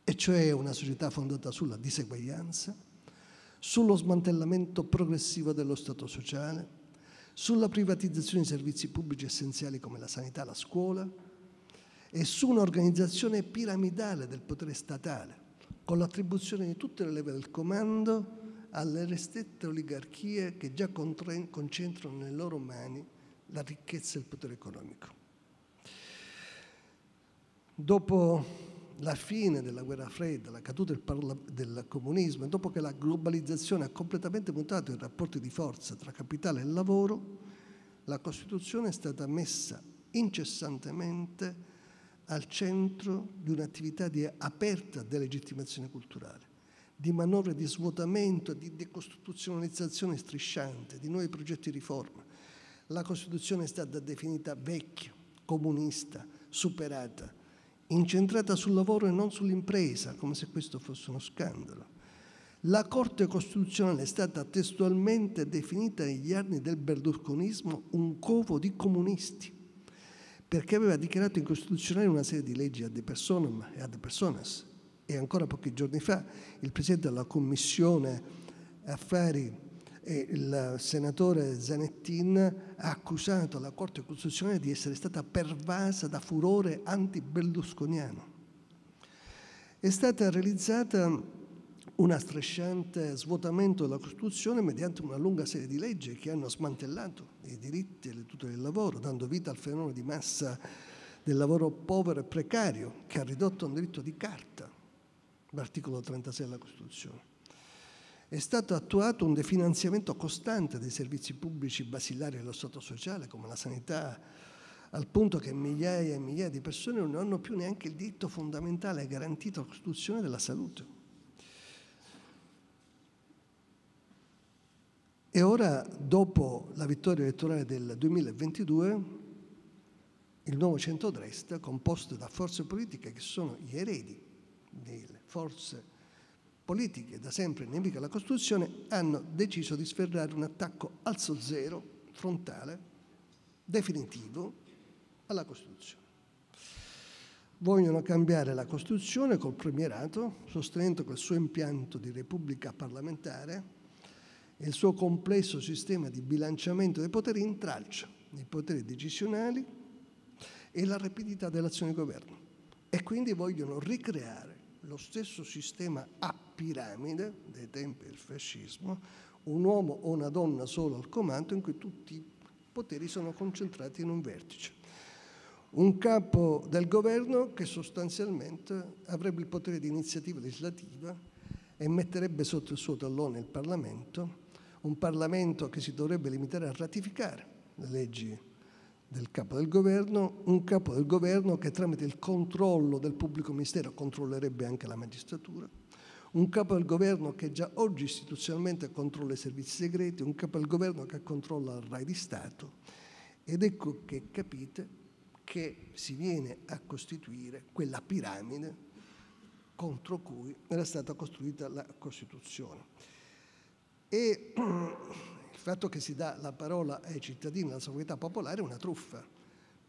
e cioè una società fondata sulla diseguaglianza, sullo smantellamento progressivo dello Stato sociale, sulla privatizzazione di servizi pubblici essenziali come la sanità, e la scuola e su un'organizzazione piramidale del potere statale, con l'attribuzione di tutte le leve del comando alle restette oligarchie che già concentrano nelle loro mani la ricchezza e il potere economico. Dopo la fine della guerra fredda, la caduta del, del comunismo dopo che la globalizzazione ha completamente mutato i rapporti di forza tra capitale e lavoro, la Costituzione è stata messa incessantemente al centro di un'attività di aperta delegittimazione culturale di manovre di svuotamento, di decostituzionalizzazione strisciante, di nuovi progetti di riforma. La Costituzione è stata definita vecchia, comunista, superata, incentrata sul lavoro e non sull'impresa, come se questo fosse uno scandalo. La Corte Costituzionale è stata testualmente definita negli anni del berlusconismo un covo di comunisti, perché aveva dichiarato incostituzionale una serie di leggi ad personam e ad personas, e ancora pochi giorni fa il Presidente della Commissione Affari e il senatore Zanettin ha accusato la Corte Costituzionale di essere stata pervasa da furore anti-berlusconiano. È stata realizzata un strisciante svuotamento della Costituzione mediante una lunga serie di leggi che hanno smantellato i diritti e le tutele del lavoro, dando vita al fenomeno di massa del lavoro povero e precario, che ha ridotto un diritto di carta l'articolo 36 della Costituzione. È stato attuato un definanziamento costante dei servizi pubblici basilari dello Stato sociale, come la sanità, al punto che migliaia e migliaia di persone non hanno più neanche il diritto fondamentale garantito alla Costituzione della salute. E ora, dopo la vittoria elettorale del 2022, il nuovo centrodestra, composto da forze politiche che sono gli eredi delle forze politiche da sempre nemiche alla Costituzione hanno deciso di sferrare un attacco alzo zero, frontale, definitivo alla Costituzione. Vogliono cambiare la Costituzione col premierato, sostenendo che il suo impianto di repubblica parlamentare e il suo complesso sistema di bilanciamento dei poteri intralcia i poteri decisionali e la rapidità dell'azione di governo e quindi vogliono ricreare lo stesso sistema a piramide dei tempi del fascismo, un uomo o una donna solo al comando in cui tutti i poteri sono concentrati in un vertice. Un capo del governo che sostanzialmente avrebbe il potere di iniziativa legislativa e metterebbe sotto il suo tallone il Parlamento, un Parlamento che si dovrebbe limitare a ratificare le leggi del capo del governo, un capo del governo che tramite il controllo del pubblico ministero controllerebbe anche la magistratura, un capo del governo che già oggi istituzionalmente controlla i servizi segreti, un capo del governo che controlla il RAI di Stato. Ed ecco che capite che si viene a costituire quella piramide contro cui era stata costruita la Costituzione. E <clears throat> Il fatto che si dà la parola ai cittadini, alla sovranità popolare, è una truffa,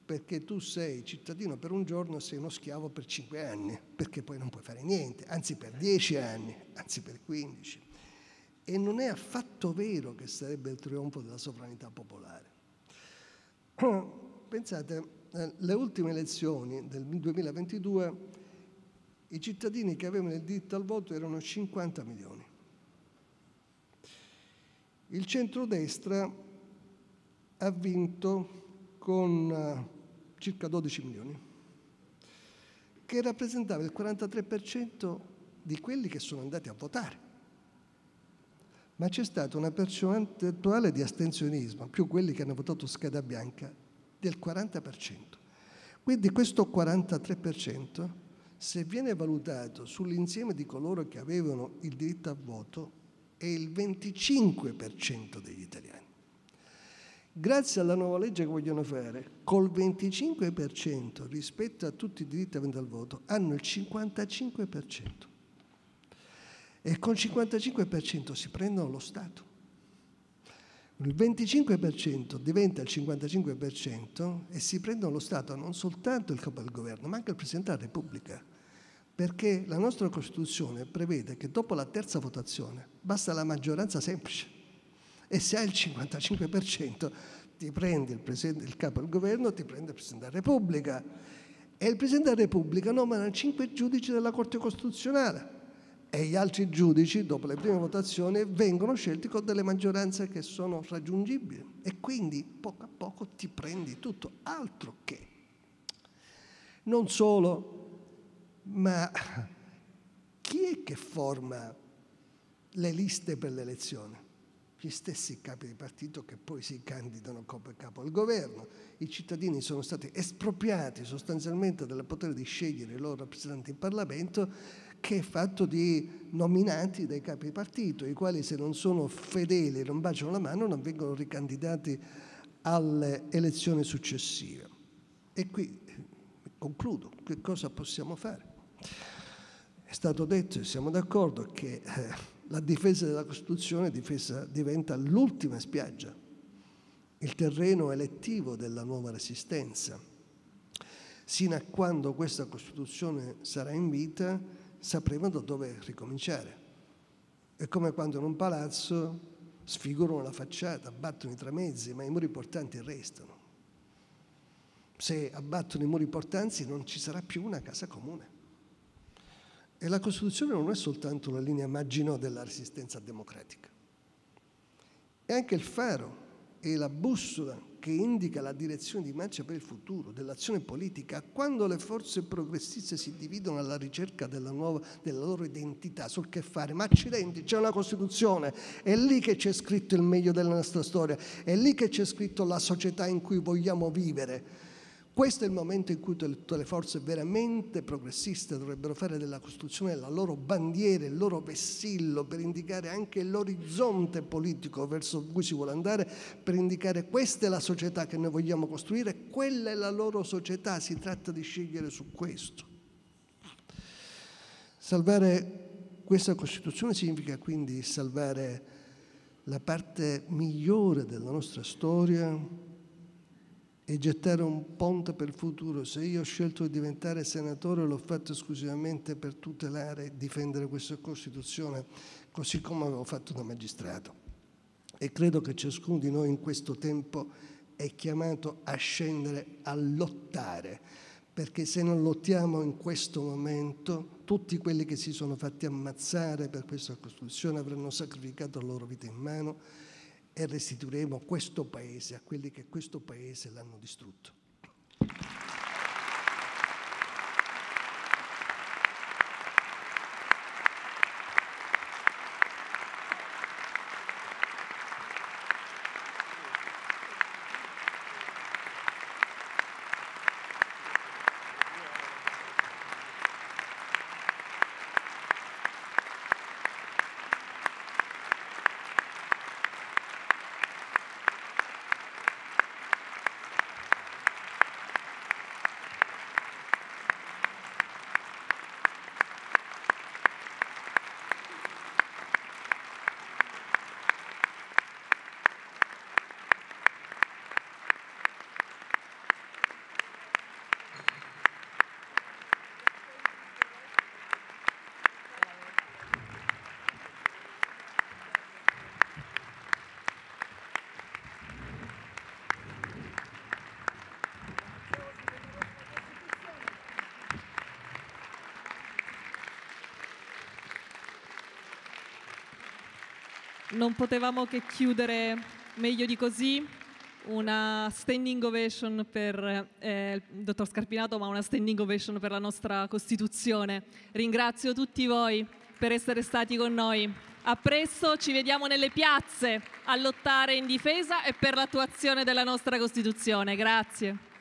perché tu sei cittadino per un giorno, sei uno schiavo per cinque anni, perché poi non puoi fare niente, anzi per dieci anni, anzi per quindici. E non è affatto vero che sarebbe il trionfo della sovranità popolare. <clears throat> Pensate, eh, le ultime elezioni del 2022 i cittadini che avevano il diritto al voto erano 50 milioni il centrodestra ha vinto con eh, circa 12 milioni, che rappresentava il 43% di quelli che sono andati a votare. Ma c'è stata una percentuale di astensionismo, più quelli che hanno votato scheda bianca, del 40%. Quindi questo 43%, se viene valutato sull'insieme di coloro che avevano il diritto a voto, è il 25% degli italiani. Grazie alla nuova legge che vogliono fare, col 25% rispetto a tutti i diritti aventi al voto, hanno il 55%. E col 55% si prendono lo Stato. Il 25% diventa il 55% e si prendono lo Stato non soltanto il capo del governo, ma anche il Presidente della Repubblica perché la nostra Costituzione prevede che dopo la terza votazione basta la maggioranza semplice e se hai il 55% ti prendi il, il, capo del governo, ti prende il Presidente della Repubblica e il Presidente della Repubblica nomina cinque giudici della Corte Costituzionale e gli altri giudici dopo le prime votazioni vengono scelti con delle maggioranze che sono raggiungibili e quindi poco a poco ti prendi tutto, altro che. Non solo ma chi è che forma le liste per l'elezione? Gli stessi capi di partito che poi si candidano come capo al governo. I cittadini sono stati espropriati sostanzialmente dal potere di scegliere i loro rappresentanti in Parlamento che è fatto di nominati dai capi di partito, i quali se non sono fedeli e non baciano la mano non vengono ricandidati alle elezioni successive. E qui eh, concludo, che cosa possiamo fare? È stato detto, e siamo d'accordo, che eh, la difesa della Costituzione difesa, diventa l'ultima spiaggia, il terreno elettivo della nuova resistenza. Sino a quando questa Costituzione sarà in vita, sapremo da dove ricominciare. È come quando in un palazzo sfigurano la facciata, abbattono i tramezzi, ma i muri portanti restano. Se abbattono i muri portanti non ci sarà più una casa comune. E la Costituzione non è soltanto la linea Maginot della resistenza democratica, è anche il faro e la bussola che indica la direzione di marcia per il futuro dell'azione politica. Quando le forze progressiste si dividono alla ricerca della, nuova, della loro identità, sul che fare, ma accidenti, c'è una Costituzione, è lì che c'è scritto il meglio della nostra storia, è lì che c'è scritto la società in cui vogliamo vivere questo è il momento in cui tutte le forze veramente progressiste dovrebbero fare della Costituzione la loro bandiera, il loro vessillo per indicare anche l'orizzonte politico verso cui si vuole andare, per indicare questa è la società che noi vogliamo costruire, quella è la loro società, si tratta di scegliere su questo. Salvare questa Costituzione significa quindi salvare la parte migliore della nostra storia e gettare un ponte per il futuro. Se io ho scelto di diventare senatore l'ho fatto esclusivamente per tutelare e difendere questa Costituzione, così come avevo fatto da magistrato. E credo che ciascuno di noi in questo tempo è chiamato a scendere, a lottare, perché se non lottiamo in questo momento, tutti quelli che si sono fatti ammazzare per questa Costituzione avranno sacrificato la loro vita in mano e restituiremo questo Paese a quelli che questo Paese l'hanno distrutto. Non potevamo che chiudere meglio di così. Una standing ovation per eh, il dottor Scarpinato, ma una standing ovation per la nostra Costituzione. Ringrazio tutti voi per essere stati con noi. A presto, ci vediamo nelle piazze a lottare in difesa e per l'attuazione della nostra Costituzione. Grazie.